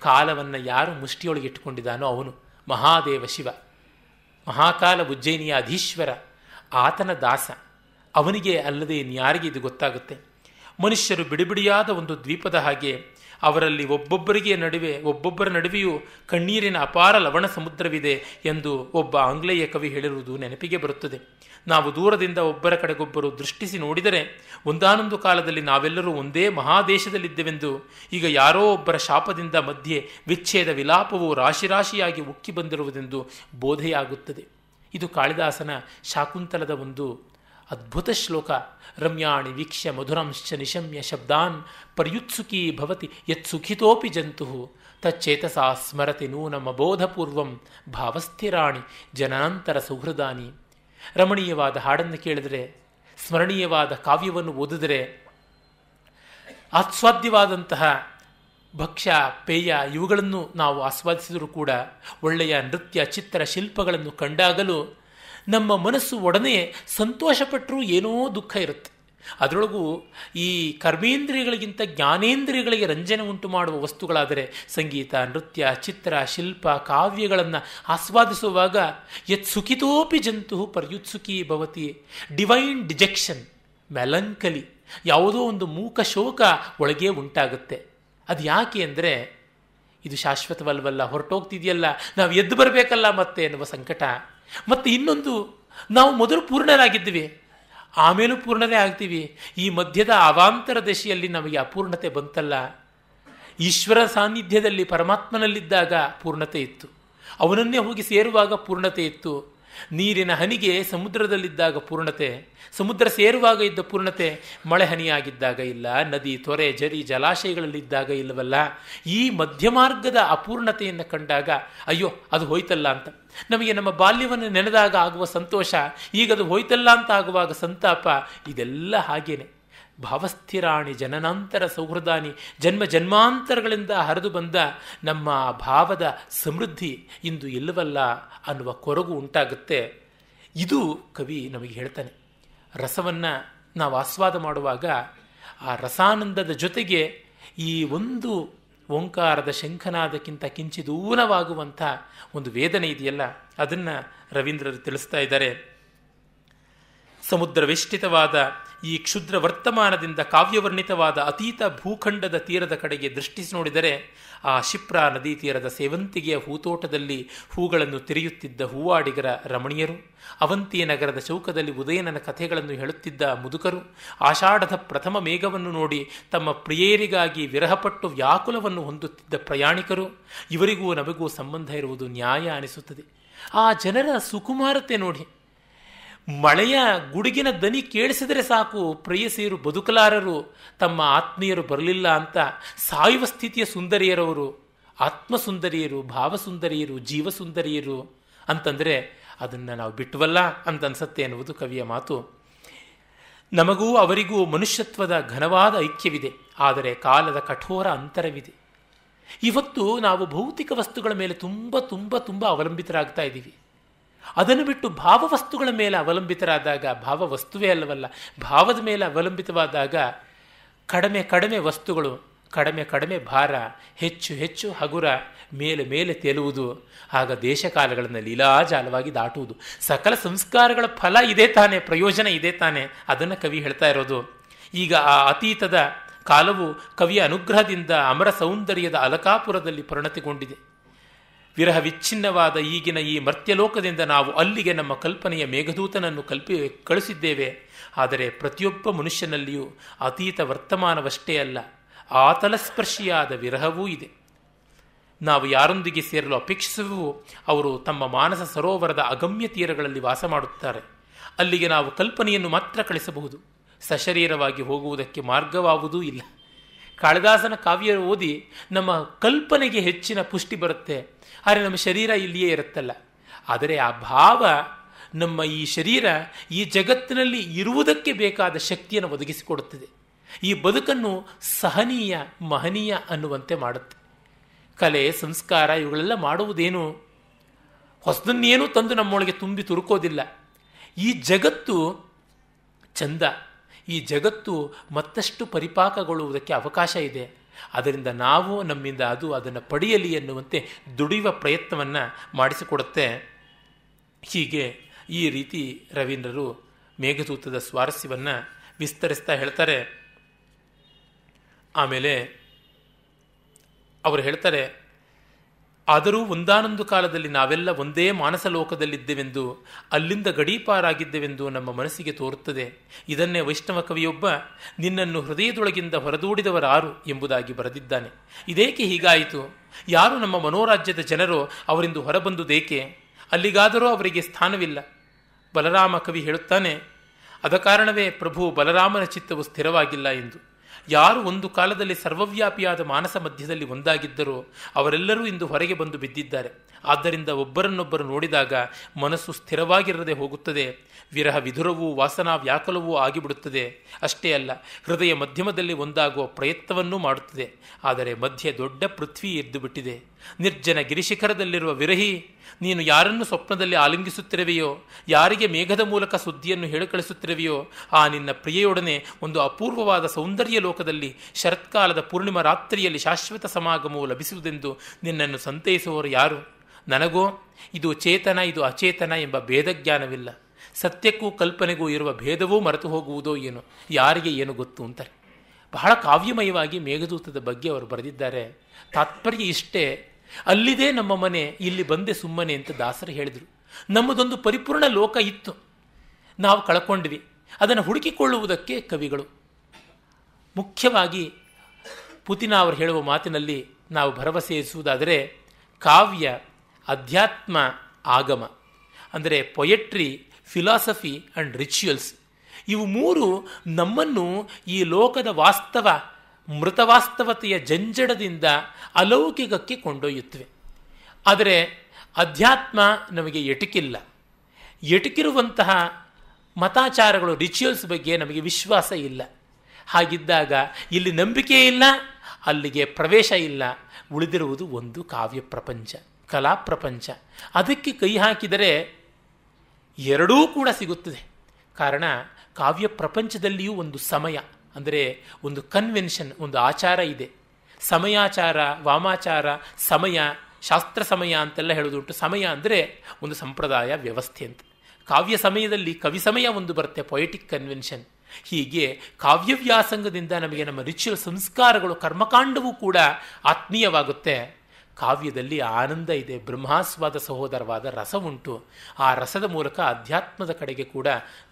ಕಾಲವನ್ನು ಯಾರು ಮುಷ್ಟಿಯೊಳಗೆ ಇಟ್ಟುಕೊಂಡಿದ್ದಾನೋ ಅವನು ಮಹಾದೇವ ಶಿವ ಮಹಾಕಾಲ ಉಜ್ಜಯಿನಿಯ ಅಧೀಶ್ವರ ಆತನ ದಾಸ ಅವನಿಗೆ ಅಲ್ಲದೆ ಇನ್ಯಾರಿಗೆ ಇದು ಗೊತ್ತಾಗುತ್ತೆ ಮನುಷ್ಯರು ಬಿಡಿಬಿಡಿಯಾದ ಒಂದು ದ್ವೀಪದ ಹಾಗೆ ಅವರಲ್ಲಿ ಒಬ್ಬೊಬ್ಬರಿಗೆ ನಡುವೆ ಒಬ್ಬೊಬ್ಬರ ನಡುವೆಯೂ ಕಣ್ಣೀರಿನ ಅಪಾರ ಲವಣ ಸಮುದ್ರವಿದೆ ಎಂದು ಒಬ್ಬ ಆಂಗ್ಲೇಯ ಕವಿ ಹೇಳಿರುವುದು ನೆನಪಿಗೆ ಬರುತ್ತದೆ ನಾವು ದೂರದಿಂದ ಒಬ್ಬರ ಕಡೆಗೊಬ್ಬರು ದೃಷ್ಟಿಸಿ ನೋಡಿದರೆ ಒಂದಾನೊಂದು ಕಾಲದಲ್ಲಿ ನಾವೆಲ್ಲರೂ ಒಂದೇ ಮಹಾದೇಶದಲ್ಲಿದ್ದೆವೆಂದು ಈಗ ಯಾರೋ ಒಬ್ಬರ ಶಾಪದಿಂದ ಮಧ್ಯೆ ವಿಚ್ಛೇದ ವಿಲಾಪವು ರಾಶಿ ರಾಶಿಯಾಗಿ ಉಕ್ಕಿ ಬಂದಿರುವುದೆಂದು ಬೋಧೆಯಾಗುತ್ತದೆ ಇದು ಕಾಳಿದಾಸನ ಶಾಕುಂತಲದ ಒಂದು ಅದ್ಭುತ ಶ್ಲೋಕ ರಮ್ಯಾಣಿ ವೀಕ್ಷ್ಯ ಮಧುರಂಶ್ಚ ನಿಶಮ್ಯ ಶಬ್ದಾನ್ ಪರ್ಯುತ್ಸುಕೀ ಭವತಿ ಯತ್ಸುಖಿತೋಪಿ ಜಂತು ತಚ್ಚೇತಸಾ ಸ್ಮರತಿ ನೂನಮಬೋಧಪೂರ್ವಂ ಭಾವಸ್ಥಿರಾಣಿ ಜನಾಂತರ ಸುಹೃದಾನಿ ರಮಣೀಯವಾದ ಹಾಡನ್ನು ಕೇಳಿದರೆ ಸ್ಮರಣೀಯವಾದ ಕಾವ್ಯವನ್ನು ಓದಿದರೆ ಆಸ್ವಾದ್ಯವಾದಂತಹ ಭಕ್ಷ್ಯ ಪೇಯ ಇವುಗಳನ್ನು ನಾವು ಆಸ್ವಾದಿಸಿದರೂ ಕೂಡ ಒಳ್ಳೆಯ ನೃತ್ಯ ಚಿತ್ರ ಶಿಲ್ಪಗಳನ್ನು ಕಂಡಾಗಲು ನಮ್ಮ ಮನಸ್ಸು ಒಡನೆ ಸಂತೋಷಪಟ್ಟರೂ ಏನೋ ದುಃಖ ಇರುತ್ತೆ ಅದರೊಳಗೂ ಈ ಕರ್ಮೇಂದ್ರಿಯಗಳಿಗಿಂತ ಜ್ಞಾನೇಂದ್ರಿಯಗಳಿಗೆ ರಂಜನೆ ಉಂಟು ಮಾಡುವ ವಸ್ತುಗಳಾದರೆ ಸಂಗೀತ ನೃತ್ಯ ಚಿತ್ರ ಶಿಲ್ಪ ಕಾವ್ಯಗಳನ್ನು ಆಸ್ವಾದಿಸುವಾಗ ಯತ್ ಜಂತು ಪರ್ಯುತ್ಸುಕಿ ಭವತಿ ಡಿವೈನ್ ಡಿಜೆಕ್ಷನ್ ಮೆಲಂಕಲಿ ಯಾವುದೋ ಒಂದು ಮೂಕ ಶೋಕ ಒಳಗೆ ಉಂಟಾಗುತ್ತೆ ಅದು ಯಾಕೆ ಅಂದರೆ ಇದು ಶಾಶ್ವತವಲ್ವಲ್ಲ ಹೊರಟೋಗ್ತಿದೆಯಲ್ಲ ನಾವು ಎದ್ದು ಬರಬೇಕಲ್ಲ ಮತ್ತೆ ಎನ್ನುವ ಸಂಕಟ ಮತ್ತು ಇನ್ನೊಂದು ನಾವು ಮೊದಲು ಪೂರ್ಣರಾಗಿದ್ವಿ ಆಮೇಲೂ ಪೂರ್ಣನೇ ಆಗ್ತೀವಿ ಈ ಮಧ್ಯದ ಅವಾಂತರ ದಶೆಯಲ್ಲಿ ನಮಗೆ ಅಪೂರ್ಣತೆ ಬಂತಲ್ಲ ಈಶ್ವರ ಸಾನ್ನಿಧ್ಯದಲ್ಲಿ ಪರಮಾತ್ಮನಲ್ಲಿದ್ದಾಗ ಪೂರ್ಣತೆ ಇತ್ತು ಅವನನ್ನೇ ಹೋಗಿ ಸೇರುವಾಗ ಪೂರ್ಣತೆ ಇತ್ತು ನೀರಿನ ಹನಿಗೆ ಸಮುದ್ರದಲ್ಲಿದ್ದಾಗ ಪೂರ್ಣತೆ ಸಮುದ್ರ ಸೇರುವಾಗ ಇದ್ದ ಪೂರ್ಣತೆ ಮಳೆ ಹನಿಯಾಗಿದ್ದಾಗ ಇಲ್ಲ ನದಿ ತೊರೆ ಜರಿ ಜಲಾಶಯಗಳಲ್ಲಿದ್ದಾಗ ಇಲ್ಲವಲ್ಲ ಈ ಮಧ್ಯಮಾರ್ಗದ ಅಪೂರ್ಣತೆಯನ್ನು ಕಂಡಾಗ ಅಯ್ಯೋ ಅದು ಹೋಯ್ತಲ್ಲ ಅಂತ ನಮಗೆ ನಮ್ಮ ಬಾಲ್ಯವನ್ನು ನೆನೆದಾಗ ಆಗುವ ಸಂತೋಷ ಈಗ ಅದು ಹೋಯ್ತಲ್ಲ ಅಂತ ಆಗುವಾಗ ಸಂತಾಪ ಇದೆಲ್ಲ ಹಾಗೇನೆ ಭಾವಸ್ಥಿರಾಣಿ ಜನನಾಂತರ ಸೌಹೃದಾನಿ ಜನ್ಮ ಜನ್ಮಾಂತರಗಳಿಂದ ಹರಿದು ಬಂದ ನಮ್ಮ ಭಾವದ ಸಮೃದ್ಧಿ ಇಂದು ಇಲ್ಲವಲ್ಲ ಅನ್ನುವ ಕೊರಗು ಉಂಟಾಗುತ್ತೆ ಇದು ಕವಿ ನಮಗೆ ಹೇಳ್ತಾನೆ ರಸವನ್ನು ನಾವು ಆಸ್ವಾದ ಮಾಡುವಾಗ ಆ ರಸಾನಂದದ ಜೊತೆಗೆ ಈ ಒಂದು ಓಂಕಾರದ ಶಂಖನಾದಕ್ಕಿಂತ ಕಿಂಚಿದೂನವಾಗುವಂಥ ಒಂದು ವೇದನೆ ಇದೆಯಲ್ಲ ಅದನ್ನು ರವೀಂದ್ರರು ತಿಳಿಸ್ತಾ ಇದ್ದಾರೆ ಸಮುದ್ರವಿಷ್ಟಿತವಾದ ಈ ಕ್ಷುದ್ರ ವರ್ತಮಾನದಿಂದ ಕಾವ್ಯವರ್ಣಿತವಾದ ಅತೀತ ಭೂಖಂಡದ ತೀರದ ಕಡೆಗೆ ದೃಷ್ಟಿಸಿ ನೋಡಿದರೆ ಆ ಶಿಪ್ರಾ ನದಿ ತೀರದ ಸೇವಂತಿಗೆಯ ಹೂತೋಟದಲ್ಲಿ ಹೂಗಳನ್ನು ತಿರಿಯುತ್ತಿದ್ದ ಹೂವಾಡಿಗರ ರಮಣೀಯರು ಅವಂತಿ ನಗರದ ಚೌಕದಲ್ಲಿ ಉದಯನನ ಕಥೆಗಳನ್ನು ಹೇಳುತ್ತಿದ್ದ ಮುದುಕರು ಆಷಾಢದ ಪ್ರಥಮ ಮೇಘವನ್ನು ನೋಡಿ ತಮ್ಮ ಪ್ರಿಯರಿಗಾಗಿ ವಿರಹಪಟ್ಟು ವ್ಯಾಕುಲವನ್ನು ಹೊಂದುತ್ತಿದ್ದ ಪ್ರಯಾಣಿಕರು ಇವರಿಗೂ ನಮಗೂ ಸಂಬಂಧ ಇರುವುದು ನ್ಯಾಯ ಅನಿಸುತ್ತದೆ ಆ ಜನರ ಸುಕುಮಾರತೆ ನೋಡಿ ಮಳೆಯ ಗುಡುಗಿನ ದನಿ ಕೇಳಿಸಿದರೆ ಸಾಕು ಪ್ರೇಯಸಿಯರು ಬದುಕಲಾರರು ತಮ್ಮ ಆತ್ಮೀಯರು ಬರಲಿಲ್ಲ ಅಂತ ಸಾಯುವ ಸ್ಥಿತಿಯ ಸುಂದರಿಯರವರು ಆತ್ಮಸುಂದರಿಯರು ಭಾವಸುಂದರಿಯರು ಸುಂದರಿಯರು ಅಂತಂದರೆ ಅದನ್ನು ನಾವು ಬಿಟ್ಟುವಲ್ಲ ಅಂತ ಅನ್ಸತ್ತೆ ಎನ್ನುವುದು ಕವಿಯ ಮಾತು ನಮಗೂ ಅವರಿಗೂ ಮನುಷ್ಯತ್ವದ ಘನವಾದ ಐಕ್ಯವಿದೆ ಆದರೆ ಕಾಲದ ಕಠೋರ ಅಂತರವಿದೆ ಇವತ್ತು ನಾವು ಭೌತಿಕ ವಸ್ತುಗಳ ಮೇಲೆ ತುಂಬ ತುಂಬ ತುಂಬ ಅವಲಂಬಿತರಾಗ್ತಾ ಇದ್ದೀವಿ ಅದನ್ನು ಬಿಟ್ಟು ಭಾವವಸ್ತುಗಳ ಮೇಲೆ ಅವಲಂಬಿತರಾದಾಗ ಭಾವವಸ್ತುವೇ ಅಲ್ಲವಲ್ಲ ಭಾವದ ಮೇಲೆ ಅವಲಂಬಿತವಾದಾಗ ಕಡಿಮೆ ಕಡಿಮೆ ವಸ್ತುಗಳು ಕಡಿಮೆ ಕಡಿಮೆ ಭಾರ ಹೆಚ್ಚು ಹೆಚ್ಚು ಹಗುರ ಮೇಲೆ ಮೇಲೆ ತೇಲುವುದು ಆಗ ದೇಶಕಾಲಗಳನ್ನು ಲೀಲಾಜಾಲವಾಗಿ ದಾಟುವುದು ಸಕಲ ಸಂಸ್ಕಾರಗಳ ಫಲ ಇದೇ ತಾನೇ ಪ್ರಯೋಜನ ಇದೇ ತಾನೆ ಅದನ್ನು ಕವಿ ಹೇಳ್ತಾ ಇರೋದು ಈಗ ಆ ಅತೀತದ ಕಾಲವು ಕವಿಯ ಅನುಗ್ರಹದಿಂದ ಅಮರ ಸೌಂದರ್ಯದ ಅಲಕಾಪುರದಲ್ಲಿ ಪರಿಣತಿಗೊಂಡಿದೆ ವಿರಹ ವಿಚ್ಛಿನ್ನವಾದ ಈಗಿನ ಈ ಮರ್ತ್ಯಲೋಕದಿಂದ ನಾವು ಅಲ್ಲಿಗೆ ನಮ್ಮ ಕಲ್ಪನೆಯ ಮೇಘದೂತನನ್ನು ಕಲ್ಪಿ ಕಳಿಸಿದ್ದೇವೆ ಆದರೆ ಪ್ರತಿಯೊಬ್ಬ ಮನುಷ್ಯನಲ್ಲಿಯೂ ಅತೀತ ವರ್ತಮಾನವಷ್ಟೇ ಅಲ್ಲ ಆತಲಸ್ಪರ್ಶಿಯಾದ ವಿರಹವೂ ಇದೆ ನಾವು ಯಾರೊಂದಿಗೆ ಸೇರಲು ಅಪೇಕ್ಷಿಸುವೋ ಅವರು ತಮ್ಮ ಮಾನಸ ಸರೋವರದ ಅಗಮ್ಯ ತೀರಗಳಲ್ಲಿ ವಾಸ ಮಾಡುತ್ತಾರೆ ಅಲ್ಲಿಗೆ ನಾವು ಕಲ್ಪನೆಯನ್ನು ಮಾತ್ರ ಕಳಿಸಬಹುದು ಸಶರೀರವಾಗಿ ಹೋಗುವುದಕ್ಕೆ ಮಾರ್ಗವಾಗುವುದೂ ಇಲ್ಲ ಕಾಳಿದಾಸನ ಕಾವ್ಯ ಓದಿ ನಮ್ಮ ಕಲ್ಪನೆಗೆ ಹೆಚ್ಚಿನ ಪುಷ್ಟಿ ಬರುತ್ತೆ ಆದರೆ ನಮ್ಮ ಶರೀರ ಇಲ್ಲಿಯೇ ಇರುತ್ತಲ್ಲ ಆದರೆ ಆ ಭಾವ ನಮ್ಮ ಈ ಶರೀರ ಈ ಜಗತ್ತಿನಲ್ಲಿ ಇರುವುದಕ್ಕೆ ಬೇಕಾದ ಶಕ್ತಿಯನ್ನು ಒದಗಿಸಿಕೊಡುತ್ತದೆ ಈ ಬದುಕನ್ನು ಸಹನೀಯ ಮಹನೀಯ ಅನ್ನುವಂತೆ ಮಾಡುತ್ತೆ ಕಲೆ ಸಂಸ್ಕಾರ ಇವುಗಳೆಲ್ಲ ಮಾಡುವುದೇನು ಹೊಸದನ್ನೇನೂ ತಂದು ನಮ್ಮೊಳಗೆ ತುಂಬಿ ತುರುಕೋದಿಲ್ಲ ಈ ಜಗತ್ತು ಚಂದ ಈ ಜಗತ್ತು ಮತ್ತಷ್ಟು ಪರಿಪಾಕಗೊಳ್ಳುವುದಕ್ಕೆ ಅವಕಾಶ ಇದೆ ಅದರಿಂದ ನಾವು ನಮ್ಮಿಂದ ಅದು ಅದನ್ನು ಪಡೆಯಲಿ ಎನ್ನುವಂತೆ ದುಡಿಯುವ ಪ್ರಯತ್ನವನ್ನು ಮಾಡಿಸಿಕೊಡುತ್ತೆ ಹೀಗೆ ಈ ರೀತಿ ರವೀಂದ್ರರು ಮೇಘದೂತದ ಸ್ವಾರಸ್ಯವನ್ನು ವಿಸ್ತರಿಸ್ತಾ ಹೇಳ್ತಾರೆ ಆಮೇಲೆ ಅವರು ಹೇಳ್ತಾರೆ ಆದರೂ ಒಂದಾನೊಂದು ಕಾಲದಲ್ಲಿ ನಾವೆಲ್ಲ ಒಂದೇ ಮಾನಸ ಲೋಕದಲ್ಲಿದ್ದೆವೆಂದು ಅಲ್ಲಿಂದ ಗಡೀಪಾರಾಗಿದ್ದೆವೆಂದು ನಮ್ಮ ಮನಸ್ಸಿಗೆ ತೋರುತ್ತದೆ ಇದನ್ನೇ ವೈಷ್ಣವ ಕವಿಯೊಬ್ಬ ನಿನ್ನನ್ನು ಹೃದಯದೊಳಗಿಂದ ಹೊರದೂಡಿದವರಾರು ಎಂಬುದಾಗಿ ಬರೆದಿದ್ದಾನೆ ಇದೇಕೆ ಹೀಗಾಯಿತು ಯಾರು ನಮ್ಮ ಮನೋರಾಜ್ಯದ ಜನರು ಅವರಿಂದು ಹೊರಬಂದುದೇಕೆ ಅಲ್ಲಿಗಾದರೂ ಅವರಿಗೆ ಸ್ಥಾನವಿಲ್ಲ ಬಲರಾಮ ಕವಿ ಹೇಳುತ್ತಾನೆ ಅದ ಕಾರಣವೇ ಪ್ರಭು ಬಲರಾಮನ ಚಿತ್ತವು ಸ್ಥಿರವಾಗಿಲ್ಲ ಎಂದು ಯಾರು ಒಂದು ಕಾಲದಲ್ಲಿ ಸರ್ವವ್ಯಾಪಿಯಾದ ಮಾನಸ ಮಧ್ಯದಲ್ಲಿ ಒಂದಾಗಿದ್ದರೂ ಅವರೆಲ್ಲರೂ ಇಂದು ಹೊರಗೆ ಬಂದು ಬಿದ್ದಿದ್ದಾರೆ ಆದ್ದರಿಂದ ಒಬ್ಬರನ್ನೊಬ್ಬರು ನೋಡಿದಾಗ ಮನಸ್ಸು ಸ್ಥಿರವಾಗಿರದೆ ಹೋಗುತ್ತದೆ ವಿರಹ ವಿಧುರವೂ ವಾಸನಾ ವ್ಯಾಕುಲವೂ ಆಗಿಬಿಡುತ್ತದೆ ಅಷ್ಟೇ ಅಲ್ಲ ಹೃದಯ ಮಧ್ಯಮದಲ್ಲಿ ಒಂದಾಗುವ ಪ್ರಯತ್ನವನ್ನೂ ಮಾಡುತ್ತದೆ ಆದರೆ ಮಧ್ಯೆ ದೊಡ್ಡ ಪೃಥ್ವಿ ಎದ್ದುಬಿಟ್ಟಿದೆ ನಿರ್ಜನ ಗಿರಿಶಿಖರದಲ್ಲಿರುವ ವಿರಹಿ ನೀನು ಯಾರನ್ನು ಸ್ವಪ್ನದಲ್ಲಿ ಆಲಿಂಗಿಸುತ್ತಿರುವೆಯೋ ಯಾರಿಗೆ ಮೇಘದ ಮೂಲಕ ಸುದ್ದಿಯನ್ನು ಹೇಳಿಕಳಿಸುತ್ತಿರುವೆಯೋ ಆ ನಿನ್ನ ಪ್ರಿಯೆಯೊಡನೆ ಒಂದು ಅಪೂರ್ವವಾದ ಸೌಂದರ್ಯ ಲೋಕದಲ್ಲಿ ಶರತ್ಕಾಲದ ಪೂರ್ಣಿಮ ರಾತ್ರಿಯಲ್ಲಿ ಶಾಶ್ವತ ಸಮಾಗಮವು ಲಭಿಸುವುದೆಂದು ನಿನ್ನನ್ನು ಸಂತೈಸುವವರು ಯಾರು ನನಗೋ ಇದು ಚೇತನ ಇದು ಅಚೇತನ ಎಂಬ ಭೇದಜ್ಞಾನವಿಲ್ಲ ಸತ್ಯಕ್ಕೂ ಕಲ್ಪನೆಗೂ ಇರುವ ಭೇದವೂ ಮರೆತು ಹೋಗುವುದೋ ಏನು ಯಾರಿಗೆ ಏನು ಗೊತ್ತು ಅಂತಾರೆ ಬಹಳ ಕಾವ್ಯಮಯವಾಗಿ ಮೇಘದೂತದ ಬಗ್ಗೆ ಅವರು ಬರೆದಿದ್ದಾರೆ ತಾತ್ಪರ್ಯ ಇಷ್ಟೇ ಅಲ್ಲಿದೆ ನಮ್ಮ ಮನೆ ಇಲ್ಲಿ ಬಂದೆ ಸುಮ್ಮನೆ ಅಂತ ದಾಸರು ಹೇಳಿದರು ನಮ್ಮದೊಂದು ಪರಿಪೂರ್ಣ ಲೋಕ ಇತ್ತು ನಾವು ಕಳ್ಕೊಂಡ್ವಿ ಅದನ್ನು ಹುಡುಕಿಕೊಳ್ಳುವುದಕ್ಕೆ ಕವಿಗಳು ಮುಖ್ಯವಾಗಿ ಪುತಿನ ಅವರು ಹೇಳುವ ಮಾತಿನಲ್ಲಿ ನಾವು ಭರವಸೆ ಇರಿಸುವುದಾದರೆ ಕಾವ್ಯ ಅಧ್ಯಾತ್ಮ ಆಗಮ ಅಂದರೆ ಪೊಯೆಟ್ರಿ ಫಿಲಾಸಫಿ ಆ್ಯಂಡ್ ರಿಚುಯಲ್ಸ್ ಇವು ಮೂರು ನಮ್ಮನ್ನು ಈ ಲೋಕದ ವಾಸ್ತವ ಮೃತವಾಸ್ತವತೆಯ ಜಂಜಡದಿಂದ ಅಲೌಕಿಕಕ್ಕೆ ಕೊಂಡೊಯ್ಯುತ್ತವೆ ಆದರೆ ಅಧ್ಯಾತ್ಮ ನಮಗೆ ಎಟುಕಿಲ್ಲ ಎಟುಕಿರುವಂತಹ ಮತಾಚಾರಗಳು ರಿಚುವಲ್ಸ್ ಬಗ್ಗೆ ನಮಗೆ ವಿಶ್ವಾಸ ಇಲ್ಲ ಹಾಗಿದ್ದಾಗ ಇಲ್ಲಿ ನಂಬಿಕೆ ಇಲ್ಲ ಅಲ್ಲಿಗೆ ಪ್ರವೇಶ ಇಲ್ಲ ಉಳಿದಿರುವುದು ಒಂದು ಕಾವ್ಯ ಪ್ರಪಂಚ ಕಲಾ ಪ್ರಪಂಚ ಅದಕ್ಕೆ ಕೈ ಹಾಕಿದರೆ ಎರಡೂ ಕೂಡ ಸಿಗುತ್ತದೆ ಕಾರಣ ಕಾವ್ಯ ಪ್ರಪಂಚದಲ್ಲಿಯೂ ಒಂದು ಸಮಯ ಅಂದರೆ ಒಂದು ಕನ್ವೆನ್ಷನ್ ಒಂದು ಆಚಾರ ಇದೆ ಸಮಯಾಚಾರ ವಾಮಾಚಾರ ಸಮಯ ಶಾಸ್ತ್ರ ಸಮಯ ಅಂತೆಲ್ಲ ಹೇಳೋದುಂಟು ಸಮಯ ಅಂದರೆ ಒಂದು ಸಂಪ್ರದಾಯ ವ್ಯವಸ್ಥೆ ಅಂತ ಕಾವ್ಯ ಸಮಯದಲ್ಲಿ ಕವಿ ಸಮಯ ಒಂದು ಬರುತ್ತೆ ಪೊಯೆಟಿಕ್ ಕನ್ವೆನ್ಷನ್ ಹೀಗೆ ಕಾವ್ಯವ್ಯಾಸಂಗದಿಂದ ನಮಗೆ ನಮ್ಮ ರಿಚುವಲ್ ಸಂಸ್ಕಾರಗಳು ಕರ್ಮಕಾಂಡವೂ ಕೂಡ ಆತ್ಮೀಯವಾಗುತ್ತೆ ಕಾವ್ಯದಲ್ಲಿ ಆನಂದ ಇದೆ ಬ್ರಹ್ಮಾಸ್ವಾದ ಸಹೋದರವಾದ ರಸ ಉಂಟು ಆ ರಸದ ಮೂಲಕ ಅಧ್ಯಾತ್ಮದ ಕಡೆಗೆ ಕೂಡ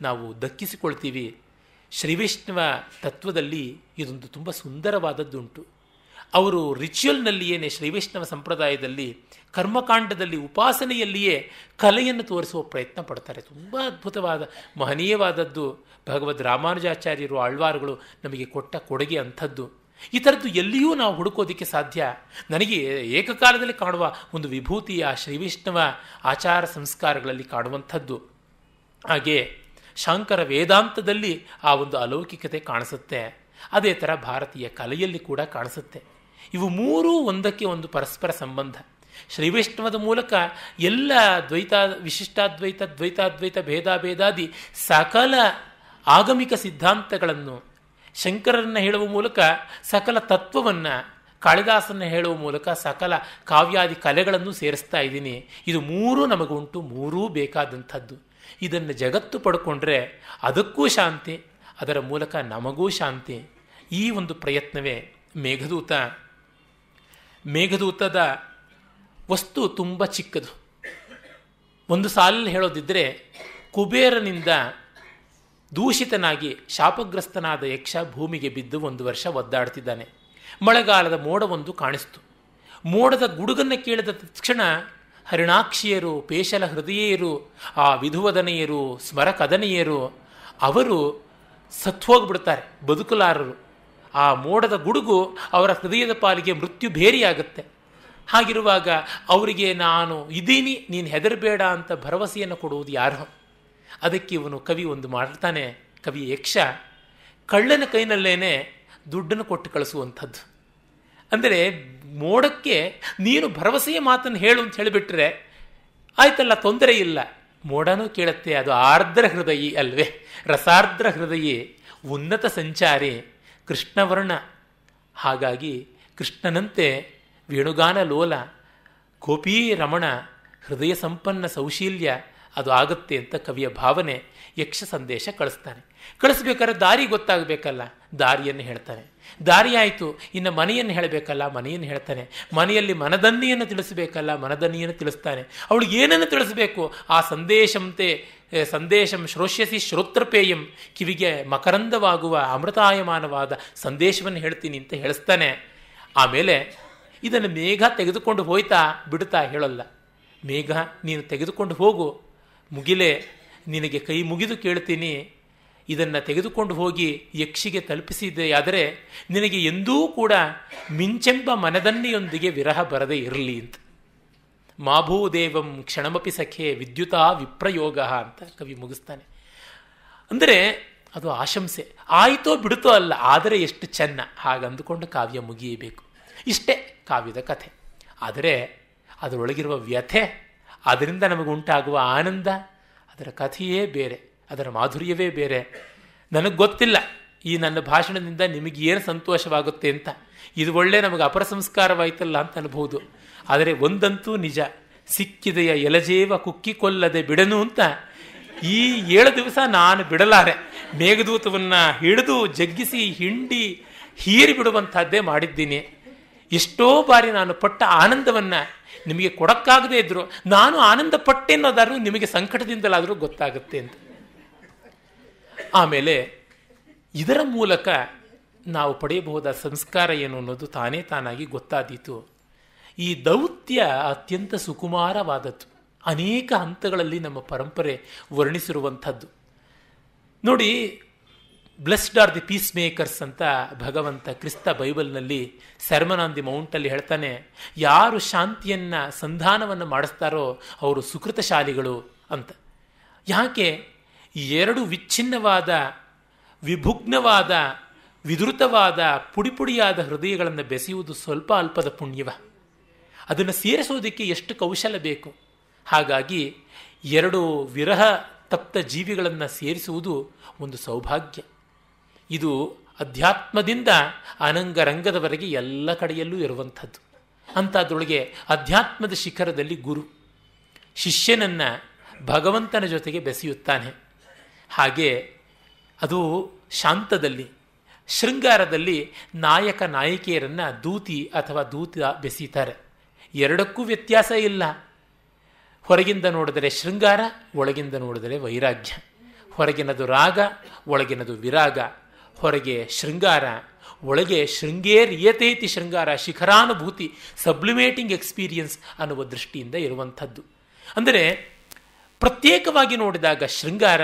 ನಾವು ದಕ್ಕಿಸಿಕೊಳ್ತೀವಿ ಶ್ರೀವಿಷ್ಣುವ ತತ್ವದಲ್ಲಿ ಇದೊಂದು ತುಂಬ ಸುಂದರವಾದದ್ದುಂಟು ಅವರು ರಿಚುವಲ್ನಲ್ಲಿಯೇ ಶ್ರೀವೈಷ್ಣವ ಸಂಪ್ರದಾಯದಲ್ಲಿ ಕರ್ಮಕಾಂಡದಲ್ಲಿ ಉಪಾಸನೆಯಲ್ಲಿಯೇ ಕಲೆಯನ್ನು ತೋರಿಸುವ ಪ್ರಯತ್ನ ಪಡ್ತಾರೆ ತುಂಬ ಅದ್ಭುತವಾದ ಮಹನೀಯವಾದದ್ದು ಭಗವದ್ ರಾಮಾನುಜಾಚಾರ್ಯರು ಆಳ್ವಾರುಗಳು ನಮಗೆ ಕೊಟ್ಟ ಕೊಡುಗೆ ಅಂಥದ್ದು ಈ ಥರದ್ದು ಎಲ್ಲಿಯೂ ನಾವು ಹುಡುಕೋದಕ್ಕೆ ಸಾಧ್ಯ ನನಗೆ ಏಕಕಾಲದಲ್ಲಿ ಕಾಣುವ ಒಂದು ವಿಭೂತಿಯ ಶ್ರೀವೈಷ್ಣವ ಆಚಾರ ಸಂಸ್ಕಾರಗಳಲ್ಲಿ ಕಾಣುವಂಥದ್ದು ಹಾಗೆ ಶಂಕರ ವೇದಾಂತದಲ್ಲಿ ಆ ಒಂದು ಅಲೌಕಿಕತೆ ಕಾಣಿಸುತ್ತೆ ಅದೇ ಥರ ಭಾರತೀಯ ಕಲೆಯಲ್ಲಿ ಕೂಡ ಕಾಣಿಸುತ್ತೆ ಇವು ಮೂರೂ ಒಂದಕ್ಕೆ ಒಂದು ಪರಸ್ಪರ ಸಂಬಂಧ ಶ್ರೀ ಮೂಲಕ ಎಲ್ಲ ದ್ವೈತ ವಿಶಿಷ್ಟಾದ್ವೈತ ದ್ವೈತಾದ್ವೈತ ಭೇದಾಭೇದಾದಿ ಸಕಲ ಆಗಮಿಕ ಸಿದ್ಧಾಂತಗಳನ್ನು ಶಂಕರನ್ನು ಹೇಳುವ ಮೂಲಕ ಸಕಲ ತತ್ವವನ್ನು ಕಾಳಿದಾಸನ್ನು ಹೇಳುವ ಮೂಲಕ ಸಕಲ ಕಾವ್ಯಾದಿ ಕಲೆಗಳನ್ನು ಸೇರಿಸ್ತಾ ಇದ್ದೀನಿ ಇದು ಮೂರೂ ನಮಗುಂಟು ಮೂರೂ ಬೇಕಾದಂಥದ್ದು ಇದನ್ನು ಜಗತ್ತು ಪಡ್ಕೊಂಡ್ರೆ ಅದಕ್ಕೂ ಶಾಂತಿ ಅದರ ಮೂಲಕ ನಮಗೂ ಶಾಂತಿ ಈ ಒಂದು ಪ್ರಯತ್ನವೇ ಮೇಘದೂತ ಮೇಘದೂತದ ವಸ್ತು ತುಂಬ ಚಿಕ್ಕದು ಒಂದು ಸಾಲಲ್ಲಿ ಹೇಳೋದಿದ್ದರೆ ಕುಬೇರನಿಂದ ದೂಷಿತನಾಗಿ ಶಾಪಗ್ರಸ್ತನಾದ ಯಕ್ಷ ಭೂಮಿಗೆ ಬಿದ್ದು ಒಂದು ವರ್ಷ ಒದ್ದಾಡ್ತಿದ್ದಾನೆ ಮಳೆಗಾಲದ ಮೋಡವೊಂದು ಕಾಣಿಸ್ತು ಮೋಡದ ಗುಡುಗನ್ನು ಕೇಳಿದ ತಕ್ಷಣ ಹರಿಣಾಕ್ಷಿಯರು ಪೇಶಲ ಹೃದಯರು ಆ ವಿಧುವದನೆಯರು ಸ್ಮರಕದನೆಯರು ಅವರು ಸತ್ವೋಗ್ಬಿಡ್ತಾರೆ ಬದುಕಲಾರರು ಆ ಮೋಡದ ಗುಡುಗು ಅವರ ಹೃದಯದ ಪಾಲಿಗೆ ಮೃತ್ಯು ಭೇರಿಯಾಗುತ್ತೆ ಹಾಗಿರುವಾಗ ಅವರಿಗೆ ನಾನು ಇದ್ದೀನಿ ನೀನು ಹೆದರಬೇಡ ಅಂತ ಭರವಸೆಯನ್ನು ಕೊಡುವುದು ಯಾರು ಅದಕ್ಕೆ ಇವನು ಕವಿ ಒಂದು ಮಾಡ್ತಾನೆ ಕವಿ ಯಕ್ಷ ಕಳ್ಳನ ಕೈನಲ್ಲೇನೆ ದುಡ್ಡನ್ನು ಕೊಟ್ಟು ಕಳಿಸುವಂಥದ್ದು ಅಂದರೆ ಮೋಡಕ್ಕೆ ನೀನು ಭರವಸೆಯ ಮಾತನ್ನು ಹೇಳು ಅಂತ ಹೇಳಿಬಿಟ್ರೆ ಆಯ್ತಲ್ಲ ತೊಂದರೆ ಇಲ್ಲ ಮೋಡನೂ ಕೇಳುತ್ತೆ ಅದು ಆರ್ದ್ರ ಹೃದಯಿ ಅಲ್ವೇ ರಸಾರ್ದ್ರ ಹೃದಯಿ ಉನ್ನತ ಸಂಚಾರಿ ಕೃಷ್ಣವರ್ಣ ಹಾಗಾಗಿ ಕೃಷ್ಣನಂತೆ ವೇಣುಗಾನ ಲೋಲ ಗೋಪೀ ರಮಣ ಹೃದಯ ಸಂಪನ್ನ ಸೌಶೀಲ್ಯ ಅದು ಆಗುತ್ತೆ ಅಂತ ಕವಿಯ ಭಾವನೆ ಯಕ್ಷ ಸಂದೇಶ ಕಳಿಸ್ತಾನೆ ಕಳಿಸ್ಬೇಕಾದ್ರೆ ದಾರಿ ಗೊತ್ತಾಗಬೇಕಲ್ಲ ದಾರಿಯನ್ನು ಹೇಳ್ತಾನೆ ದಾರಿಯಾಯಿತು ಇನ್ನು ಮನೆಯನ್ನು ಹೇಳಬೇಕಲ್ಲ ಮನೆಯನ್ನು ಹೇಳ್ತಾನೆ ಮನೆಯಲ್ಲಿ ಮನದನ್ನಿಯನ್ನು ತಿಳಿಸಬೇಕಲ್ಲ ಮನದನ್ನಿಯನ್ನು ತಿಳಿಸ್ತಾನೆ ಅವಳಿಗೆ ಏನನ್ನು ತಿಳಿಸಬೇಕು ಆ ಸಂದೇಶಂತೆ ಸಂದೇಶಂ ಶ್ರೋಷ್ಯಸಿ ಶ್ರೋತ್ರಪೇಯಂ ಕಿವಿಗೆ ಮಕರಂದವಾಗುವ ಅಮೃತಾಯಮಾನವಾದ ಸಂದೇಶವನ್ನು ಹೇಳ್ತೀನಿ ಅಂತ ಹೇಳಿಸ್ತಾನೆ ಆಮೇಲೆ ಇದನ್ನು ಮೇಘ ತೆಗೆದುಕೊಂಡು ಹೋಯ್ತಾ ಬಿಡ್ತಾ ಹೇಳಲ್ಲ ಮೇಘ ನೀನು ತೆಗೆದುಕೊಂಡು ಹೋಗು ಮುಗಿಲೆ ನಿನಗೆ ಕೈ ಮುಗಿದು ಕೇಳ್ತೀನಿ ಇದನ್ನು ತೆಗೆದುಕೊಂಡು ಹೋಗಿ ಯಕ್ಷಿಗೆ ತಲುಪಿಸಿದೆಯಾದರೆ ನಿನಗೆ ಎಂದೂ ಕೂಡ ಮಿಂಚೆಂಬ ಮನದನ್ನೆಯೊಂದಿಗೆ ವಿರಹ ಬರದೇ ಇರಲಿ ಅಂತ ಮಾಭೂದೇವಂ ಕ್ಷಣಮಪಿ ಸಖೆ ವಿದ್ಯುತಾ ವಿಪ್ರಯೋಗ ಅಂತ ಕವಿ ಮುಗಿಸ್ತಾನೆ ಅಂದರೆ ಅದು ಆಶಂಸೆ ಆಯಿತೋ ಬಿಡುತ್ತೋ ಅಲ್ಲ ಆದರೆ ಎಷ್ಟು ಚೆನ್ನ ಹಾಗಂದುಕೊಂಡು ಕಾವ್ಯ ಮುಗಿಯಬೇಕು ಇಷ್ಟೇ ಕಾವ್ಯದ ಕಥೆ ಆದರೆ ಅದರೊಳಗಿರುವ ವ್ಯಥೆ ಅದರಿಂದ ಉಂಟಾಗುವ ಆನಂದ ಅದರ ಕಥೆಯೇ ಬೇರೆ ಅದರ ಮಾಧುರ್ಯವೇ ಬೇರೆ ನನಗೆ ಗೊತ್ತಿಲ್ಲ ಈ ನನ್ನ ಭಾಷಣದಿಂದ ನಿಮಗೆ ಏನು ಸಂತೋಷವಾಗುತ್ತೆ ಅಂತ ಇದು ಒಳ್ಳೆ ನಮಗೆ ಸಂಸ್ಕಾರವಾಯ್ತಲ್ಲ ಅಂತ ಅನ್ಬೋದು ಆದರೆ ಒಂದಂತೂ ನಿಜ ಸಿಕ್ಕಿದೆಯ ಎಲಜೇವ ಕುಕ್ಕಿ ಕೊಲ್ಲದೆ ಬಿಡನು ಅಂತ ಈ ಏಳು ದಿವಸ ನಾನು ಬಿಡಲಾರೆ ಮೇಘದೂತವನ್ನು ಹಿಡಿದು ಜಗ್ಗಿಸಿ ಹಿಂಡಿ ಹೀರಿ ಬಿಡುವಂಥದ್ದೇ ಮಾಡಿದ್ದೀನಿ ಎಷ್ಟೋ ಬಾರಿ ನಾನು ಪಟ್ಟ ಆನಂದವನ್ನು ನಿಮಗೆ ಕೊಡೋಕ್ಕಾಗದೇ ಇದ್ದರು ನಾನು ಆನಂದ ಪಟ್ಟೆ ಅನ್ನೋದಾದ್ರೂ ನಿಮಗೆ ಸಂಕಟದಿಂದಲಾದರೂ ಗೊತ್ತಾಗುತ್ತೆ ಅಂತ ಆಮೇಲೆ ಇದರ ಮೂಲಕ ನಾವು ಪಡೆಯಬಹುದಾದ ಸಂಸ್ಕಾರ ಏನು ಅನ್ನೋದು ತಾನೇ ತಾನಾಗಿ ಗೊತ್ತಾದೀತು ಈ ದೌತ್ಯ ಅತ್ಯಂತ ಸುಕುಮಾರವಾದದ್ದು ಅನೇಕ ಹಂತಗಳಲ್ಲಿ ನಮ್ಮ ಪರಂಪರೆ ವರ್ಣಿಸಿರುವಂಥದ್ದು ನೋಡಿ blessed are the peace makers ಅಂತ ಭಗವಂತ ಕ್ರಿಸ್ತ ಬೈಬಲ್ನಲ್ಲಿ ಸರ್ಮನ್ ಆನ್ ದಿ ಮೌಂಟಲ್ಲಿ ಹೇಳ್ತಾನೆ ಯಾರು ಶಾಂತಿಯನ್ನು ಸಂಧಾನವನ್ನು ಮಾಡಿಸ್ತಾರೋ ಅವರು ಸುಕೃತಶಾಲಿಗಳು ಅಂತ ಯಾಕೆ ಎರಡು ವಿಚ್ಛಿನ್ನವಾದ ವಿಭುಗ್ನವಾದ ವಿದೃತವಾದ ಪುಡಿಪುಡಿಯಾದ ಹೃದಯಗಳನ್ನು ಬೆಸೆಯುವುದು ಸ್ವಲ್ಪ ಅಲ್ಪದ ಪುಣ್ಯವ ಅದನ್ನು ಸೇರಿಸೋದಕ್ಕೆ ಎಷ್ಟು ಕೌಶಲ ಬೇಕು ಹಾಗಾಗಿ ಎರಡು ವಿರಹ ತಪ್ತ ಜೀವಿಗಳನ್ನು ಸೇರಿಸುವುದು ಒಂದು ಸೌಭಾಗ್ಯ ಇದು ಅಧ್ಯಾತ್ಮದಿಂದ ಅನಂಗರಂಗದವರೆಗೆ ಎಲ್ಲ ಕಡೆಯಲ್ಲೂ ಇರುವಂಥದ್ದು ಅಂಥದ್ರೊಳಗೆ ಅಧ್ಯಾತ್ಮದ ಶಿಖರದಲ್ಲಿ ಗುರು ಶಿಷ್ಯನನ್ನು ಭಗವಂತನ ಜೊತೆಗೆ ಬೆಸೆಯುತ್ತಾನೆ ಹಾಗೆ ಅದು ಶಾಂತದಲ್ಲಿ ಶೃಂಗಾರದಲ್ಲಿ ನಾಯಕ ನಾಯಕಿಯರನ್ನು ದೂತಿ ಅಥವಾ ದೂತ ಬೆಸೀತಾರೆ ಎರಡಕ್ಕೂ ವ್ಯತ್ಯಾಸ ಇಲ್ಲ ಹೊರಗಿಂದ ನೋಡಿದರೆ ಶೃಂಗಾರ ಒಳಗಿಂದ ನೋಡಿದರೆ ವೈರಾಗ್ಯ ಹೊರಗಿನದು ರಾಗ ಒಳಗಿನದು ವಿರಾಗ ಹೊರಗೆ ಶೃಂಗಾರ ಒಳಗೆ ಶೃಂಗೇರಿಯತೈತಿ ಶೃಂಗಾರ ಶಿಖರಾನುಭೂತಿ ಸಬ್ಲಿಮೇಟಿಂಗ್ ಎಕ್ಸ್ಪೀರಿಯನ್ಸ್ ಅನ್ನುವ ದೃಷ್ಟಿಯಿಂದ ಇರುವಂಥದ್ದು ಅಂದರೆ ಪ್ರತ್ಯೇಕವಾಗಿ ನೋಡಿದಾಗ ಶೃಂಗಾರ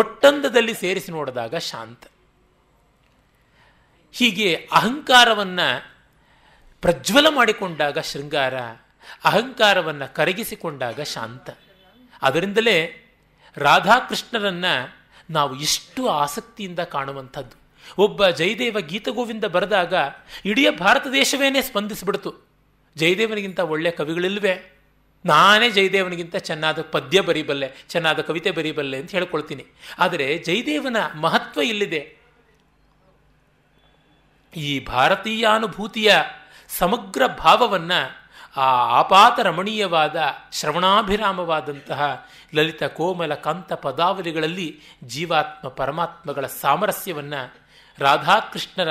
ಒಟ್ಟಂದದಲ್ಲಿ ಸೇರಿಸಿ ನೋಡಿದಾಗ ಶಾಂತ ಹೀಗೆ ಅಹಂಕಾರವನ್ನು ಪ್ರಜ್ವಲ ಮಾಡಿಕೊಂಡಾಗ ಶೃಂಗಾರ ಅಹಂಕಾರವನ್ನು ಕರಗಿಸಿಕೊಂಡಾಗ ಶಾಂತ ಅದರಿಂದಲೇ ರಾಧಾಕೃಷ್ಣರನ್ನು ನಾವು ಎಷ್ಟು ಆಸಕ್ತಿಯಿಂದ ಕಾಣುವಂಥದ್ದು ಒಬ್ಬ ಜಯದೇವ ಗೀತಗೋವಿಂದ ಬರೆದಾಗ ಇಡೀ ಭಾರತ ದೇಶವೇನೇ ಸ್ಪಂದಿಸಿಬಿಡ್ತು ಜಯದೇವನಿಗಿಂತ ಒಳ್ಳೆಯ ಕವಿಗಳಿಲ್ವೇ ನಾನೇ ಜಯದೇವನಿಗಿಂತ ಚೆನ್ನಾದ ಪದ್ಯ ಬರೀಬಲ್ಲೆ ಚೆನ್ನಾದ ಕವಿತೆ ಬರೀಬಲ್ಲೆ ಅಂತ ಹೇಳ್ಕೊಳ್ತೀನಿ ಆದರೆ ಜಯದೇವನ ಮಹತ್ವ ಇಲ್ಲಿದೆ ಈ ಭಾರತೀಯಾನುಭೂತಿಯ ಸಮಗ್ರ ಭಾವವನ್ನು ಆ ಆಪಾತ ರಮಣೀಯವಾದ ಶ್ರವಣಾಭಿರಾಮವಾದಂತಹ ಲಲಿತ ಕೋಮಲ ಕಂತ ಪದಾವಲಿಗಳಲ್ಲಿ ಜೀವಾತ್ಮ ಪರಮಾತ್ಮಗಳ ಸಾಮರಸ್ಯವನ್ನು ರಾಧಾಕೃಷ್ಣರ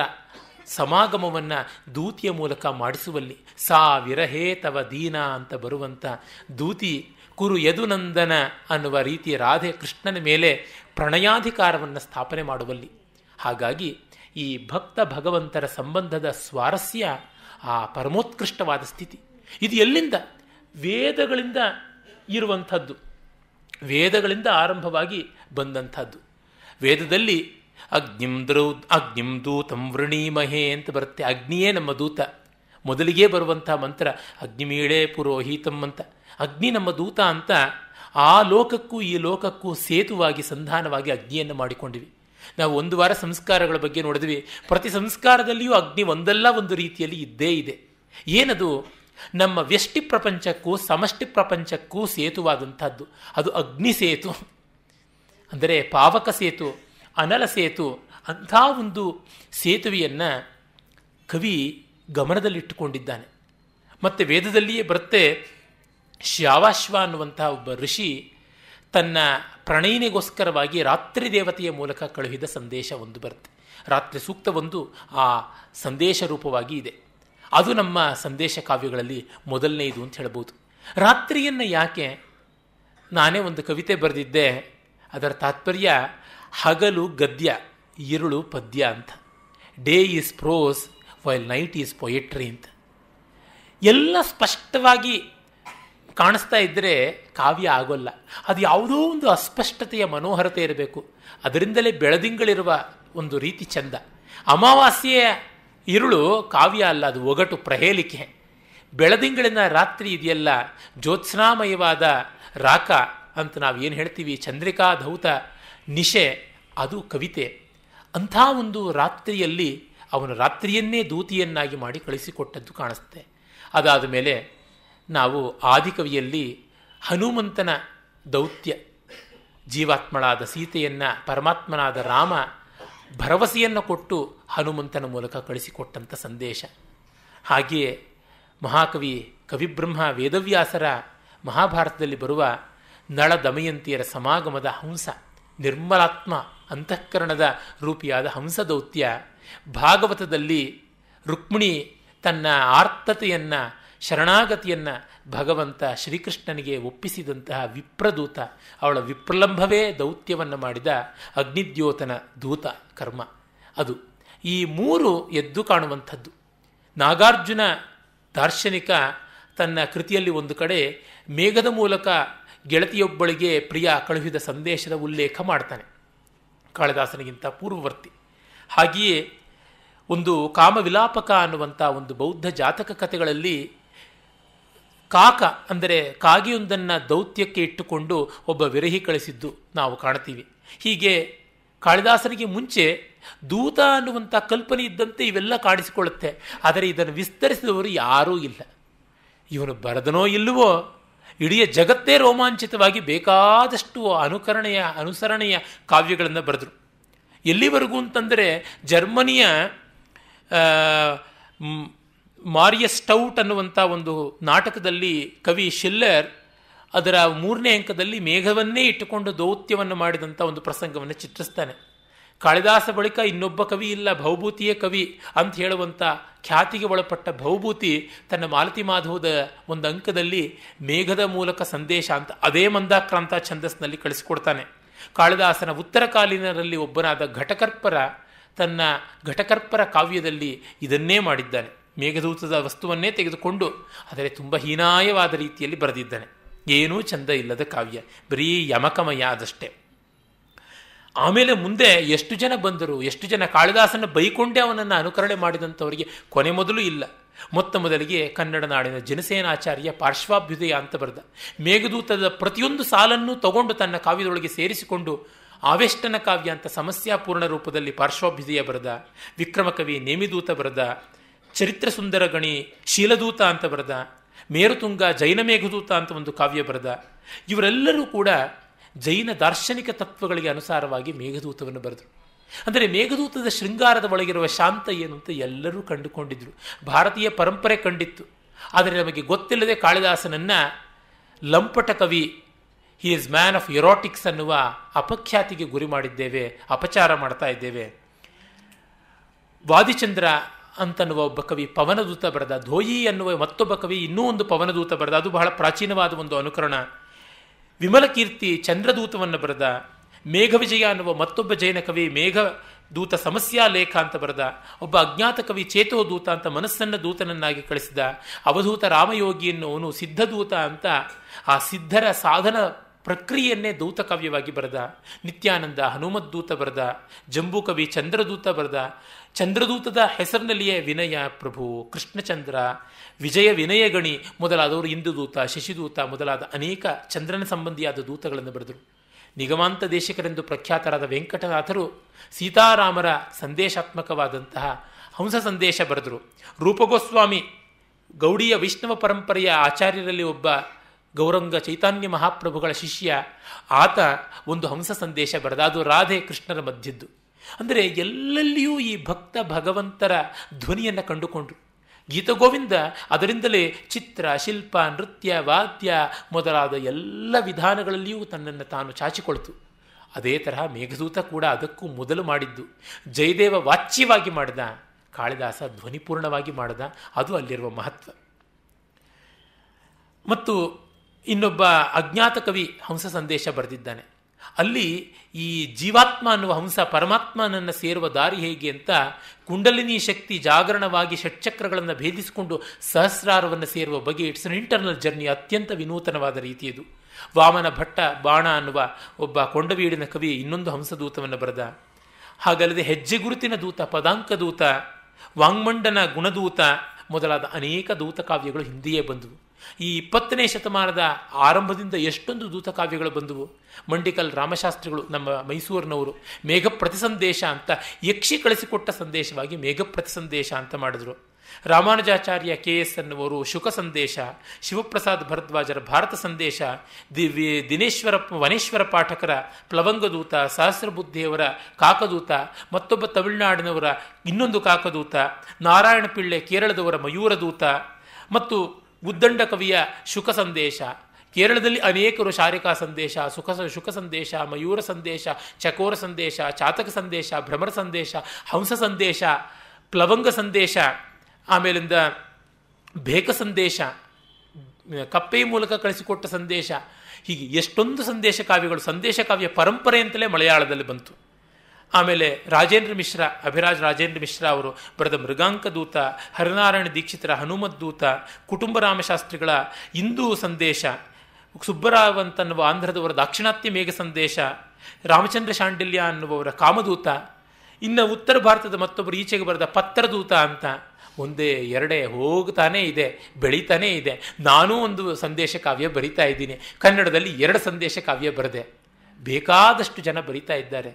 ಸಮಾಗಮವನ್ನು ದೂತಿಯ ಮೂಲಕ ಮಾಡಿಸುವಲ್ಲಿ ಸಾ ವಿರಹೇ ತವ ದೀನ ಅಂತ ಬರುವಂಥ ದೂತಿ ಕುರು ಯದುನಂದನ ಅನ್ನುವ ರೀತಿ ರಾಧೆ ಕೃಷ್ಣನ ಮೇಲೆ ಪ್ರಣಯಾಧಿಕಾರವನ್ನು ಸ್ಥಾಪನೆ ಮಾಡುವಲ್ಲಿ ಹಾಗಾಗಿ ಈ ಭಕ್ತ ಭಗವಂತರ ಸಂಬಂಧದ ಸ್ವಾರಸ್ಯ ಆ ಪರಮೋತ್ಕೃಷ್ಟವಾದ ಸ್ಥಿತಿ ಇದು ಎಲ್ಲಿಂದ ವೇದಗಳಿಂದ ಇರುವಂಥದ್ದು ವೇದಗಳಿಂದ ಆರಂಭವಾಗಿ ಬಂದಂಥದ್ದು ವೇದದಲ್ಲಿ ಅಗ್ನಿಂ ದ್ರೌ ಅಗ್ನಿಂ ದೂತಂ ವೃಣೀಮಹೇ ಅಂತ ಬರುತ್ತೆ ಅಗ್ನಿಯೇ ನಮ್ಮ ದೂತ ಮೊದಲಿಗೆ ಬರುವಂಥ ಮಂತ್ರ ಅಗ್ನಿಮೀಳೆ ಪುರೋಹಿತಂ ಅಂತ ಅಗ್ನಿ ನಮ್ಮ ದೂತ ಅಂತ ಆ ಲೋಕಕ್ಕೂ ಈ ಲೋಕಕ್ಕೂ ಸೇತುವಾಗಿ ಸಂಧಾನವಾಗಿ ಅಗ್ನಿಯನ್ನು ಮಾಡಿಕೊಂಡಿವಿ ನಾವು ಒಂದು ವಾರ ಸಂಸ್ಕಾರಗಳ ಬಗ್ಗೆ ನೋಡಿದ್ವಿ ಪ್ರತಿ ಸಂಸ್ಕಾರದಲ್ಲಿಯೂ ಅಗ್ನಿ ಒಂದಲ್ಲ ಒಂದು ರೀತಿಯಲ್ಲಿ ಇದ್ದೇ ಇದೆ ಏನದು ನಮ್ಮ ವ್ಯಷ್ಟಿ ಪ್ರಪಂಚಕ್ಕೂ ಸಮಷ್ಟಿ ಪ್ರಪಂಚಕ್ಕೂ ಸೇತುವಾದಂಥದ್ದು ಅದು ಅಗ್ನಿ ಸೇತು ಅಂದರೆ ಪಾವಕ ಸೇತು ಅನಲ ಸೇತು ಅಂಥ ಒಂದು ಸೇತುವೆಯನ್ನು ಕವಿ ಗಮನದಲ್ಲಿಟ್ಟುಕೊಂಡಿದ್ದಾನೆ ಮತ್ತು ವೇದದಲ್ಲಿಯೇ ಬರುತ್ತೆ ಶ್ಯಾವಾಶ್ವ ಅನ್ನುವಂಥ ಒಬ್ಬ ಋಷಿ ತನ್ನ ಪ್ರಣಯನೆಗೋಸ್ಕರವಾಗಿ ರಾತ್ರಿ ದೇವತೆಯ ಮೂಲಕ ಕಳುಹಿದ ಸಂದೇಶ ಒಂದು ಬರುತ್ತೆ ರಾತ್ರಿ ಸೂಕ್ತ ಒಂದು ಆ ಸಂದೇಶ ರೂಪವಾಗಿ ಇದೆ ಅದು ನಮ್ಮ ಸಂದೇಶ ಕಾವ್ಯಗಳಲ್ಲಿ ಇದು ಅಂತ ಹೇಳ್ಬೋದು ರಾತ್ರಿಯನ್ನು ಯಾಕೆ ನಾನೇ ಒಂದು ಕವಿತೆ ಬರೆದಿದ್ದೆ ಅದರ ತಾತ್ಪರ್ಯ ಹಗಲು ಗದ್ಯ ಇರುಳು ಪದ್ಯ ಅಂತ day is prose while night is poetry ಅಂತ ಎಲ್ಲ ಸ್ಪಷ್ಟವಾಗಿ ಕಾಣಿಸ್ತಾ ಇದ್ದರೆ ಕಾವ್ಯ ಆಗೋಲ್ಲ ಅದು ಯಾವುದೋ ಒಂದು ಅಸ್ಪಷ್ಟತೆಯ ಮನೋಹರತೆ ಇರಬೇಕು ಅದರಿಂದಲೇ ಬೆಳದಿಂಗಳಿರುವ ಒಂದು ರೀತಿ ಚಂದ ಅಮಾವಾಸ್ಯೆಯ ಇರುಳು ಕಾವ್ಯ ಅಲ್ಲ ಅದು ಒಗಟು ಪ್ರಹೇಲಿಕೆ ಬೆಳದಿಂಗಳಿನ ರಾತ್ರಿ ಇದೆಯಲ್ಲ ಜ್ಯೋತ್ಸ್ನಾಮಯವಾದ ರಾಕ ಅಂತ ನಾವು ಏನು ಹೇಳ್ತೀವಿ ಚಂದ್ರಿಕಾ ಧೌತ ನಿಶೆ ಅದು ಕವಿತೆ ಅಂಥ ಒಂದು ರಾತ್ರಿಯಲ್ಲಿ ಅವನು ರಾತ್ರಿಯನ್ನೇ ದೂತಿಯನ್ನಾಗಿ ಮಾಡಿ ಕಳಿಸಿಕೊಟ್ಟದ್ದು ಕಾಣಿಸುತ್ತೆ ಅದಾದ ಮೇಲೆ ನಾವು ಆದಿಕವಿಯಲ್ಲಿ ಹನುಮಂತನ ದೌತ್ಯ ಜೀವಾತ್ಮಳಾದ ಸೀತೆಯನ್ನು ಪರಮಾತ್ಮನಾದ ರಾಮ ಭರವಸೆಯನ್ನು ಕೊಟ್ಟು ಹನುಮಂತನ ಮೂಲಕ ಕಳಿಸಿಕೊಟ್ಟಂಥ ಸಂದೇಶ ಹಾಗೆಯೇ ಮಹಾಕವಿ ಕವಿಬ್ರಹ್ಮ ವೇದವ್ಯಾಸರ ಮಹಾಭಾರತದಲ್ಲಿ ಬರುವ ನಳ ದಮಯಂತಿಯರ ಸಮಾಗಮದ ಹಂಸ ನಿರ್ಮಲಾತ್ಮ ಅಂತಃಕರಣದ ರೂಪಿಯಾದ ಹಂಸದೌತ್ಯ ಭಾಗವತದಲ್ಲಿ ರುಕ್ಮಿಣಿ ತನ್ನ ಆರ್ತತೆಯನ್ನು ಶರಣಾಗತಿಯನ್ನು ಭಗವಂತ ಶ್ರೀಕೃಷ್ಣನಿಗೆ ಒಪ್ಪಿಸಿದಂತಹ ವಿಪ್ರದೂತ ಅವಳ ವಿಪ್ರಲಂಭವೇ ದೌತ್ಯವನ್ನು ಮಾಡಿದ ಅಗ್ನಿದ್ಯೋತನ ದೂತ ಕರ್ಮ ಅದು ಈ ಮೂರು ಎದ್ದು ಕಾಣುವಂಥದ್ದು ನಾಗಾರ್ಜುನ ದಾರ್ಶನಿಕ ತನ್ನ ಕೃತಿಯಲ್ಲಿ ಒಂದು ಕಡೆ ಮೇಘದ ಮೂಲಕ ಗೆಳತಿಯೊಬ್ಬಳಿಗೆ ಪ್ರಿಯ ಕಳುಹಿದ ಸಂದೇಶದ ಉಲ್ಲೇಖ ಮಾಡ್ತಾನೆ ಕಾಳಿದಾಸನಿಗಿಂತ ಪೂರ್ವವರ್ತಿ ಹಾಗೆಯೇ ಒಂದು ಕಾಮವಿಲಾಪಕ ಅನ್ನುವಂಥ ಒಂದು ಬೌದ್ಧ ಜಾತಕ ಕಥೆಗಳಲ್ಲಿ ಕಾಕ ಅಂದರೆ ಕಾಗಿಯೊಂದನ್ನು ದೌತ್ಯಕ್ಕೆ ಇಟ್ಟುಕೊಂಡು ಒಬ್ಬ ವಿರಹಿ ಕಳಿಸಿದ್ದು ನಾವು ಕಾಣ್ತೀವಿ ಹೀಗೆ ಕಾಳಿದಾಸನಿಗೆ ಮುಂಚೆ ದೂತ ಅನ್ನುವಂಥ ಕಲ್ಪನೆ ಇದ್ದಂತೆ ಇವೆಲ್ಲ ಕಾಣಿಸಿಕೊಳ್ಳುತ್ತೆ ಆದರೆ ಇದನ್ನು ವಿಸ್ತರಿಸಿದವರು ಯಾರೂ ಇಲ್ಲ ಇವನು ಬರೆದನೋ ಇಲ್ಲವೋ ಇಡೀ ಜಗತ್ತೇ ರೋಮಾಂಚಿತವಾಗಿ ಬೇಕಾದಷ್ಟು ಅನುಕರಣೆಯ ಅನುಸರಣೆಯ ಕಾವ್ಯಗಳನ್ನು ಬರೆದರು ಎಲ್ಲಿವರೆಗೂ ಅಂತಂದರೆ ಜರ್ಮನಿಯ ಮಾರಿಯ ಸ್ಟೌಟ್ ಅನ್ನುವಂಥ ಒಂದು ನಾಟಕದಲ್ಲಿ ಕವಿ ಶಿಲ್ಲರ್ ಅದರ ಮೂರನೇ ಅಂಕದಲ್ಲಿ ಮೇಘವನ್ನೇ ಇಟ್ಟುಕೊಂಡು ದೌತ್ಯವನ್ನು ಮಾಡಿದಂಥ ಒಂದು ಪ್ರಸಂಗವನ್ನು ಚಿತ್ರಿಸ್ತಾನೆ ಕಾಳಿದಾಸ ಬಳಿಕ ಇನ್ನೊಬ್ಬ ಕವಿ ಇಲ್ಲ ಭೌಭೂತಿಯೇ ಕವಿ ಅಂತ ಹೇಳುವಂಥ ಖ್ಯಾತಿಗೆ ಒಳಪಟ್ಟ ಭೌಭೂತಿ ತನ್ನ ಮಾಲತಿ ಮಾಧವದ ಒಂದು ಅಂಕದಲ್ಲಿ ಮೇಘದ ಮೂಲಕ ಸಂದೇಶ ಅಂತ ಅದೇ ಮಂದಾಕ್ರಾಂತ ಛಂದಸ್ನಲ್ಲಿ ಕಳಿಸಿಕೊಡ್ತಾನೆ ಕಾಳಿದಾಸನ ಉತ್ತರಕಾಲೀನರಲ್ಲಿ ಒಬ್ಬನಾದ ಘಟಕರ್ಪರ ತನ್ನ ಘಟಕರ್ಪರ ಕಾವ್ಯದಲ್ಲಿ ಇದನ್ನೇ ಮಾಡಿದ್ದಾನೆ ಮೇಘದೂತದ ವಸ್ತುವನ್ನೇ ತೆಗೆದುಕೊಂಡು ಆದರೆ ತುಂಬ ಹೀನಾಯವಾದ ರೀತಿಯಲ್ಲಿ ಬರೆದಿದ್ದಾನೆ ಏನೂ ಚಂದ ಇಲ್ಲದ ಕಾವ್ಯ ಬರೀ ಯಮಕಮಯ ಅದಷ್ಟೇ ಆಮೇಲೆ ಮುಂದೆ ಎಷ್ಟು ಜನ ಬಂದರು ಎಷ್ಟು ಜನ ಕಾಳಿದಾಸನ ಬೈಕೊಂಡೇ ಅವನನ್ನು ಅನುಕರಣೆ ಮಾಡಿದಂಥವರಿಗೆ ಕೊನೆ ಮೊದಲು ಇಲ್ಲ ಮೊತ್ತ ಮೊದಲಿಗೆ ಕನ್ನಡ ನಾಡಿನ ಜನಸೇನಾಚಾರ್ಯ ಪಾರ್ಶ್ವಾಭ್ಯುದಯ ಅಂತ ಬರೆದ ಮೇಘದೂತದ ಪ್ರತಿಯೊಂದು ಸಾಲನ್ನು ತಗೊಂಡು ತನ್ನ ಕಾವ್ಯದೊಳಗೆ ಸೇರಿಸಿಕೊಂಡು ಆವೆಷ್ಟನ ಕಾವ್ಯ ಅಂತ ಸಮಸ್ಯಾಪೂರ್ಣ ರೂಪದಲ್ಲಿ ಪಾರ್ಶ್ವಾಭ್ಯುದಯ ಬರೆದ ವಿಕ್ರಮಕವಿ ನೇಮಿದೂತ ಬರೆದ ಚರಿತ್ರ ಸುಂದರ ಗಣಿ ಶೀಲದೂತ ಅಂತ ಬರೆದ ಮೇರುತುಂಗ ಜೈನ ಮೇಘದೂತ ಅಂತ ಒಂದು ಕಾವ್ಯ ಬರೆದ ಇವರೆಲ್ಲರೂ ಕೂಡ ಜೈನ ದಾರ್ಶನಿಕ ತತ್ವಗಳಿಗೆ ಅನುಸಾರವಾಗಿ ಮೇಘದೂತವನ್ನು ಬರೆದರು ಅಂದರೆ ಮೇಘದೂತದ ಶೃಂಗಾರದ ಒಳಗಿರುವ ಶಾಂತ ಏನು ಅಂತ ಎಲ್ಲರೂ ಕಂಡುಕೊಂಡಿದ್ರು ಭಾರತೀಯ ಪರಂಪರೆ ಕಂಡಿತ್ತು ಆದರೆ ನಮಗೆ ಗೊತ್ತಿಲ್ಲದೆ ಕಾಳಿದಾಸನನ್ನು ಲಂಪಟ ಕವಿ he is man of erotics ಅನ್ನುವ ಅಪಖ್ಯಾತಿಗೆ ಗುರಿ ಮಾಡಿದ್ದೇವೆ ಅಪಚಾರ ಮಾಡ್ತಾ ಇದ್ದೇವೆ ವಾದಿಚಂದ್ರ ಅಂತನ್ನುವ ಒಬ್ಬ ಕವಿ ಪವನದೂತ ಬರೆದ ಧೋಯಿ ಅನ್ನುವ ಮತ್ತೊಬ್ಬ ಕವಿ ಇನ್ನೂ ಒಂದು ಪವನದೂತ ಬರೆದ ಅದು ಬಹಳ ಪ್ರಾಚೀನವಾದ ಒಂದು ಅನುಕರಣ ವಿಮಲಕೀರ್ತಿ ಚಂದ್ರದೂತವನ್ನು ಬರೆದ ಮೇಘವಿಜಯ ಅನ್ನುವ ಮತ್ತೊಬ್ಬ ಜೈನ ಕವಿ ಮೇಘ ದೂತ ಸಮಸ್ಯಾ ಲೇಖ ಅಂತ ಬರೆದ ಒಬ್ಬ ಅಜ್ಞಾತ ಕವಿ ಚೇತೋ ದೂತ ಅಂತ ಮನಸ್ಸನ್ನ ದೂತನನ್ನಾಗಿ ಕಳಿಸಿದ ಅವಧೂತ ರಾಮಯೋಗಿ ಎನ್ನುವನು ಸಿದ್ಧದೂತ ಅಂತ ಆ ಸಿದ್ಧರ ಸಾಧನ ಪ್ರಕ್ರಿಯೆಯನ್ನೇ ದೂತ ಕಾವ್ಯವಾಗಿ ಬರೆದ ನಿತ್ಯಾನಂದ ಹನುಮದ್ ದೂತ ಬರೆದ ಜಂಬೂಕವಿ ಕವಿ ಚಂದ್ರದೂತ ಬರೆದ ಚಂದ್ರದೂತದ ಹೆಸರಿನಲ್ಲಿಯೇ ವಿನಯ ಪ್ರಭು ಕೃಷ್ಣಚಂದ್ರ ವಿಜಯ ವಿನಯ ಗಣಿ ಮೊದಲಾದವರು ಇಂದುದೂತ ಶಶಿದೂತ ಮೊದಲಾದ ಅನೇಕ ಚಂದ್ರನ ಸಂಬಂಧಿಯಾದ ದೂತಗಳನ್ನು ಬರೆದರು ನಿಗಮಾಂತ ದೇಶಕರೆಂದು ಪ್ರಖ್ಯಾತರಾದ ವೆಂಕಟನಾಥರು ಸೀತಾರಾಮರ ಸಂದೇಶಾತ್ಮಕವಾದಂತಹ ಹಂಸ ಸಂದೇಶ ಬರೆದರು ರೂಪಗೋಸ್ವಾಮಿ ಗೌಡಿಯ ವೈಷ್ಣವ ಪರಂಪರೆಯ ಆಚಾರ್ಯರಲ್ಲಿ ಒಬ್ಬ ಗೌರಂಗ ಚೈತನ್ಯ ಮಹಾಪ್ರಭುಗಳ ಶಿಷ್ಯ ಆತ ಒಂದು ಹಂಸ ಸಂದೇಶ ಬರೆದ ಅದು ರಾಧೆ ಕೃಷ್ಣರ ಮಧ್ಯದ್ದು ಅಂದರೆ ಎಲ್ಲೆಲ್ಲಿಯೂ ಈ ಭಕ್ತ ಭಗವಂತರ ಧ್ವನಿಯನ್ನು ಕಂಡುಕೊಂಡ್ರು ಗೀತಗೋವಿಂದ ಅದರಿಂದಲೇ ಚಿತ್ರ ಶಿಲ್ಪ ನೃತ್ಯ ವಾದ್ಯ ಮೊದಲಾದ ಎಲ್ಲ ವಿಧಾನಗಳಲ್ಲಿಯೂ ತನ್ನನ್ನು ತಾನು ಚಾಚಿಕೊಳ್ತು ಅದೇ ತರಹ ಮೇಘದೂತ ಕೂಡ ಅದಕ್ಕೂ ಮೊದಲು ಮಾಡಿದ್ದು ಜಯದೇವ ವಾಚ್ಯವಾಗಿ ಮಾಡಿದ ಕಾಳಿದಾಸ ಧ್ವನಿಪೂರ್ಣವಾಗಿ ಮಾಡಿದ ಅದು ಅಲ್ಲಿರುವ ಮಹತ್ವ ಮತ್ತು ಇನ್ನೊಬ್ಬ ಅಜ್ಞಾತ ಕವಿ ಹಂಸ ಸಂದೇಶ ಬರೆದಿದ್ದಾನೆ ಅಲ್ಲಿ ಈ ಜೀವಾತ್ಮ ಅನ್ನುವ ಹಂಸ ಪರಮಾತ್ಮನನ್ನು ಸೇರುವ ದಾರಿ ಹೇಗೆ ಅಂತ ಕುಂಡಲಿನಿ ಶಕ್ತಿ ಜಾಗರಣವಾಗಿ ಷಟ್ಚಕ್ರಗಳನ್ನು ಭೇದಿಸಿಕೊಂಡು ಸಹಸ್ರಾರವನ್ನು ಸೇರುವ ಬಗೆ ಇಟ್ಸ್ ಅನ್ ಇಂಟರ್ನಲ್ ಜರ್ನಿ ಅತ್ಯಂತ ವಿನೂತನವಾದ ರೀತಿಯದು ವಾಮನ ಭಟ್ಟ ಬಾಣ ಅನ್ನುವ ಒಬ್ಬ ಕೊಂಡವೀಡಿನ ಕವಿ ಇನ್ನೊಂದು ಹಂಸದೂತವನ್ನು ಬರೆದ ಹಾಗಲ್ಲದೆ ಹೆಜ್ಜೆ ಗುರುತಿನ ದೂತ ಪದಾಂಕ ದೂತ ವಾಂಗ್ಮಂಡನ ಗುಣದೂತ ಮೊದಲಾದ ಅನೇಕ ದೂತ ಕಾವ್ಯಗಳು ಹಿಂದೆಯೇ ಬಂದವು ಈ ಇಪ್ಪತ್ತನೇ ಶತಮಾನದ ಆರಂಭದಿಂದ ಎಷ್ಟೊಂದು ದೂತಕಾವ್ಯಗಳು ಬಂದವು ಮಂಡಿಕಲ್ ರಾಮಶಾಸ್ತ್ರಿಗಳು ನಮ್ಮ ಮೈಸೂರಿನವರು ಮೇಘಪ್ರತಿ ಸಂದೇಶ ಅಂತ ಯಕ್ಷಿ ಕಳಿಸಿಕೊಟ್ಟ ಸಂದೇಶವಾಗಿ ಮೇಘಪ್ರತಿ ಸಂದೇಶ ಅಂತ ಮಾಡಿದ್ರು ರಾಮಾನುಜಾಚಾರ್ಯ ಕೆ ಎಸ್ ಅನ್ನುವರು ಶುಕ ಸಂದೇಶ ಶಿವಪ್ರಸಾದ್ ಭರದ್ವಾಜರ ಭಾರತ ಸಂದೇಶ ದಿವ್ಯ ದಿನೇಶ್ವರ ವನೇಶ್ವರ ಪಾಠಕರ ಪ್ಲವಂಗದೂತ ಸಹಸ್ರಬುದ್ಧಿಯವರ ಕಾಕದೂತ ಮತ್ತೊಬ್ಬ ತಮಿಳುನಾಡಿನವರ ಇನ್ನೊಂದು ಕಾಕದೂತ ನಾರಾಯಣ ಪಿಳ್ಳೆ ಕೇರಳದವರ ಮಯೂರ ದೂತ ಮತ್ತು ಉದ್ದಂಡ ಕವಿಯ ಶುಕ ಸಂದೇಶ ಕೇರಳದಲ್ಲಿ ಅನೇಕರು ಶಾರಿಕಾ ಸಂದೇಶ ಸುಖ ಶುಕ ಸಂದೇಶ ಮಯೂರ ಸಂದೇಶ ಚಕೋರ ಸಂದೇಶ ಚಾತಕ ಸಂದೇಶ ಭ್ರಮರ ಸಂದೇಶ ಹಂಸ ಸಂದೇಶ ಪ್ಲವಂಗ ಸಂದೇಶ ಆಮೇಲಿಂದ ಬೇಕ ಸಂದೇಶ ಕಪ್ಪೆಯ ಮೂಲಕ ಕಳಿಸಿಕೊಟ್ಟ ಸಂದೇಶ ಹೀಗೆ ಎಷ್ಟೊಂದು ಸಂದೇಶ ಕಾವ್ಯಗಳು ಸಂದೇಶ ಕಾವ್ಯ ಪರಂಪರೆ ಅಂತಲೇ ಮಲಯಾಳದಲ್ಲಿ ಬಂತು ಆಮೇಲೆ ರಾಜೇಂದ್ರ ಮಿಶ್ರ ಅಭಿರಾಜ್ ರಾಜೇಂದ್ರ ಮಿಶ್ರ ಅವರು ಬರೆದ ಮೃಗಾಂಕ ದೂತ ಹರಿನಾರಾಯಣ ದೀಕ್ಷಿತರ ಹನುಮದ್ ದೂತ ಕುಟುಂಬ ರಾಮಶಾಸ್ತ್ರಿಗಳ ಹಿಂದೂ ಸಂದೇಶ ಅಂತ ಅನ್ನುವ ಆಂಧ್ರದವರ ದಾಕ್ಷಿಣಾತ್ಯ ಮೇಘ ಸಂದೇಶ ರಾಮಚಂದ್ರ ಶಾಂಡಿಲ್ಯ ಅನ್ನುವವರ ಕಾಮದೂತ ಇನ್ನು ಉತ್ತರ ಭಾರತದ ಮತ್ತೊಬ್ಬರು ಈಚೆಗೆ ಬರೆದ ಪತ್ರದೂತ ಅಂತ ಒಂದೇ ಎರಡೇ ಹೋಗ್ತಾನೇ ಇದೆ ಬೆಳೀತಾನೇ ಇದೆ ನಾನೂ ಒಂದು ಸಂದೇಶ ಕಾವ್ಯ ಬರಿತಾ ಇದ್ದೀನಿ ಕನ್ನಡದಲ್ಲಿ ಎರಡು ಸಂದೇಶ ಕಾವ್ಯ ಬರೆದೆ ಬೇಕಾದಷ್ಟು ಜನ ಬರಿತಾ ಇದ್ದಾರೆ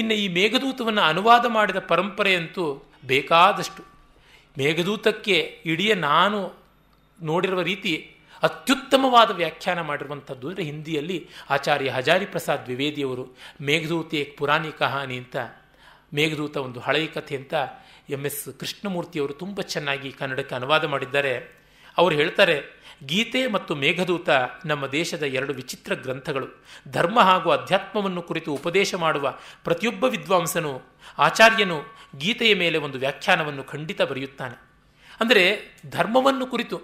ಇನ್ನು ಈ ಮೇಘದೂತವನ್ನು ಅನುವಾದ ಮಾಡಿದ ಪರಂಪರೆಯಂತೂ ಬೇಕಾದಷ್ಟು ಮೇಘದೂತಕ್ಕೆ ಇಡೀ ನಾನು ನೋಡಿರುವ ರೀತಿ ಅತ್ಯುತ್ತಮವಾದ ವ್ಯಾಖ್ಯಾನ ಮಾಡಿರುವಂಥದ್ದು ಅಂದರೆ ಹಿಂದಿಯಲ್ಲಿ ಆಚಾರ್ಯ ಹಜಾರಿ ಪ್ರಸಾದ್ ದ್ವಿವೇದಿಯವರು ಮೇಘದೂತೆ ಪುರಾಣಿ ಕಹಾನಿ ಅಂತ ಮೇಘದೂತ ಒಂದು ಹಳೆಯ ಕಥೆ ಅಂತ ಎಮ್ ಎಸ್ ಕೃಷ್ಣಮೂರ್ತಿಯವರು ತುಂಬ ಚೆನ್ನಾಗಿ ಕನ್ನಡಕ್ಕೆ ಅನುವಾದ ಮಾಡಿದ್ದಾರೆ ಅವರು ಹೇಳ್ತಾರೆ ಗೀತೆ ಮತ್ತು ಮೇಘದೂತ ನಮ್ಮ ದೇಶದ ಎರಡು ವಿಚಿತ್ರ ಗ್ರಂಥಗಳು ಧರ್ಮ ಹಾಗೂ ಅಧ್ಯಾತ್ಮವನ್ನು ಕುರಿತು ಉಪದೇಶ ಮಾಡುವ ಪ್ರತಿಯೊಬ್ಬ ವಿದ್ವಾಂಸನು ಆಚಾರ್ಯನು ಗೀತೆಯ ಮೇಲೆ ಒಂದು ವ್ಯಾಖ್ಯಾನವನ್ನು ಖಂಡಿತ ಬರೆಯುತ್ತಾನೆ ಅಂದರೆ ಧರ್ಮವನ್ನು ಕುರಿತು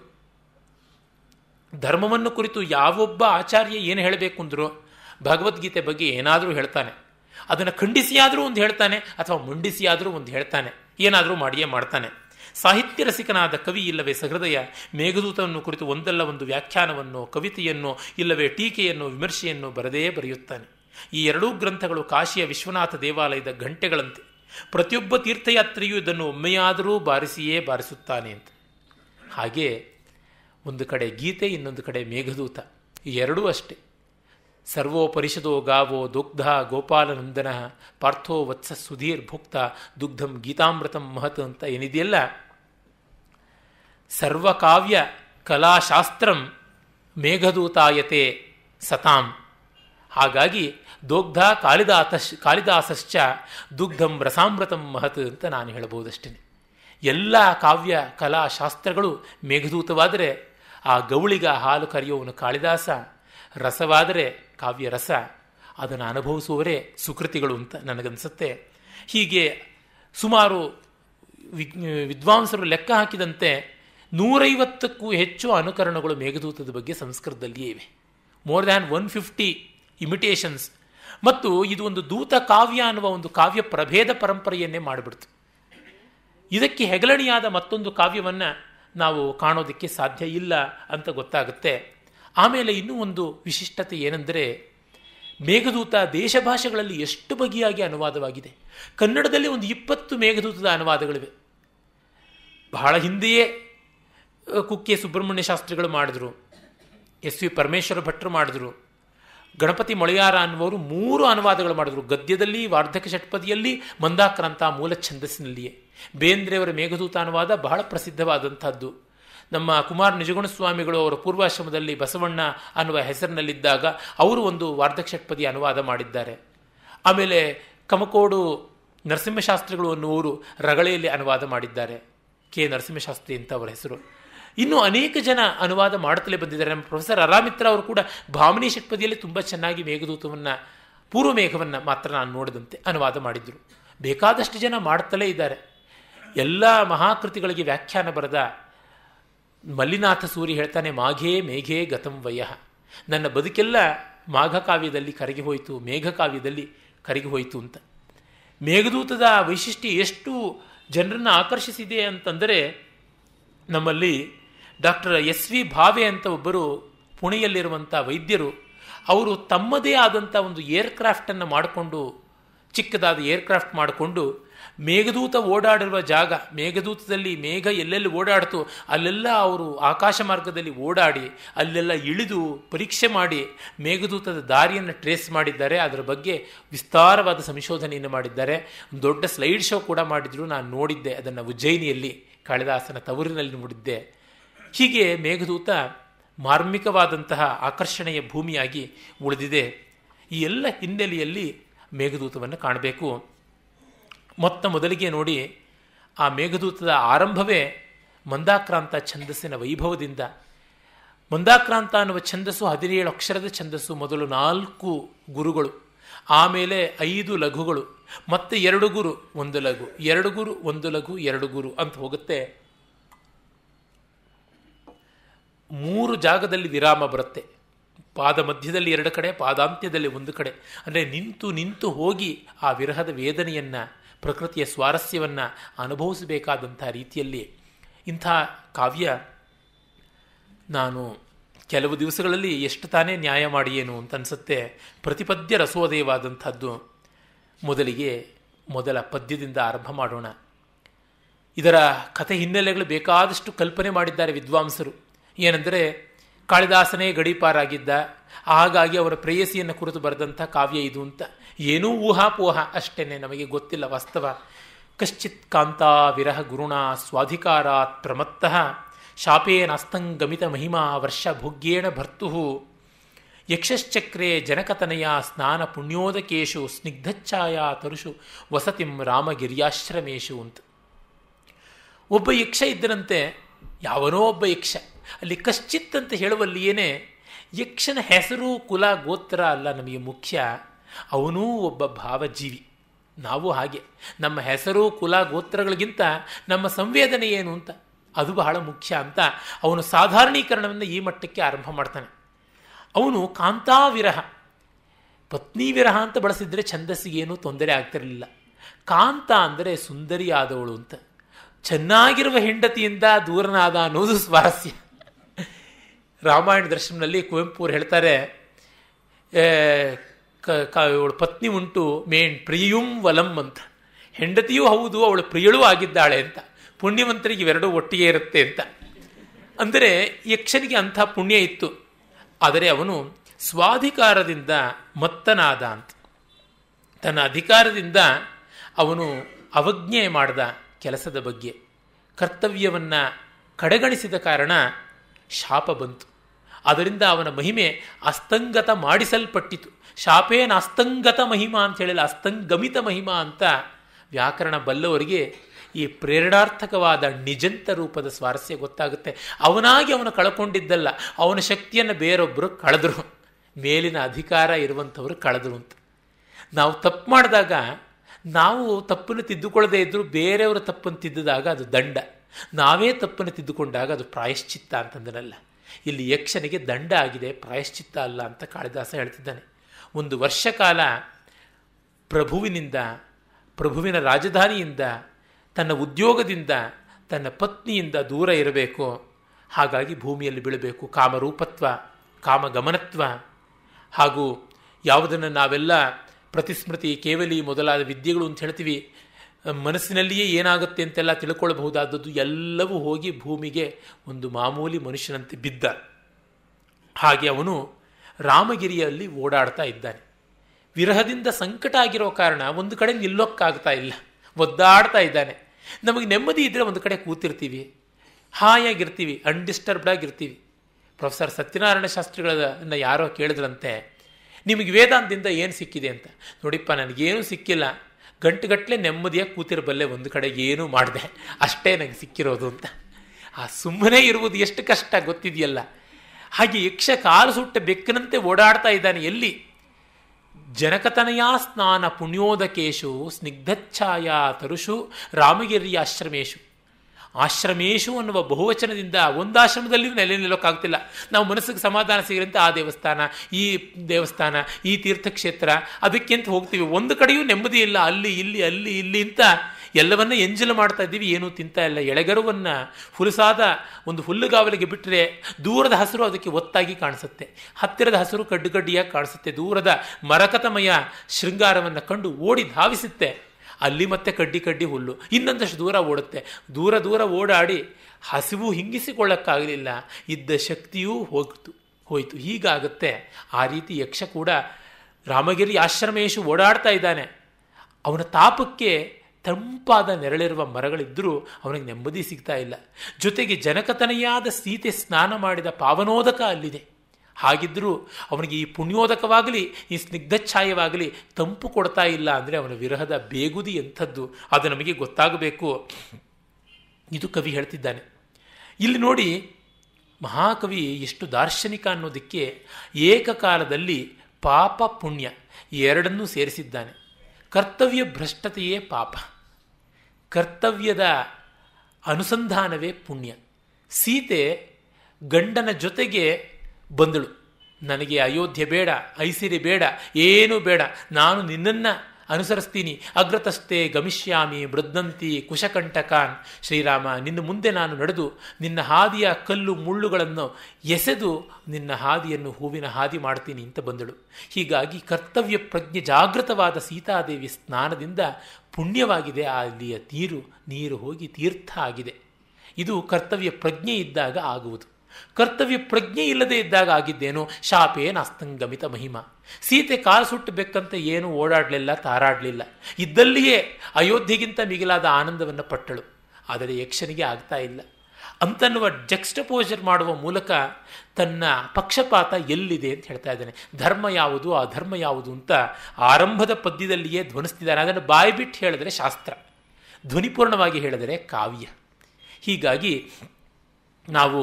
ಧರ್ಮವನ್ನು ಕುರಿತು ಯಾವೊಬ್ಬ ಆಚಾರ್ಯ ಏನು ಹೇಳಬೇಕು ಅಂದರೂ ಭಗವದ್ಗೀತೆ ಬಗ್ಗೆ ಏನಾದರೂ ಹೇಳ್ತಾನೆ ಅದನ್ನು ಖಂಡಿಸಿಯಾದರೂ ಒಂದು ಹೇಳ್ತಾನೆ ಅಥವಾ ಮುಂಡಿಸಿಯಾದರೂ ಒಂದು ಹೇಳ್ತಾನೆ ಏನಾದರೂ ಮಾಡಿಯೇ ಮಾಡ್ತಾನೆ ಸಾಹಿತ್ಯ ರಸಿಕನಾದ ಕವಿ ಇಲ್ಲವೇ ಸಹೃದಯ ಮೇಘದೂತವನ್ನು ಕುರಿತು ಒಂದಲ್ಲ ಒಂದು ವ್ಯಾಖ್ಯಾನವನ್ನು ಕವಿತೆಯನ್ನು ಇಲ್ಲವೇ ಟೀಕೆಯನ್ನು ವಿಮರ್ಶೆಯನ್ನು ಬರದೇ ಬರೆಯುತ್ತಾನೆ ಈ ಎರಡೂ ಗ್ರಂಥಗಳು ಕಾಶಿಯ ವಿಶ್ವನಾಥ ದೇವಾಲಯದ ಘಂಟೆಗಳಂತೆ ಪ್ರತಿಯೊಬ್ಬ ತೀರ್ಥಯಾತ್ರೆಯೂ ಇದನ್ನು ಒಮ್ಮೆಯಾದರೂ ಬಾರಿಸಿಯೇ ಬಾರಿಸುತ್ತಾನೆ ಅಂತ ಹಾಗೆ ಒಂದು ಕಡೆ ಗೀತೆ ಇನ್ನೊಂದು ಕಡೆ ಮೇಘದೂತ ಎರಡೂ ಅಷ್ಟೇ ಸರ್ವೋಪರಿಷದೋ ಗಾವೋ ದುಗ್ಧ ಗೋಪಾಲನಂದನ ಪಾರ್ಥೋ ವತ್ಸ ಸುಧೀರ್ ಭುಕ್ತ ದುಗ್ಧಂ ಗೀತಾಮೃತಂ ಮಹತ್ ಅಂತ ಏನಿದೆಯಲ್ಲ ಸರ್ವಕಾವ್ಯ ಕಲಾಶಾಸ್ತ್ರಂ ಮೇಘದೂತಾಯತೆ ಸತಾಂ ಹಾಗಾಗಿ ದೊಗ್ಧ ಕಾಳಿದಾತಶ್ ಕಾಳಿದಾಸಶ್ಚ ದುಗ್ಧಂ ರಸಾಮೃತಂ ಮಹತ್ ಅಂತ ನಾನು ಹೇಳಬಹುದಷ್ಟೇ ಎಲ್ಲ ಕಾವ್ಯ ಕಲಾಶಾಸ್ತ್ರಗಳು ಮೇಘದೂತವಾದರೆ ಆ ಗೌಳಿಗ ಹಾಲು ಕರೆಯುವವನು ಕಾಳಿದಾಸ ರಸವಾದರೆ ಕಾವ್ಯ ರಸ ಅದನ್ನು ಅನುಭವಿಸುವವರೇ ಸುಕೃತಿಗಳು ಅಂತ ನನಗನ್ಸುತ್ತೆ ಹೀಗೆ ಸುಮಾರು ವಿದ್ವಾಂಸರು ಲೆಕ್ಕ ಹಾಕಿದಂತೆ ನೂರೈವತ್ತಕ್ಕೂ ಹೆಚ್ಚು ಅನುಕರಣಗಳು ಮೇಘದೂತದ ಬಗ್ಗೆ ಸಂಸ್ಕೃತದಲ್ಲಿಯೇ ಇವೆ more than one fifty imitations ಮತ್ತು ಇದು ಒಂದು ದೂತ ಕಾವ್ಯ ಅನ್ನುವ ಒಂದು ಕಾವ್ಯ ಪ್ರಭೇದ ಪರಂಪರೆಯನ್ನೇ ಮಾಡಿಬಿಡ್ತು ಇದಕ್ಕೆ ಹೆಗಲಣಿಯಾದ ಮತ್ತೊಂದು ಕಾವ್ಯವನ್ನು ನಾವು ಕಾಣೋದಕ್ಕೆ ಸಾಧ್ಯ ಇಲ್ಲ ಅಂತ ಗೊತ್ತಾಗುತ್ತೆ ಆಮೇಲೆ ಇನ್ನೂ ಒಂದು ವಿಶಿಷ್ಟತೆ ಏನೆಂದರೆ ಮೇಘದೂತ ದೇಶ ಭಾಷೆಗಳಲ್ಲಿ ಎಷ್ಟು ಬಗೆಯಾಗಿ ಅನುವಾದವಾಗಿದೆ ಕನ್ನಡದಲ್ಲಿ ಒಂದು ಇಪ್ಪತ್ತು ಮೇಘದೂತದ ಅನುವಾದಗಳಿವೆ ಬಹಳ ಹಿಂದೆಯೇ ಕುಕ್ಕೆ ಸುಬ್ರಹ್ಮಣ್ಯ ಶಾಸ್ತ್ರಿಗಳು ಮಾಡಿದ್ರು ಎಸ್ ವಿ ಪರಮೇಶ್ವರ ಭಟ್ರು ಮಾಡಿದ್ರು ಗಣಪತಿ ಮೊಳೆಯಾರ ಅನ್ನುವರು ಮೂರು ಅನುವಾದಗಳು ಮಾಡಿದ್ರು ಗದ್ಯದಲ್ಲಿ ವಾರ್ಧಕ ಷಟ್ಪದಿಯಲ್ಲಿ ಮಂದಾಕ್ರಾಂತ ಮೂಲ ಛಂದಸ್ಸಿನಲ್ಲಿಯೇ ಬೇಂದ್ರೆಯವರ ಮೇಘದೂತ ಅನುವಾದ ಬಹಳ ಪ್ರಸಿದ್ಧವಾದಂಥದ್ದು ನಮ್ಮ ಕುಮಾರ್ ನಿಜಗುಣ ಸ್ವಾಮಿಗಳು ಅವರ ಪೂರ್ವಾಶ್ರಮದಲ್ಲಿ ಬಸವಣ್ಣ ಅನ್ನುವ ಹೆಸರಿನಲ್ಲಿದ್ದಾಗ ಅವರು ಒಂದು ವಾರ್ಧಕ್ಷಟ್ಪದಿ ಅನುವಾದ ಮಾಡಿದ್ದಾರೆ ಆಮೇಲೆ ಕಮಕೋಡು ನರಸಿಂಹಶಾಸ್ತ್ರಿಗಳು ಅನ್ನುವರು ರಗಳೆಯಲ್ಲಿ ಅನುವಾದ ಮಾಡಿದ್ದಾರೆ ಕೆ ನರಸಿಂಹಶಾಸ್ತ್ರಿ ಅಂತ ಅವರ ಹೆಸರು ಇನ್ನು ಅನೇಕ ಜನ ಅನುವಾದ ಮಾಡುತ್ತಲೇ ಬಂದಿದ್ದಾರೆ ನಮ್ಮ ಪ್ರೊಫೆಸರ್ ಅರಾಮಿತ್ರ ಅವರು ಕೂಡ ಭಾಮಿನಿ ಷಟ್ಪದಿಯಲ್ಲಿ ತುಂಬ ಚೆನ್ನಾಗಿ ಮೇಘದೂತವನ್ನು ಪೂರ್ವ ಮೇಘವನ್ನು ಮಾತ್ರ ನಾನು ನೋಡಿದಂತೆ ಅನುವಾದ ಮಾಡಿದರು ಬೇಕಾದಷ್ಟು ಜನ ಮಾಡುತ್ತಲೇ ಇದ್ದಾರೆ ಎಲ್ಲ ಮಹಾಕೃತಿಗಳಿಗೆ ವ್ಯಾಖ್ಯಾನ ಬರೆದ ಮಲ್ಲಿನಾಥ ಸೂರಿ ಹೇಳ್ತಾನೆ ಮಾಘೇ ಮೇಘೇ ಗತಂ ವಯ ನನ್ನ ಬದುಕೆಲ್ಲ ಮಾಘಕಾವ್ಯದಲ್ಲಿ ಕರಗಿ ಹೋಯಿತು ಮೇಘಕಾವ್ಯದಲ್ಲಿ ಕರಗಿ ಹೋಯಿತು ಅಂತ ಮೇಘದೂತದ ವೈಶಿಷ್ಟ್ಯ ಎಷ್ಟು ಜನರನ್ನು ಆಕರ್ಷಿಸಿದೆ ಅಂತಂದರೆ ನಮ್ಮಲ್ಲಿ ಡಾಕ್ಟರ್ ಎಸ್ ವಿ ಭಾವೆ ಅಂತ ಒಬ್ಬರು ಪುಣೆಯಲ್ಲಿರುವಂಥ ವೈದ್ಯರು ಅವರು ತಮ್ಮದೇ ಆದಂಥ ಒಂದು ಏರ್ಕ್ರಾಫ್ಟನ್ನು ಮಾಡಿಕೊಂಡು ಚಿಕ್ಕದಾದ ಏರ್ಕ್ರಾಫ್ಟ್ ಮಾಡಿಕೊಂಡು ಮೇಘದೂತ ಓಡಾಡಿರುವ ಜಾಗ ಮೇಘದೂತದಲ್ಲಿ ಮೇಘ ಎಲ್ಲೆಲ್ಲಿ ಓಡಾಡ್ತು ಅಲ್ಲೆಲ್ಲ ಅವರು ಆಕಾಶ ಮಾರ್ಗದಲ್ಲಿ ಓಡಾಡಿ ಅಲ್ಲೆಲ್ಲ ಇಳಿದು ಪರೀಕ್ಷೆ ಮಾಡಿ ಮೇಘದೂತದ ದಾರಿಯನ್ನು ಟ್ರೇಸ್ ಮಾಡಿದ್ದಾರೆ ಅದರ ಬಗ್ಗೆ ವಿಸ್ತಾರವಾದ ಸಂಶೋಧನೆಯನ್ನು ಮಾಡಿದ್ದಾರೆ ದೊಡ್ಡ ಸ್ಲೈಡ್ ಶೋ ಕೂಡ ಮಾಡಿದ್ರು ನಾನು ನೋಡಿದ್ದೆ ಅದನ್ನು ಉಜ್ಜಯಿನಿಯಲ್ಲಿ ಕಾಳಿದಾಸನ ತವರಿನಲ್ಲಿ ನೋಡಿದ್ದೆ ಹೀಗೆ ಮೇಘದೂತ ಮಾರ್ಮಿಕವಾದಂತಹ ಆಕರ್ಷಣೆಯ ಭೂಮಿಯಾಗಿ ಉಳಿದಿದೆ ಈ ಎಲ್ಲ ಹಿನ್ನೆಲೆಯಲ್ಲಿ ಮೇಘದೂತವನ್ನು ಕಾಣಬೇಕು ಮೊತ್ತ ಮೊದಲಿಗೆ ನೋಡಿ ಆ ಮೇಘದೂತದ ಆರಂಭವೇ ಮಂದಾಕ್ರಾಂತ ಛಂದಸ್ಸಿನ ವೈಭವದಿಂದ ಮಂದಾಕ್ರಾಂತ ಅನ್ನುವ ಛಂದಸ್ಸು ಹದಿನೇಳು ಅಕ್ಷರದ ಛಂದಸ್ಸು ಮೊದಲು ನಾಲ್ಕು ಗುರುಗಳು ಆಮೇಲೆ ಐದು ಲಘುಗಳು ಮತ್ತೆ ಎರಡು ಗುರು ಒಂದು ಲಘು ಎರಡು ಗುರು ಒಂದು ಲಘು ಎರಡು ಗುರು ಅಂತ ಹೋಗುತ್ತೆ ಮೂರು ಜಾಗದಲ್ಲಿ ವಿರಾಮ ಬರುತ್ತೆ ಪಾದ ಮಧ್ಯದಲ್ಲಿ ಎರಡು ಕಡೆ ಪಾದಾಂತ್ಯದಲ್ಲಿ ಒಂದು ಕಡೆ ಅಂದರೆ ನಿಂತು ನಿಂತು ಹೋಗಿ ಆ ವಿರಹದ ವೇದನೆಯನ್ನು ಪ್ರಕೃತಿಯ ಸ್ವಾರಸ್ಯವನ್ನು ಅನುಭವಿಸಬೇಕಾದಂಥ ರೀತಿಯಲ್ಲಿ ಇಂಥ ಕಾವ್ಯ ನಾನು ಕೆಲವು ದಿವಸಗಳಲ್ಲಿ ಎಷ್ಟು ತಾನೇ ನ್ಯಾಯ ಮಾಡಿಯೇನು ಅನಿಸುತ್ತೆ ಪ್ರತಿಪದ್ಯ ರಸೋದಯವಾದಂಥದ್ದು ಮೊದಲಿಗೆ ಮೊದಲ ಪದ್ಯದಿಂದ ಆರಂಭ ಮಾಡೋಣ ಇದರ ಕಥೆ ಹಿನ್ನೆಲೆಗಳು ಬೇಕಾದಷ್ಟು ಕಲ್ಪನೆ ಮಾಡಿದ್ದಾರೆ ವಿದ್ವಾಂಸರು ಏನೆಂದರೆ ಕಾಳಿದಾಸನೇ ಗಡೀಪಾರಾಗಿದ್ದ ಹಾಗಾಗಿ ಅವರ ಪ್ರೇಯಸಿಯನ್ನು ಕುರಿತು ಬರೆದಂಥ ಕಾವ್ಯ ಇದು ಅಂತ ಏನೂ ಊಹಾಪೋಹ ಅಷ್ಟೇನೆ ನಮಗೆ ಗೊತ್ತಿಲ್ಲ ವಾಸ್ತವ ಕಶ್ಚಿತ್ ಕಾಂತಾ ವಿರಹ ಗುರುಣ ಸ್ವಾಧಿಕಾರಾತ್ ಶಾಪೇನ ಶಾಪೇನಾಸ್ತಂಗಮಿತ ಮಹಿಮಾ ವರ್ಷ ಭುಗ್ಗೇಣ ಭರ್ತು ಯಕ್ಷಶ್ಚಕ್ರೆ ಜನಕತನಯ ಸ್ನಾನ ಪುಣ್ಯೋದಕೇಶು ಸ್ನಿಗ್ಧಚ್ಛಾಯಾ ತರುಷು ವಸತಿಂ ರಾಮಗಿರಿಯಾಶ್ರಮೇಶು ಅಂತ ಒಬ್ಬ ಯಕ್ಷ ಇದ್ದರಂತೆ ಯಾವನೋ ಒಬ್ಬ ಯಕ್ಷ ಅಲ್ಲಿ ಕಶ್ಚಿತ್ ಅಂತ ಹೇಳುವಲ್ಲಿಯೇ ಯಕ್ಷನ ಹೆಸರು ಕುಲ ಗೋತ್ರ ಅಲ್ಲ ನಮಗೆ ಮುಖ್ಯ ಅವನೂ ಒಬ್ಬ ಭಾವಜೀವಿ ನಾವು ಹಾಗೆ ನಮ್ಮ ಹೆಸರು ಕುಲ ಗೋತ್ರಗಳಿಗಿಂತ ನಮ್ಮ ಸಂವೇದನೆ ಏನು ಅಂತ ಅದು ಬಹಳ ಮುಖ್ಯ ಅಂತ ಅವನು ಸಾಧಾರಣೀಕರಣವನ್ನು ಈ ಮಟ್ಟಕ್ಕೆ ಆರಂಭ ಮಾಡ್ತಾನೆ ಅವನು ಕಾಂತಾವಿರಹ ಪತ್ನಿ ವಿರಹ ಅಂತ ಬಳಸಿದರೆ ಏನೂ ತೊಂದರೆ ಆಗ್ತಿರಲಿಲ್ಲ ಕಾಂತ ಅಂದರೆ ಸುಂದರಿಯಾದವಳು ಅಂತ ಚೆನ್ನಾಗಿರುವ ಹೆಂಡತಿಯಿಂದ ದೂರನಾದ ಅನ್ನೋದು ಸ್ವಾರಸ್ಯ ರಾಮಾಯಣ ದರ್ಶನದಲ್ಲಿ ಕುವೆಂಪುರು ಹೇಳ್ತಾರೆ ಅವಳ ಪತ್ನಿ ಉಂಟು ಮೇನ್ ಪ್ರಿಯುಂ ವಲಂ ಅಂತ ಹೆಂಡತಿಯೂ ಹೌದು ಅವಳು ಪ್ರಿಯಳೂ ಆಗಿದ್ದಾಳೆ ಅಂತ ಪುಣ್ಯವಂತರಿಗೆ ಇವೆರಡೂ ಒಟ್ಟಿಗೆ ಇರುತ್ತೆ ಅಂತ ಅಂದರೆ ಯಕ್ಷನಿಗೆ ಅಂಥ ಪುಣ್ಯ ಇತ್ತು ಆದರೆ ಅವನು ಸ್ವಾಧಿಕಾರದಿಂದ ಮತ್ತನಾದ ಅಂತ ತನ್ನ ಅಧಿಕಾರದಿಂದ ಅವನು ಅವಜ್ಞೆ ಮಾಡಿದ ಕೆಲಸದ ಬಗ್ಗೆ ಕರ್ತವ್ಯವನ್ನು ಕಡೆಗಣಿಸಿದ ಕಾರಣ ಶಾಪ ಬಂತು ಅದರಿಂದ ಅವನ ಮಹಿಮೆ ಅಸ್ತಂಗತ ಮಾಡಿಸಲ್ಪಟ್ಟಿತು ಶಾಪೇನ ಅಸ್ತಂಗತ ಮಹಿಮಾ ಅಂತ ಹೇಳಿಲ್ಲ ಅಸ್ತಂಗಮಿತ ಮಹಿಮಾ ಅಂತ ವ್ಯಾಕರಣ ಬಲ್ಲವರಿಗೆ ಈ ಪ್ರೇರಣಾರ್ಥಕವಾದ ನಿಜಂತ ರೂಪದ ಸ್ವಾರಸ್ಯ ಗೊತ್ತಾಗುತ್ತೆ ಅವನಾಗಿ ಅವನು ಕಳ್ಕೊಂಡಿದ್ದಲ್ಲ ಅವನ ಶಕ್ತಿಯನ್ನು ಬೇರೊಬ್ಬರು ಕಳೆದ್ರು ಮೇಲಿನ ಅಧಿಕಾರ ಇರುವಂಥವರು ಕಳೆದ್ರು ಅಂತ ನಾವು ತಪ್ಪು ಮಾಡಿದಾಗ ನಾವು ತಪ್ಪನ್ನು ತಿದ್ದುಕೊಳ್ಳದೇ ಇದ್ದರೂ ಬೇರೆಯವರು ತಪ್ಪನ್ನು ತಿದ್ದಿದಾಗ ಅದು ದಂಡ ನಾವೇ ತಪ್ಪನ್ನು ತಿದ್ದುಕೊಂಡಾಗ ಅದು ಪ್ರಾಯಶ್ಚಿತ್ತ ಅಂತಂದನಲ್ಲ ಇಲ್ಲಿ ಯಕ್ಷನಿಗೆ ದಂಡ ಆಗಿದೆ ಪ್ರಾಯಶ್ಚಿತ್ತ ಅಲ್ಲ ಅಂತ ಕಾಳಿದಾಸ ಹೇಳ್ತಿದ್ದಾನೆ ಒಂದು ವರ್ಷ ಕಾಲ ಪ್ರಭುವಿನಿಂದ ಪ್ರಭುವಿನ ರಾಜಧಾನಿಯಿಂದ ತನ್ನ ಉದ್ಯೋಗದಿಂದ ತನ್ನ ಪತ್ನಿಯಿಂದ ದೂರ ಇರಬೇಕು ಹಾಗಾಗಿ ಭೂಮಿಯಲ್ಲಿ ಬೀಳಬೇಕು ಕಾಮರೂಪತ್ವ ಕಾಮಗಮನತ್ವ ಹಾಗೂ ಯಾವುದನ್ನು ನಾವೆಲ್ಲ ಪ್ರತಿಸ್ಮೃತಿ ಕೇವಲಿ ಮೊದಲಾದ ವಿದ್ಯೆಗಳು ಅಂತ ಹೇಳ್ತೀವಿ ಮನಸ್ಸಿನಲ್ಲಿಯೇ ಏನಾಗುತ್ತೆ ಅಂತೆಲ್ಲ ತಿಳ್ಕೊಳ್ಬಹುದಾದದ್ದು ಎಲ್ಲವೂ ಹೋಗಿ ಭೂಮಿಗೆ ಒಂದು ಮಾಮೂಲಿ ಮನುಷ್ಯನಂತೆ ಬಿದ್ದ ಹಾಗೆ ಅವನು ರಾಮಗಿರಿಯಲ್ಲಿ ಓಡಾಡ್ತಾ ಇದ್ದಾನೆ ವಿರಹದಿಂದ ಸಂಕಟ ಆಗಿರೋ ಕಾರಣ ಒಂದು ಕಡೆ ನಿಲ್ಲೋಕ್ಕಾಗ್ತಾ ಇಲ್ಲ ಒದ್ದಾಡ್ತಾ ಇದ್ದಾನೆ ನಮಗೆ ನೆಮ್ಮದಿ ಇದ್ದರೆ ಒಂದು ಕಡೆ ಕೂತಿರ್ತೀವಿ ಹಾಯಾಗಿರ್ತೀವಿ ಅನ್ಡಿಸ್ಟರ್ಬ್ಡ್ ಆಗಿರ್ತೀವಿ ಪ್ರೊಫೆಸರ್ ಸತ್ಯನಾರಾಯಣ ಶಾಸ್ತ್ರಿಗಳನ್ನ ಯಾರೋ ಕೇಳಿದ್ರಂತೆ ನಿಮಗೆ ವೇದಾಂತದಿಂದ ಏನು ಸಿಕ್ಕಿದೆ ಅಂತ ನೋಡಿಪ್ಪ ನನಗೇನು ಸಿಕ್ಕಿಲ್ಲ ಗಂಟುಗಟ್ಟಲೆ ನೆಮ್ಮದಿಯಾಗಿ ಕೂತಿರಬಲ್ಲೆ ಒಂದು ಕಡೆ ಏನೂ ಮಾಡಿದೆ ಅಷ್ಟೇ ನನಗೆ ಸಿಕ್ಕಿರೋದು ಅಂತ ಆ ಸುಮ್ಮನೆ ಇರುವುದು ಎಷ್ಟು ಕಷ್ಟ ಗೊತ್ತಿದೆಯಲ್ಲ ಹಾಗೆ ಯಕ್ಷ ಕಾಲು ಸುಟ್ಟ ಬೆಕ್ಕನಂತೆ ಓಡಾಡ್ತಾ ಇದ್ದಾನೆ ಎಲ್ಲಿ ಜನಕತನಯಾ ಸ್ನಾನ ಪುಣ್ಯೋದಕೇಶು ಸ್ನಿಗ್ಧಚ್ಛಾಯಾ ತರುಷು ರಾಮಗಿರಿಯ ಆಶ್ರಮೇಶು ಆಶ್ರಮೇಶು ಅನ್ನುವ ಬಹುವಚನದಿಂದ ಆಶ್ರಮದಲ್ಲಿ ನೆಲೆ ನಿಲ್ಲೋಕ್ಕಾಗ್ತಿಲ್ಲ ನಾವು ಮನಸ್ಸಿಗೆ ಸಮಾಧಾನ ಸಿಗಿರಂತೆ ಆ ದೇವಸ್ಥಾನ ಈ ದೇವಸ್ಥಾನ ಈ ತೀರ್ಥಕ್ಷೇತ್ರ ಅದಕ್ಕೆಂತ ಹೋಗ್ತೀವಿ ಒಂದು ಕಡೆಯೂ ನೆಮ್ಮದಿ ಇಲ್ಲ ಅಲ್ಲಿ ಇಲ್ಲಿ ಅಲ್ಲಿ ಇಲ್ಲಿ ಅಂತ ಎಲ್ಲವನ್ನ ಎಂಜಲ್ ಮಾಡ್ತಾ ಇದ್ದೀವಿ ಏನೂ ತಿಂತ ಇಲ್ಲ ಎಳೆಗರವನ್ನ ಹುಲಸಾದ ಒಂದು ಹುಲ್ಲುಗಾವಲಿಗೆ ಬಿಟ್ಟರೆ ದೂರದ ಹಸಿರು ಅದಕ್ಕೆ ಒತ್ತಾಗಿ ಕಾಣಿಸುತ್ತೆ ಹತ್ತಿರದ ಹಸಿರು ಕಡ್ಡುಗಡ್ಡಿಯಾಗಿ ಕಾಣಿಸುತ್ತೆ ದೂರದ ಮರಕತಮಯ ಶೃಂಗಾರವನ್ನು ಕಂಡು ಓಡಿ ಧಾವಿಸುತ್ತೆ ಅಲ್ಲಿ ಮತ್ತೆ ಕಡ್ಡಿ ಕಡ್ಡಿ ಹುಲ್ಲು ಇನ್ನೊಂದಷ್ಟು ದೂರ ಓಡುತ್ತೆ ದೂರ ದೂರ ಓಡಾಡಿ ಹಸಿವು ಹಿಂಗಿಸಿಕೊಳ್ಳೋಕ್ಕಾಗಲಿಲ್ಲ ಇದ್ದ ಶಕ್ತಿಯೂ ಹೋಗ್ತು ಹೋಯಿತು ಹೀಗಾಗುತ್ತೆ ಆ ರೀತಿ ಯಕ್ಷ ಕೂಡ ರಾಮಗಿರಿ ಆಶ್ರಮೇಶು ಓಡಾಡ್ತಾ ಇದ್ದಾನೆ ಅವನ ತಾಪಕ್ಕೆ ತಂಪಾದ ನೆರಳಿರುವ ಮರಗಳಿದ್ದರೂ ಅವನಿಗೆ ನೆಮ್ಮದಿ ಸಿಗ್ತಾ ಇಲ್ಲ ಜೊತೆಗೆ ಜನಕತನೆಯಾದ ಸೀತೆ ಸ್ನಾನ ಮಾಡಿದ ಪಾವನೋದಕ ಅಲ್ಲಿದೆ ಹಾಗಿದ್ದರೂ ಅವನಿಗೆ ಈ ಪುಣ್ಯೋದಕವಾಗಲಿ ಈ ಸ್ನಿಗ್ಧ ಛಾಯವಾಗಲಿ ತಂಪು ಕೊಡ್ತಾ ಇಲ್ಲ ಅಂದರೆ ಅವನ ವಿರಹದ ಬೇಗುದಿ ಎಂಥದ್ದು ಅದು ನಮಗೆ ಗೊತ್ತಾಗಬೇಕು ಇದು ಕವಿ ಹೇಳ್ತಿದ್ದಾನೆ ಇಲ್ಲಿ ನೋಡಿ ಮಹಾಕವಿ ಎಷ್ಟು ದಾರ್ಶನಿಕ ಅನ್ನೋದಕ್ಕೆ ಏಕಕಾಲದಲ್ಲಿ ಪಾಪ ಪುಣ್ಯ ಎರಡನ್ನೂ ಸೇರಿಸಿದ್ದಾನೆ ಕರ್ತವ್ಯ ಭ್ರಷ್ಟತೆಯೇ ಪಾಪ ಕರ್ತವ್ಯದ ಅನುಸಂಧಾನವೇ ಪುಣ್ಯ ಸೀತೆ ಗಂಡನ ಜೊತೆಗೆ ಬಂದಳು ನನಗೆ ಅಯೋಧ್ಯೆ ಬೇಡ ಐಸಿರಿ ಬೇಡ ಏನೂ ಬೇಡ ನಾನು ನಿನ್ನನ್ನು ಅನುಸರಿಸ್ತೀನಿ ಅಗ್ರತಸ್ಥೆ ಗಮಿಷ್ಯಾಮಿ ಮೃದ್ನಂತಿ ಕುಶಕಂಠಕಾನ್ ಶ್ರೀರಾಮ ನಿನ್ನ ಮುಂದೆ ನಾನು ನಡೆದು ನಿನ್ನ ಹಾದಿಯ ಕಲ್ಲು ಮುಳ್ಳುಗಳನ್ನು ಎಸೆದು ನಿನ್ನ ಹಾದಿಯನ್ನು ಹೂವಿನ ಹಾದಿ ಮಾಡ್ತೀನಿ ಅಂತ ಬಂದಳು ಹೀಗಾಗಿ ಕರ್ತವ್ಯ ಪ್ರಜ್ಞೆ ಜಾಗೃತವಾದ ಸೀತಾದೇವಿ ಸ್ನಾನದಿಂದ ಪುಣ್ಯವಾಗಿದೆ ಅಲ್ಲಿಯ ತೀರು ನೀರು ಹೋಗಿ ತೀರ್ಥ ಆಗಿದೆ ಇದು ಕರ್ತವ್ಯ ಪ್ರಜ್ಞೆ ಇದ್ದಾಗ ಆಗುವುದು ಕರ್ತವ್ಯ ಪ್ರಜ್ಞೆ ಇಲ್ಲದೆ ಇದ್ದಾಗ ಆಗಿದ್ದೇನು ಶಾಪೇನ ಅಸ್ತಂಗಮಿತ ಮಹಿಮ ಸೀತೆ ಕಾಲು ಸುಟ್ಟು ಬೆಕ್ಕಂತ ಏನೂ ಓಡಾಡಲಿಲ್ಲ ತಾರಾಡಲಿಲ್ಲ ಇದ್ದಲ್ಲಿಯೇ ಅಯೋಧ್ಯೆಗಿಂತ ಮಿಗಿಲಾದ ಆನಂದವನ್ನು ಪಟ್ಟಳು ಆದರೆ ಯಕ್ಷನಿಗೆ ಆಗ್ತಾ ಇಲ್ಲ ಅಂತನ್ನುವ ಜಕ್ಸ್ಟಪೋಜರ್ ಮಾಡುವ ಮೂಲಕ ತನ್ನ ಪಕ್ಷಪಾತ ಎಲ್ಲಿದೆ ಅಂತ ಹೇಳ್ತಾ ಇದ್ದಾನೆ ಧರ್ಮ ಯಾವುದು ಅಧರ್ಮ ಯಾವುದು ಅಂತ ಆರಂಭದ ಪದ್ಯದಲ್ಲಿಯೇ ಧ್ವನಿಸ್ತಿದ್ದಾನೆ ಅದನ್ನು ಬಾಯಿ ಹೇಳಿದರೆ ಶಾಸ್ತ್ರ ಧ್ವನಿಪೂರ್ಣವಾಗಿ ಹೇಳಿದರೆ ಕಾವ್ಯ ಹೀಗಾಗಿ ನಾವು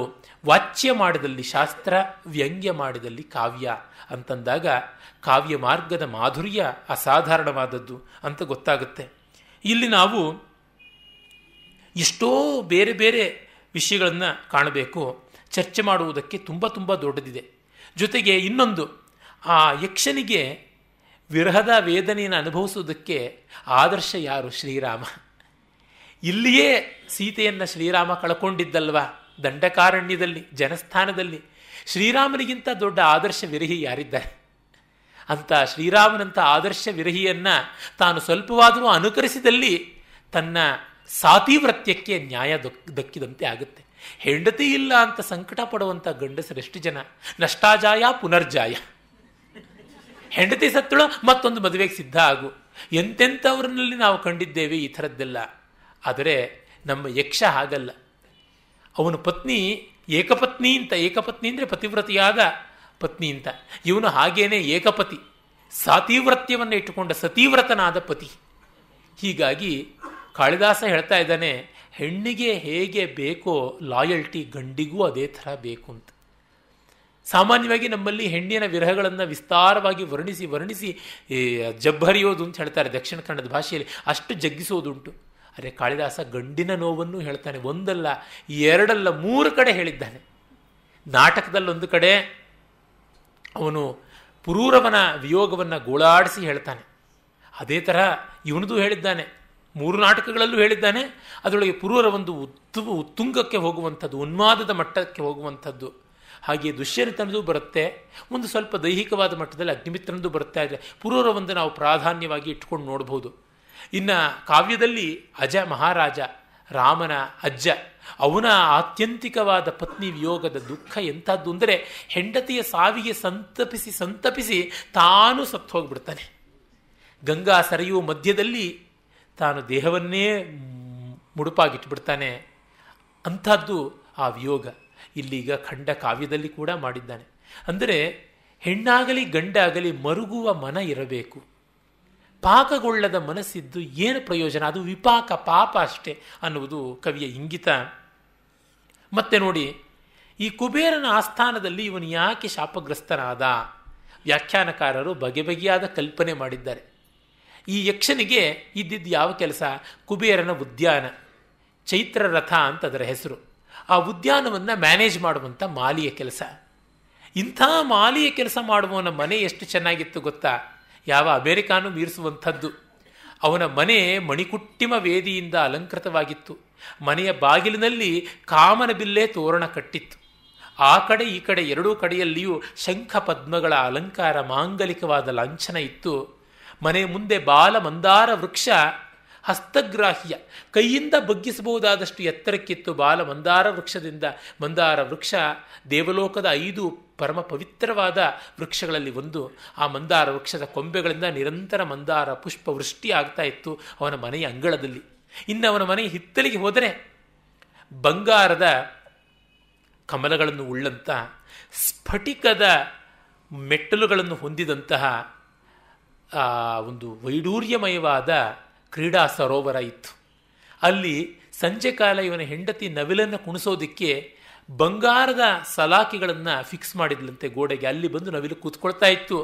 ವಾಚ್ಯ ಮಾಡಿದಲ್ಲಿ ಶಾಸ್ತ್ರ ವ್ಯಂಗ್ಯ ಮಾಡಿದಲ್ಲಿ ಕಾವ್ಯ ಅಂತಂದಾಗ ಕಾವ್ಯ ಮಾರ್ಗದ ಮಾಧುರ್ಯ ಅಸಾಧಾರಣವಾದದ್ದು ಅಂತ ಗೊತ್ತಾಗುತ್ತೆ ಇಲ್ಲಿ ನಾವು ಎಷ್ಟೋ ಬೇರೆ ಬೇರೆ ವಿಷಯಗಳನ್ನು ಕಾಣಬೇಕು ಚರ್ಚೆ ಮಾಡುವುದಕ್ಕೆ ತುಂಬ ತುಂಬ ದೊಡ್ಡದಿದೆ ಜೊತೆಗೆ ಇನ್ನೊಂದು ಆ ಯಕ್ಷನಿಗೆ ವಿರಹದ ವೇದನೆಯನ್ನು ಅನುಭವಿಸುವುದಕ್ಕೆ ಆದರ್ಶ ಯಾರು ಶ್ರೀರಾಮ ಇಲ್ಲಿಯೇ ಸೀತೆಯನ್ನು ಶ್ರೀರಾಮ ಕಳ್ಕೊಂಡಿದ್ದಲ್ವಾ ದಂಡಕಾರಣ್ಯದಲ್ಲಿ ಜನಸ್ಥಾನದಲ್ಲಿ ಶ್ರೀರಾಮನಿಗಿಂತ ದೊಡ್ಡ ಆದರ್ಶ ವಿರಹಿ ಯಾರಿದ್ದಾರೆ ಅಂತ ಶ್ರೀರಾಮನಂಥ ಆದರ್ಶ ವಿರಹಿಯನ್ನು ತಾನು ಸ್ವಲ್ಪವಾದರೂ ಅನುಕರಿಸಿದಲ್ಲಿ ತನ್ನ ಸಾತಿವ್ರತ್ಯಕ್ಕೆ ನ್ಯಾಯ ದಕ್ಕಿದಂತೆ ಆಗುತ್ತೆ ಹೆಂಡತಿ ಇಲ್ಲ ಅಂತ ಸಂಕಟ ಪಡುವಂಥ ಗಂಡಸರೆಷ್ಟು ಜನ ನಷ್ಟಾಜಾಯ ಪುನರ್ಜಾಯ ಹೆಂಡತಿ ಸತ್ತಳು ಮತ್ತೊಂದು ಮದುವೆಗೆ ಸಿದ್ಧ ಆಗು ಎಂತೆಂಥವ್ರನ್ನಲ್ಲಿ ನಾವು ಕಂಡಿದ್ದೇವೆ ಈ ಥರದ್ದೆಲ್ಲ ಆದರೆ ನಮ್ಮ ಯಕ್ಷ ಹಾಗಲ್ಲ ಅವನ ಪತ್ನಿ ಏಕಪತ್ನಿ ಅಂತ ಏಕಪತ್ನಿ ಅಂದರೆ ಪತಿವ್ರತಿಯಾದ ಪತ್ನಿ ಅಂತ ಇವನು ಹಾಗೇನೆ ಏಕಪತಿ ಸಾತೀವ್ರತ್ಯವನ್ನು ಇಟ್ಟುಕೊಂಡ ಸತೀವ್ರತನಾದ ಪತಿ ಹೀಗಾಗಿ ಕಾಳಿದಾಸ ಹೇಳ್ತಾ ಇದ್ದಾನೆ ಹೆಣ್ಣಿಗೆ ಹೇಗೆ ಬೇಕೋ ಲಾಯಲ್ಟಿ ಗಂಡಿಗೂ ಅದೇ ಥರ ಬೇಕು ಅಂತ ಸಾಮಾನ್ಯವಾಗಿ ನಮ್ಮಲ್ಲಿ ಹೆಣ್ಣಿನ ವಿರಹಗಳನ್ನು ವಿಸ್ತಾರವಾಗಿ ವರ್ಣಿಸಿ ವರ್ಣಿಸಿ ಜಬ್ಬರಿಯೋದು ಅಂತ ಹೇಳ್ತಾರೆ ದಕ್ಷಿಣ ಕನ್ನಡದ ಭಾಷೆಯಲ್ಲಿ ಅಷ್ಟು ಜಗ್ಗಿಸೋದುಂಟು ಅರೆ ಕಾಳಿದಾಸ ಗಂಡಿನ ನೋವನ್ನು ಹೇಳ್ತಾನೆ ಒಂದಲ್ಲ ಎರಡಲ್ಲ ಮೂರು ಕಡೆ ಹೇಳಿದ್ದಾನೆ ನಾಟಕದಲ್ಲೊಂದು ಕಡೆ ಅವನು ಪುರೂರವನ ವಿಯೋಗವನ್ನು ಗೋಳಾಡಿಸಿ ಹೇಳ್ತಾನೆ ಅದೇ ತರಹ ಇವನದು ಹೇಳಿದ್ದಾನೆ ಮೂರು ನಾಟಕಗಳಲ್ಲೂ ಹೇಳಿದ್ದಾನೆ ಅದರೊಳಗೆ ಪುರೂರ ಒಂದು ಉತ್ತು ಉತ್ತುಂಗಕ್ಕೆ ಹೋಗುವಂಥದ್ದು ಉನ್ಮಾದದ ಮಟ್ಟಕ್ಕೆ ಹೋಗುವಂಥದ್ದು ಹಾಗೆಯೇ ದುಷ್ಯರಿತನದೂ ಬರುತ್ತೆ ಒಂದು ಸ್ವಲ್ಪ ದೈಹಿಕವಾದ ಮಟ್ಟದಲ್ಲಿ ಅಗ್ನಿಮಿತ್ರನದು ಬರ್ತಾ ಇದೆ ಒಂದು ನಾವು ಪ್ರಾಧಾನ್ಯವಾಗಿ ಇಟ್ಕೊಂಡು ನೋಡ್ಬೋದು ಇನ್ನು ಕಾವ್ಯದಲ್ಲಿ ಅಜ ಮಹಾರಾಜ ರಾಮನ ಅಜ್ಜ ಅವನ ಆತ್ಯಂತಿಕವಾದ ಪತ್ನಿ ವಿಯೋಗದ ದುಃಖ ಎಂಥದ್ದು ಅಂದರೆ ಹೆಂಡತಿಯ ಸಾವಿಗೆ ಸಂತಪಿಸಿ ಸಂತಪಿಸಿ ತಾನು ಸತ್ತು ಹೋಗ್ಬಿಡ್ತಾನೆ ಗಂಗಾ ಸರಿಯು ಮಧ್ಯದಲ್ಲಿ ತಾನು ದೇಹವನ್ನೇ ಮುಡುಪಾಗಿಟ್ಬಿಡ್ತಾನೆ ಅಂಥದ್ದು ಆ ವಿಯೋಗ ಇಲ್ಲಿಗ ಖಂಡ ಕಾವ್ಯದಲ್ಲಿ ಕೂಡ ಮಾಡಿದ್ದಾನೆ ಅಂದರೆ ಹೆಣ್ಣಾಗಲಿ ಗಂಡಾಗಲಿ ಮರುಗುವ ಮನ ಇರಬೇಕು ಪಾಕಗೊಳ್ಳದ ಮನಸ್ಸಿದ್ದು ಏನು ಪ್ರಯೋಜನ ಅದು ವಿಪಾಕ ಪಾಪ ಅಷ್ಟೇ ಅನ್ನುವುದು ಕವಿಯ ಇಂಗಿತ ಮತ್ತೆ ನೋಡಿ ಈ ಕುಬೇರನ ಆಸ್ಥಾನದಲ್ಲಿ ಇವನು ಯಾಕೆ ಶಾಪಗ್ರಸ್ತನಾದ ವ್ಯಾಖ್ಯಾನಕಾರರು ಬಗೆ ಬಗೆಯಾದ ಕಲ್ಪನೆ ಮಾಡಿದ್ದಾರೆ ಈ ಯಕ್ಷನಿಗೆ ಇದ್ದಿದ್ದು ಯಾವ ಕೆಲಸ ಕುಬೇರನ ಉದ್ಯಾನ ಚೈತ್ರ ರಥ ಅಂತ ಅದರ ಹೆಸರು ಆ ಉದ್ಯಾನವನ್ನು ಮ್ಯಾನೇಜ್ ಮಾಡುವಂಥ ಮಾಲಿಯ ಕೆಲಸ ಇಂಥ ಮಾಲಿಯ ಕೆಲಸ ಮಾಡುವವನ ಮನೆ ಎಷ್ಟು ಚೆನ್ನಾಗಿತ್ತು ಗೊತ್ತಾ ಯಾವ ಅಮೆರಿಕಾನು ಮೀರಿಸುವಂಥದ್ದು ಅವನ ಮನೆ ಮಣಿಕುಟ್ಟಿಮ ವೇದಿಯಿಂದ ಅಲಂಕೃತವಾಗಿತ್ತು ಮನೆಯ ಬಾಗಿಲಿನಲ್ಲಿ ಕಾಮನಬಿಲ್ಲೆ ತೋರಣ ಕಟ್ಟಿತ್ತು ಆ ಕಡೆ ಈ ಕಡೆ ಎರಡೂ ಕಡೆಯಲ್ಲಿಯೂ ಶಂಖ ಪದ್ಮಗಳ ಅಲಂಕಾರ ಮಾಂಗಲಿಕವಾದ ಲಾಂಛನ ಇತ್ತು ಮನೆ ಮುಂದೆ ಬಾಲ ಮಂದಾರ ವೃಕ್ಷ ಹಸ್ತಗ್ರಾಹ್ಯ ಕೈಯಿಂದ ಬಗ್ಗಿಸಬಹುದಾದಷ್ಟು ಎತ್ತರಕ್ಕಿತ್ತು ಬಾಲ ಮಂದಾರ ವೃಕ್ಷದಿಂದ ಮಂದಾರ ವೃಕ್ಷ ದೇವಲೋಕದ ಐದು ಪರಮ ಪವಿತ್ರವಾದ ವೃಕ್ಷಗಳಲ್ಲಿ ಒಂದು ಆ ಮಂದಾರ ವೃಕ್ಷದ ಕೊಂಬೆಗಳಿಂದ ನಿರಂತರ ಮಂದಾರ ಪುಷ್ಪವೃಷ್ಟಿ ಆಗ್ತಾ ಇತ್ತು ಅವನ ಮನೆಯ ಅಂಗಳದಲ್ಲಿ ಇನ್ನು ಅವನ ಮನೆಯ ಹಿತ್ತಲಿಗೆ ಹೋದರೆ ಬಂಗಾರದ ಕಮಲಗಳನ್ನು ಉಳ್ಳಂತಹ ಸ್ಫಟಿಕದ ಮೆಟ್ಟಲುಗಳನ್ನು ಹೊಂದಿದಂತಹ ಒಂದು ವೈಡೂರ್ಯಮಯವಾದ ಕ್ರೀಡಾ ಸರೋವರ ಇತ್ತು ಅಲ್ಲಿ ಸಂಜೆ ಕಾಲ ಇವನ ಹೆಂಡತಿ ನವಿಲನ್ನು ಕುಣಿಸೋದಕ್ಕೆ ಬಂಗಾರದ ಸಲಾಕಿಗಳನ್ನು ಫಿಕ್ಸ್ ಮಾಡಿದ್ಲಂತೆ ಗೋಡೆಗೆ ಅಲ್ಲಿ ಬಂದು ನವಿಲು ಕೂತ್ಕೊಳ್ತಾ ಇತ್ತು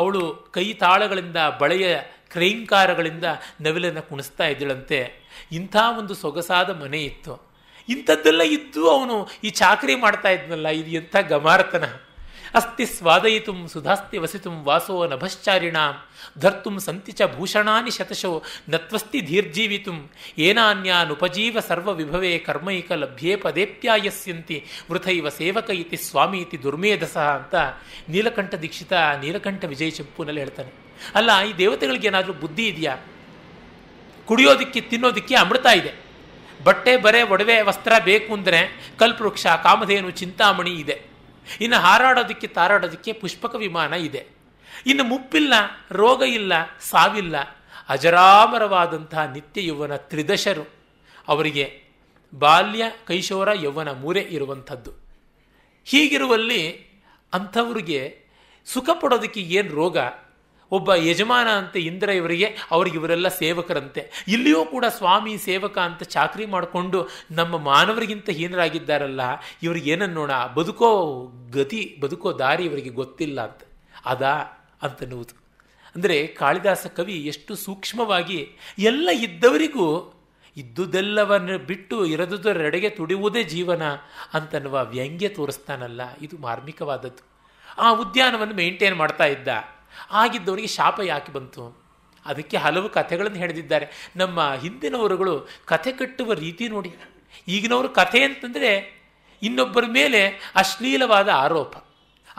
ಅವಳು ಕೈ ತಾಳಗಳಿಂದ ಬಳೆಯ ಕ್ರೈಂಕಾರಗಳಿಂದ ನವಿಲನ್ನು ಕುಣಿಸ್ತಾ ಇದ್ದಳಂತೆ ಇಂಥ ಒಂದು ಸೊಗಸಾದ ಮನೆ ಇತ್ತು ಇಂಥದ್ದೆಲ್ಲ ಇದ್ದು ಅವನು ಈ ಚಾಕರಿ ಮಾಡ್ತಾ ಇದ್ನಲ್ಲ ಇದು ಎಂಥ ಗಮಾರ್ತನ ಅಸ್ತಿ ಸ್ವಾದಯಿತು ಸುಧಾಸ್ತಿ ವಸಿತು ವಾಸೋ ನಭಶ್ಚಾರಿಣ ಧರ್ತು ಸಂತಿ ಚ ಭೂಷಣಾನಿ ಶತಶೋ ನತ್ವಸ್ತಿ ಧೀರ್ಜೀವಿತು ಏನಾನ್ಯಾನುಪಜೀವ ಸರ್ವವಿಭವೆ ಕರ್ಮೈಕ ಲಭ್ಯೇ ಪದೇಪ್ಯಾಯಸ್ಯಂತಿ ವೃಥೈವ ಸೇವಕ ಇತಿ ಸ್ವಾಮಿ ಇತಿ ದುರ್ಮೇಧಸ ಅಂತ ನೀಲಕಂಠ ದೀಕ್ಷಿತ ನೀಲಕಂಠ ವಿಜಯ ಚಂಪೂನಲ್ಲಿ ಹೇಳ್ತಾನೆ ಅಲ್ಲ ಈ ಏನಾದರೂ ಬುದ್ಧಿ ಇದೆಯಾ ಕುಡಿಯೋದಿಕ್ಕೆ ತಿನ್ನೋದಿಕ್ಕೆ ಅಮೃತ ಇದೆ ಬಟ್ಟೆ ಬರೆ ಒಡವೆ ವಸ್ತ್ರ ಬೇಕು ಅಂದರೆ ಕಲ್ಪವೃಕ್ಷ ಕಾಮಧೇನು ಚಿಂತಾಮಣಿ ಇದೆ ಇನ್ನು ಹಾರಾಡೋದಕ್ಕೆ ತಾರಾಡೋದಕ್ಕೆ ಪುಷ್ಪಕ ವಿಮಾನ ಇದೆ ಇನ್ನು ಮುಪ್ಪಿಲ್ಲ ರೋಗ ಇಲ್ಲ ಸಾವಿಲ್ಲ ಅಜರಾಮರವಾದಂತಹ ನಿತ್ಯ ಯೌವನ ತ್ರಿದಶರು ಅವರಿಗೆ ಬಾಲ್ಯ ಕೈಶೋರ ಯೌವನ ಮೂರೆ ಇರುವಂಥದ್ದು ಹೀಗಿರುವಲ್ಲಿ ಅಂಥವ್ರಿಗೆ ಸುಖ ಏನು ರೋಗ ಒಬ್ಬ ಯಜಮಾನ ಅಂತ ಇಂದ್ರ ಇವರಿಗೆ ಅವ್ರಿಗೆ ಇವರೆಲ್ಲ ಸೇವಕರಂತೆ ಇಲ್ಲಿಯೂ ಕೂಡ ಸ್ವಾಮಿ ಸೇವಕ ಅಂತ ಚಾಕರಿ ಮಾಡಿಕೊಂಡು ನಮ್ಮ ಮಾನವರಿಗಿಂತ ಹೀನರಾಗಿದ್ದಾರಲ್ಲ ಇವ್ರಿಗೆ ಏನನ್ನೋಣ ಬದುಕೋ ಗತಿ ಬದುಕೋ ದಾರಿ ಇವರಿಗೆ ಗೊತ್ತಿಲ್ಲ ಅಂತ ಅದಾ ಅಂತನ್ನುವುದು ಅಂದರೆ ಕಾಳಿದಾಸ ಕವಿ ಎಷ್ಟು ಸೂಕ್ಷ್ಮವಾಗಿ ಎಲ್ಲ ಇದ್ದವರಿಗೂ ಇದ್ದುದೆಲ್ಲವನ್ನು ಬಿಟ್ಟು ಇರದುದರೆಡೆಗೆ ತುಡಿಯುವುದೇ ಜೀವನ ಅಂತನ್ನುವ ವ್ಯಂಗ್ಯ ತೋರಿಸ್ತಾನಲ್ಲ ಇದು ಮಾರ್ಮಿಕವಾದದ್ದು ಆ ಉದ್ಯಾನವನ್ನು ಮೇಂಟೈನ್ ಮಾಡ್ತಾ ಇದ್ದ ಆಗಿದ್ದವರಿಗೆ ಶಾಪ ಯಾಕೆ ಬಂತು ಅದಕ್ಕೆ ಹಲವು ಕಥೆಗಳನ್ನು ಹೇಳಿದಿದ್ದಾರೆ ನಮ್ಮ ಹಿಂದಿನವರುಗಳು ಕಥೆ ಕಟ್ಟುವ ರೀತಿ ನೋಡಿ ಈಗಿನವರು ಕಥೆ ಅಂತಂದರೆ ಇನ್ನೊಬ್ಬರ ಮೇಲೆ ಅಶ್ಲೀಲವಾದ ಆರೋಪ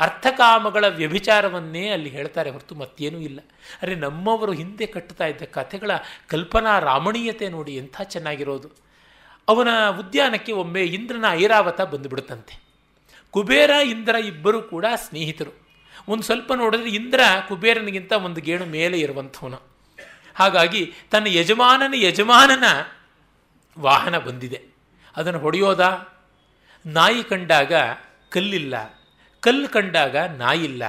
ಅರ್ಥಕಾಮಗಳ ವ್ಯಭಿಚಾರವನ್ನೇ ಅಲ್ಲಿ ಹೇಳ್ತಾರೆ ಹೊರತು ಮತ್ತೇನೂ ಇಲ್ಲ ಅರೆ ನಮ್ಮವರು ಹಿಂದೆ ಕಟ್ಟುತ್ತಾ ಇದ್ದ ಕಥೆಗಳ ಕಲ್ಪನಾ ರಾಮಣೀಯತೆ ನೋಡಿ ಎಂಥ ಚೆನ್ನಾಗಿರೋದು ಅವನ ಉದ್ಯಾನಕ್ಕೆ ಒಮ್ಮೆ ಇಂದ್ರನ ಐರಾವತ ಬಂದುಬಿಡುತ್ತಂತೆ ಕುಬೇರ ಇಂದ್ರ ಇಬ್ಬರೂ ಕೂಡ ಸ್ನೇಹಿತರು ಒಂದು ಸ್ವಲ್ಪ ನೋಡಿದ್ರೆ ಇಂದ್ರ ಕುಬೇರನಿಗಿಂತ ಒಂದು ಗೇಣು ಮೇಲೆ ಇರುವಂಥವನು ಹಾಗಾಗಿ ತನ್ನ ಯಜಮಾನನ ಯಜಮಾನನ ವಾಹನ ಬಂದಿದೆ ಅದನ್ನು ಹೊಡೆಯೋದ ನಾಯಿ ಕಂಡಾಗ ಕಲ್ಲಿಲ್ಲ ಕಲ್ಲು ಕಂಡಾಗ ನಾಯಿಲ್ಲ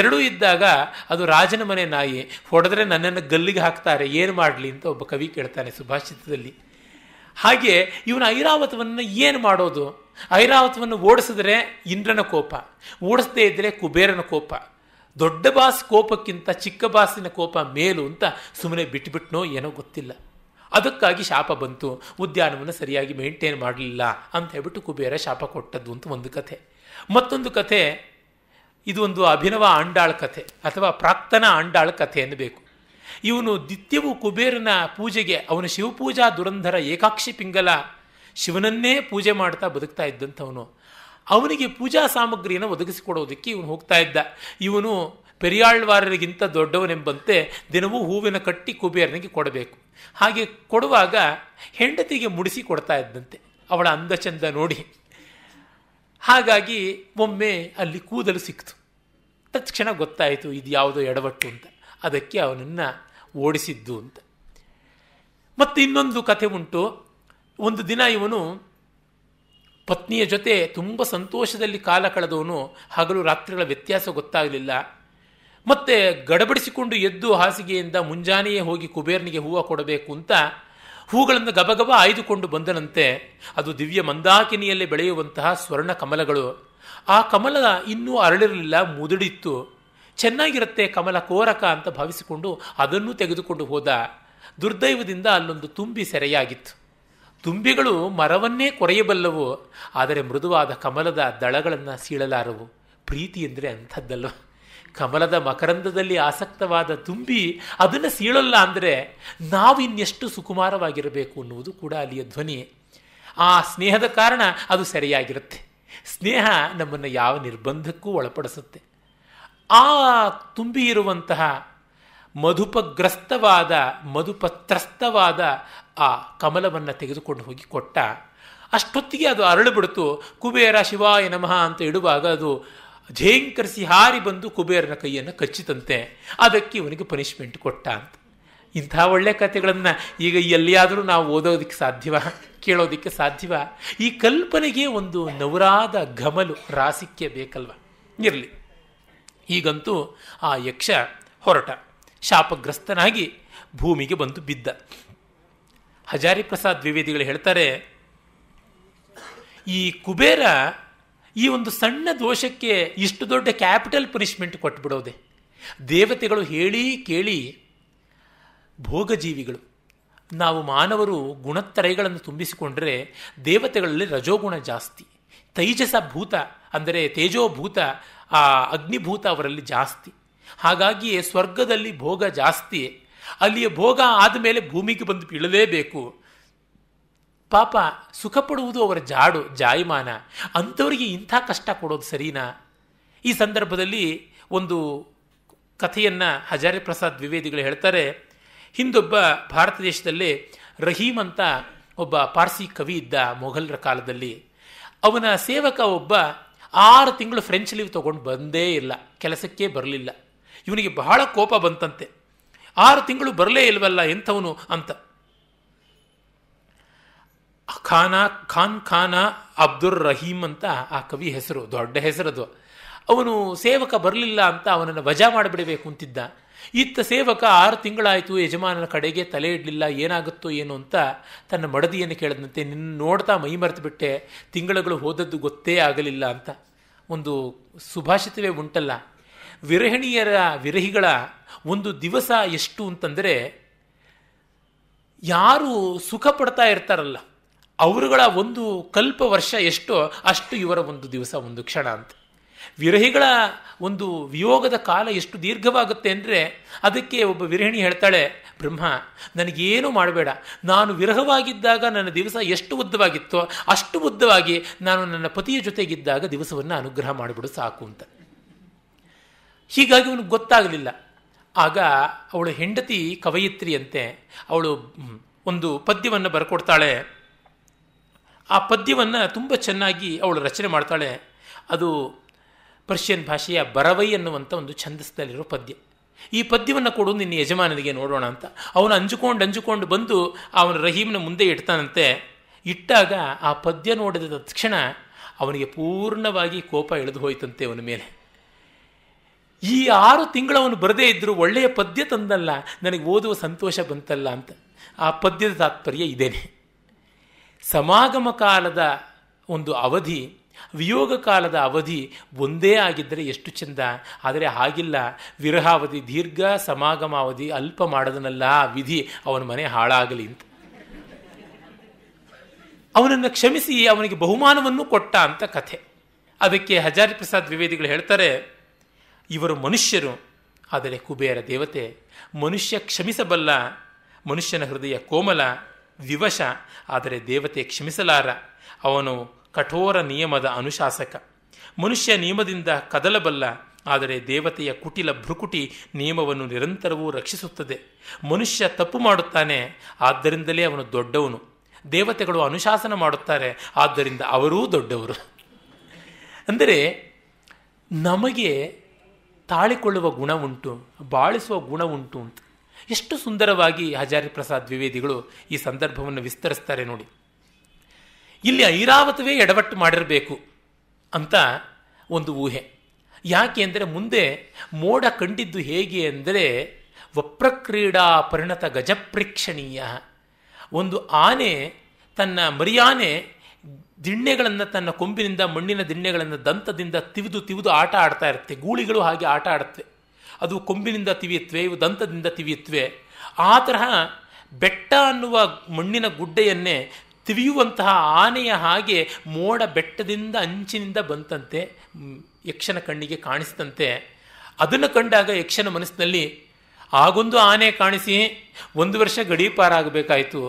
ಎರಡೂ ಇದ್ದಾಗ ಅದು ರಾಜನ ಮನೆ ನಾಯಿ ಹೊಡೆದ್ರೆ ನನ್ನನ್ನು ಗಲ್ಲಿಗೆ ಹಾಕ್ತಾರೆ ಏನು ಮಾಡಲಿ ಅಂತ ಒಬ್ಬ ಕವಿ ಕೇಳ್ತಾನೆ ಸುಭಾಷಿತದಲ್ಲಿ ಹಾಗೆ ಇವನ ಐರಾವತವನ್ನು ಏನು ಮಾಡೋದು ಐರಾವತವನ್ನು ಓಡಿಸಿದ್ರೆ ಇಂದ್ರನ ಕೋಪ ಓಡಿಸದೇ ಇದ್ದರೆ ಕುಬೇರನ ಕೋಪ ದೊಡ್ಡ ಬಾಸ್ ಕೋಪಕ್ಕಿಂತ ಚಿಕ್ಕ ಬಾಸಿನ ಕೋಪ ಮೇಲು ಅಂತ ಸುಮ್ಮನೆ ಬಿಟ್ಟುಬಿಟ್ನೋ ಏನೋ ಗೊತ್ತಿಲ್ಲ ಅದಕ್ಕಾಗಿ ಶಾಪ ಬಂತು ಉದ್ಯಾನವನ್ನು ಸರಿಯಾಗಿ ಮೇಂಟೈನ್ ಮಾಡಲಿಲ್ಲ ಅಂತ ಹೇಳ್ಬಿಟ್ಟು ಕುಬೇರ ಶಾಪ ಕೊಟ್ಟದ್ದು ಅಂತ ಒಂದು ಕಥೆ ಮತ್ತೊಂದು ಕಥೆ ಇದು ಒಂದು ಅಭಿನವ ಆಂಡಾಳ್ ಕಥೆ ಅಥವಾ ಪ್ರಾಕ್ತನ ಆಂಡಾಳ್ ಕಥೆ ಅನ್ನಬೇಕು ಇವನು ದಿತ್ಯವು ಕುಬೇರನ ಪೂಜೆಗೆ ಅವನ ಶಿವಪೂಜಾ ದುರಂಧರ ಏಕಾಕ್ಷಿ ಪಿಂಗಲ ಶಿವನನ್ನೇ ಪೂಜೆ ಮಾಡ್ತಾ ಬದುಕ್ತಾ ಇದ್ದಂಥವನು ಅವನಿಗೆ ಪೂಜಾ ಸಾಮಗ್ರಿಯನ್ನು ಒದಗಿಸಿಕೊಡೋದಕ್ಕೆ ಇವನು ಹೋಗ್ತಾ ಇದ್ದ ಇವನು ಪೆರಿಯಾಳ್ವಾರರಿಗಿಂತ ದೊಡ್ಡವನೆಂಬಂತೆ ದಿನವೂ ಹೂವಿನ ಕಟ್ಟಿ ಕುಬೇರನಿಗೆ ಕೊಡಬೇಕು ಹಾಗೆ ಕೊಡುವಾಗ ಹೆಂಡತಿಗೆ ಮುಡಿಸಿ ಕೊಡ್ತಾ ಇದ್ದಂತೆ ಅವಳ ಅಂದ ಚಂದ ನೋಡಿ ಹಾಗಾಗಿ ಒಮ್ಮೆ ಅಲ್ಲಿ ಕೂದಲು ಸಿಕ್ತು ತತ್ಕ್ಷಣ ಗೊತ್ತಾಯಿತು ಇದು ಯಾವುದೋ ಎಡವಟ್ಟು ಅಂತ ಅದಕ್ಕೆ ಅವನನ್ನು ಓಡಿಸಿದ್ದು ಅಂತ ಮತ್ತು ಇನ್ನೊಂದು ಕಥೆ ಉಂಟು ಒಂದು ದಿನ ಇವನು ಪತ್ನಿಯ ಜೊತೆ ತುಂಬ ಸಂತೋಷದಲ್ಲಿ ಕಾಲ ಕಳೆದವನು ಹಗಲು ರಾತ್ರಿಗಳ ವ್ಯತ್ಯಾಸ ಗೊತ್ತಾಗಲಿಲ್ಲ ಮತ್ತೆ ಗಡಬಡಿಸಿಕೊಂಡು ಎದ್ದು ಹಾಸಿಗೆಯಿಂದ ಮುಂಜಾನೆಯೇ ಹೋಗಿ ಕುಬೇರನಿಗೆ ಹೂವು ಕೊಡಬೇಕು ಅಂತ ಹೂಗಳನ್ನು ಗಬಗಬ ಆಯ್ದುಕೊಂಡು ಬಂದನಂತೆ ಅದು ದಿವ್ಯ ಮಂದಾಕಿನಿಯಲ್ಲಿ ಬೆಳೆಯುವಂತಹ ಸ್ವರ್ಣ ಕಮಲಗಳು ಆ ಕಮಲ ಇನ್ನೂ ಅರಳಿರಲಿಲ್ಲ ಮುದುಡಿತ್ತು ಚೆನ್ನಾಗಿರುತ್ತೆ ಕಮಲ ಕೋರಕ ಅಂತ ಭಾವಿಸಿಕೊಂಡು ಅದನ್ನು ತೆಗೆದುಕೊಂಡು ಹೋದ ದುರ್ದೈವದಿಂದ ಅಲ್ಲೊಂದು ತುಂಬಿ ಸೆರೆಯಾಗಿತ್ತು ತುಂಬಿಗಳು ಮರವನ್ನೇ ಕೊರೆಯಬಲ್ಲವು ಆದರೆ ಮೃದುವಾದ ಕಮಲದ ದಳಗಳನ್ನು ಸೀಳಲಾರವು ಪ್ರೀತಿ ಎಂದರೆ ಅಂಥದ್ದಲ್ಲ ಕಮಲದ ಮಕರಂದದಲ್ಲಿ ಆಸಕ್ತವಾದ ತುಂಬಿ ಅದನ್ನು ಸೀಳಲ್ಲ ಅಂದರೆ ನಾವು ಸುಕುಮಾರವಾಗಿರಬೇಕು ಅನ್ನುವುದು ಕೂಡ ಅಲ್ಲಿಯ ಧ್ವನಿ ಆ ಸ್ನೇಹದ ಕಾರಣ ಅದು ಸರಿಯಾಗಿರುತ್ತೆ ಸ್ನೇಹ ನಮ್ಮನ್ನು ಯಾವ ನಿರ್ಬಂಧಕ್ಕೂ ಒಳಪಡಿಸುತ್ತೆ ಆ ತುಂಬಿ ಇರುವಂತಹ ಮಧುಪಗ್ರಸ್ತವಾದ ಮಧುಪತ್ರಸ್ತವಾದ ಆ ಕಮಲವನ್ನು ತೆಗೆದುಕೊಂಡು ಹೋಗಿ ಕೊಟ್ಟ ಅಷ್ಟೊತ್ತಿಗೆ ಅದು ಅರಳುಬಿಡ್ತು ಕುಬೇರ ಶಿವಾಯ ನಮಃ ಅಂತ ಇಡುವಾಗ ಅದು ಝೇಂಕರಿಸಿ ಹಾರಿ ಬಂದು ಕುಬೇರನ ಕೈಯನ್ನು ಕಚ್ಚಿತಂತೆ ಅದಕ್ಕೆ ಇವನಿಗೆ ಪನಿಷ್ಮೆಂಟ್ ಕೊಟ್ಟ ಅಂತ ಇಂಥ ಒಳ್ಳೆ ಕಥೆಗಳನ್ನು ಈಗ ಎಲ್ಲಿಯಾದರೂ ನಾವು ಓದೋದಕ್ಕೆ ಸಾಧ್ಯವ ಕೇಳೋದಕ್ಕೆ ಸಾಧ್ಯವ ಈ ಕಲ್ಪನೆಗೆ ಒಂದು ನವರಾದ ಘಮಲು ರಾಸಿಕ್ಕೆ ಬೇಕಲ್ವ ಇರಲಿ ಈಗಂತೂ ಆ ಯಕ್ಷ ಹೊರಟ ಶಾಪಗ್ರಸ್ತನಾಗಿ ಭೂಮಿಗೆ ಬಂದು ಬಿದ್ದ ಹಜಾರಿ ಪ್ರಸಾದ್ ದ್ವಿವೇದಿಗಳು ಹೇಳ್ತಾರೆ ಈ ಕುಬೇರ ಈ ಒಂದು ಸಣ್ಣ ದೋಷಕ್ಕೆ ಇಷ್ಟು ದೊಡ್ಡ ಕ್ಯಾಪಿಟಲ್ ಪನಿಷ್ಮೆಂಟ್ ಕೊಟ್ಬಿಡೋದೆ ದೇವತೆಗಳು ಹೇಳಿ ಕೇಳಿ ಭೋಗಜೀವಿಗಳು ನಾವು ಮಾನವರು ಗುಣತ್ತರೈಗಳನ್ನು ತುಂಬಿಸಿಕೊಂಡರೆ ದೇವತೆಗಳಲ್ಲಿ ರಜೋಗುಣ ಜಾಸ್ತಿ ತೈಜಸ ಭೂತ ಅಂದರೆ ತೇಜೋಭೂತ ಆ ಅಗ್ನಿಭೂತ ಅವರಲ್ಲಿ ಜಾಸ್ತಿ ಹಾಗಾಗಿ ಸ್ವರ್ಗದಲ್ಲಿ ಭೋಗ ಜಾಸ್ತಿ ಅಲ್ಲಿಯ ಭೋಗ ಆದಮೇಲೆ ಭೂಮಿಗೆ ಬಂದು ಬೀಳಲೇಬೇಕು ಪಾಪ ಸುಖ ಪಡುವುದು ಅವರ ಜಾಡು ಜಾಯಮಾನ ಅಂಥವರಿಗೆ ಇಂಥ ಕಷ್ಟ ಕೊಡೋದು ಸರಿನಾ ಈ ಸಂದರ್ಭದಲ್ಲಿ ಒಂದು ಕಥೆಯನ್ನು ಹಜಾರಿ ಪ್ರಸಾದ್ ದ್ವಿವೇದಿಗಳು ಹೇಳ್ತಾರೆ ಹಿಂದೊಬ್ಬ ಭಾರತ ದೇಶದಲ್ಲಿ ರಹೀಮ್ ಅಂತ ಒಬ್ಬ ಪಾರ್ಸಿ ಕವಿ ಇದ್ದ ಮೊಘಲರ ಕಾಲದಲ್ಲಿ ಅವನ ಸೇವಕ ಒಬ್ಬ ಆರು ತಿಂಗಳು ಫ್ರೆಂಚ್ ಲೀವ್ ತಗೊಂಡು ಬಂದೇ ಇಲ್ಲ ಕೆಲಸಕ್ಕೆ ಬರಲಿಲ್ಲ ಇವನಿಗೆ ಬಹಳ ಕೋಪ ಬಂತಂತೆ ಆರು ತಿಂಗಳು ಬರಲೇ ಇಲ್ವಲ್ಲ ಎಂಥವನು ಅಂತ ಖಾನ ಖಾನ್ ಖಾನಾ ಅಬ್ದುರ್ ರಹೀಮ್ ಅಂತ ಆ ಕವಿ ಹೆಸರು ದೊಡ್ಡ ಹೆಸರದು ಅವನು ಸೇವಕ ಬರಲಿಲ್ಲ ಅಂತ ಅವನನ್ನು ವಜಾ ಮಾಡಿಬಿಡಬೇಕು ಅಂತಿದ್ದ ಇತ್ತ ಸೇವಕ ಆರು ತಿಂಗಳಾಯಿತು ಯಜಮಾನನ ಕಡೆಗೆ ತಲೆ ಇಡಲಿಲ್ಲ ಏನಾಗುತ್ತೋ ಏನು ಅಂತ ತನ್ನ ಮಡದಿಯನ್ನು ಕೇಳದಂತೆ ನಿನ್ನ ನೋಡ್ತಾ ಮೈ ಮರೆತು ಬಿಟ್ಟೆ ತಿಂಗಳುಗಳು ಹೋದದ್ದು ಗೊತ್ತೇ ಆಗಲಿಲ್ಲ ಅಂತ ಒಂದು ಸುಭಾಷಿತವೇ ಉಂಟಲ್ಲ ವಿರಹಿಣಿಯರ ವಿರಹಿಗಳ ಒಂದು ದಿವಸ ಎಷ್ಟು ಅಂತಂದರೆ ಯಾರು ಸುಖ ಪಡ್ತಾ ಇರ್ತಾರಲ್ಲ ಅವರುಗಳ ಒಂದು ಕಲ್ಪ ವರ್ಷ ಎಷ್ಟೋ ಅಷ್ಟು ಇವರ ಒಂದು ದಿವಸ ಒಂದು ಕ್ಷಣ ಅಂತ ವಿರಹಿಗಳ ಒಂದು ವಿಯೋಗದ ಕಾಲ ಎಷ್ಟು ದೀರ್ಘವಾಗುತ್ತೆ ಅಂದರೆ ಅದಕ್ಕೆ ಒಬ್ಬ ವಿರಹಿಣಿ ಹೇಳ್ತಾಳೆ ಬ್ರಹ್ಮ ನನಗೇನು ಮಾಡಬೇಡ ನಾನು ವಿರಹವಾಗಿದ್ದಾಗ ನನ್ನ ದಿವಸ ಎಷ್ಟು ಉದ್ದವಾಗಿತ್ತೋ ಅಷ್ಟು ಉದ್ದವಾಗಿ ನಾನು ನನ್ನ ಪತಿಯ ಜೊತೆಗಿದ್ದಾಗ ದಿವಸವನ್ನು ಅನುಗ್ರಹ ಮಾಡಿಬಿಡು ಸಾಕು ಅಂತ ಹೀಗಾಗಿ ಅವನಿಗೆ ಗೊತ್ತಾಗಲಿಲ್ಲ ಆಗ ಅವಳು ಹೆಂಡತಿ ಕವಯಿತ್ರಿಯಂತೆ ಅವಳು ಒಂದು ಪದ್ಯವನ್ನು ಬರ್ಕೊಡ್ತಾಳೆ ಆ ಪದ್ಯವನ್ನು ತುಂಬ ಚೆನ್ನಾಗಿ ಅವಳು ರಚನೆ ಮಾಡ್ತಾಳೆ ಅದು ಪರ್ಷಿಯನ್ ಭಾಷೆಯ ಬರವೈ ಅನ್ನುವಂಥ ಒಂದು ಛಂದಸ್ನಲ್ಲಿರೋ ಪದ್ಯ ಈ ಪದ್ಯವನ್ನು ಕೊಡು ನಿನ್ನ ಯಜಮಾನನಿಗೆ ನೋಡೋಣ ಅಂತ ಅವನು ಅಂಜುಕೊಂಡು ಅಂಜುಕೊಂಡು ಬಂದು ಅವನ ರಹೀಮ್ನ ಮುಂದೆ ಇಡ್ತಾನಂತೆ ಇಟ್ಟಾಗ ಆ ಪದ್ಯ ನೋಡಿದ ತಕ್ಷಣ ಅವನಿಗೆ ಪೂರ್ಣವಾಗಿ ಕೋಪ ಎಳೆದು ಹೋಯ್ತಂತೆ ಅವನ ಮೇಲೆ ಈ ಆರು ತಿಂಗಳವನು ಬರದೇ ಇದ್ದರೂ ಒಳ್ಳೆಯ ಪದ್ಯ ತಂದಲ್ಲ ನನಗೆ ಓದುವ ಸಂತೋಷ ಬಂತಲ್ಲ ಅಂತ ಆ ಪದ್ಯದ ತಾತ್ಪರ್ಯ ಇದೇನೆ ಸಮಾಗಮ ಕಾಲದ ಒಂದು ಅವಧಿ ವಿಯೋಗ ಕಾಲದ ಅವಧಿ ಒಂದೇ ಆಗಿದ್ದರೆ ಎಷ್ಟು ಚೆಂದ ಆದರೆ ಹಾಗಿಲ್ಲ ವಿರಹಾವಧಿ ದೀರ್ಘ ಸಮಾಗಮಾವಧಿ ಅಲ್ಪ ಮಾಡದನಲ್ಲ ವಿಧಿ ಅವನ ಮನೆ ಹಾಳಾಗಲಿ ಅಂತ ಅವನನ್ನು ಕ್ಷಮಿಸಿ ಅವನಿಗೆ ಬಹುಮಾನವನ್ನು ಕೊಟ್ಟ ಅಂತ ಕಥೆ ಅದಕ್ಕೆ ಹಜಾರಿ ಪ್ರಸಾದ್ ದ್ವಿವೇದಿಗಳು ಹೇಳ್ತಾರೆ ಇವರು ಮನುಷ್ಯರು ಆದರೆ ಕುಬೇರ ದೇವತೆ ಮನುಷ್ಯ ಕ್ಷಮಿಸಬಲ್ಲ ಮನುಷ್ಯನ ಹೃದಯ ಕೋಮಲ ವಿವಶ ಆದರೆ ದೇವತೆ ಕ್ಷಮಿಸಲಾರ ಅವನು ಕಠೋರ ನಿಯಮದ ಅನುಶಾಸಕ ಮನುಷ್ಯ ನಿಯಮದಿಂದ ಕದಲಬಲ್ಲ ಆದರೆ ದೇವತೆಯ ಕುಟಿಲ ಭ್ರುಕುಟಿ ನಿಯಮವನ್ನು ನಿರಂತರವೂ ರಕ್ಷಿಸುತ್ತದೆ ಮನುಷ್ಯ ತಪ್ಪು ಮಾಡುತ್ತಾನೆ ಆದ್ದರಿಂದಲೇ ಅವನು ದೊಡ್ಡವನು ದೇವತೆಗಳು ಅನುಶಾಸನ ಮಾಡುತ್ತಾರೆ ಆದ್ದರಿಂದ ಅವರೂ ದೊಡ್ಡವರು ಅಂದರೆ ನಮಗೆ ತಾಳಿಕೊಳ್ಳುವ ಗುಣ ಉಂಟು ಬಾಳಿಸುವ ಗುಣ ಉಂಟು ಅಂತ ಎಷ್ಟು ಸುಂದರವಾಗಿ ಹಜಾರಿ ಪ್ರಸಾದ್ ದ್ವಿವೇದಿಗಳು ಈ ಸಂದರ್ಭವನ್ನು ವಿಸ್ತರಿಸ್ತಾರೆ ನೋಡಿ ಇಲ್ಲಿ ಐರಾವತವೇ ಎಡವಟ್ಟು ಮಾಡಿರಬೇಕು ಅಂತ ಒಂದು ಊಹೆ ಯಾಕೆ ಅಂದರೆ ಮುಂದೆ ಮೋಡ ಕಂಡಿದ್ದು ಹೇಗೆ ಅಂದರೆ ವಪ್ರಕ್ರೀಡಾ ಪರಿಣತ ಗಜಪ್ರೇಕ್ಷಣೀಯ ಒಂದು ಆನೆ ತನ್ನ ಮರಿಯಾನೆ ದಿಣ್ಣೆಗಳನ್ನು ತನ್ನ ಕೊಂಬಿನಿಂದ ಮಣ್ಣಿನ ದಿಣ್ಣೆಗಳನ್ನು ದಂತದಿಂದ ತಿವಿದು ತಿವಿದು ಆಟ ಆಡ್ತಾ ಇರುತ್ತೆ ಗೂಳಿಗಳು ಹಾಗೆ ಆಟ ಆಡುತ್ತೆ ಅದು ಕೊಂಬಿನಿಂದ ತಿವಿಯುತ್ತವೆ ಇವು ದಂತದಿಂದ ತಿವಿಯುತ್ತವೆ ಆ ತರಹ ಬೆಟ್ಟ ಅನ್ನುವ ಮಣ್ಣಿನ ಗುಡ್ಡೆಯನ್ನೇ ತಿವಿಯುವಂತಹ ಆನೆಯ ಹಾಗೆ ಮೋಡ ಬೆಟ್ಟದಿಂದ ಅಂಚಿನಿಂದ ಬಂತಂತೆ ಯಕ್ಷನ ಕಣ್ಣಿಗೆ ಕಾಣಿಸ್ತಂತೆ ಅದನ್ನು ಕಂಡಾಗ ಯಕ್ಷನ ಮನಸ್ಸಿನಲ್ಲಿ ಆಗೊಂದು ಆನೆ ಕಾಣಿಸಿ ಒಂದು ವರ್ಷ ಗಡೀಪಾರಾಗಬೇಕಾಯಿತು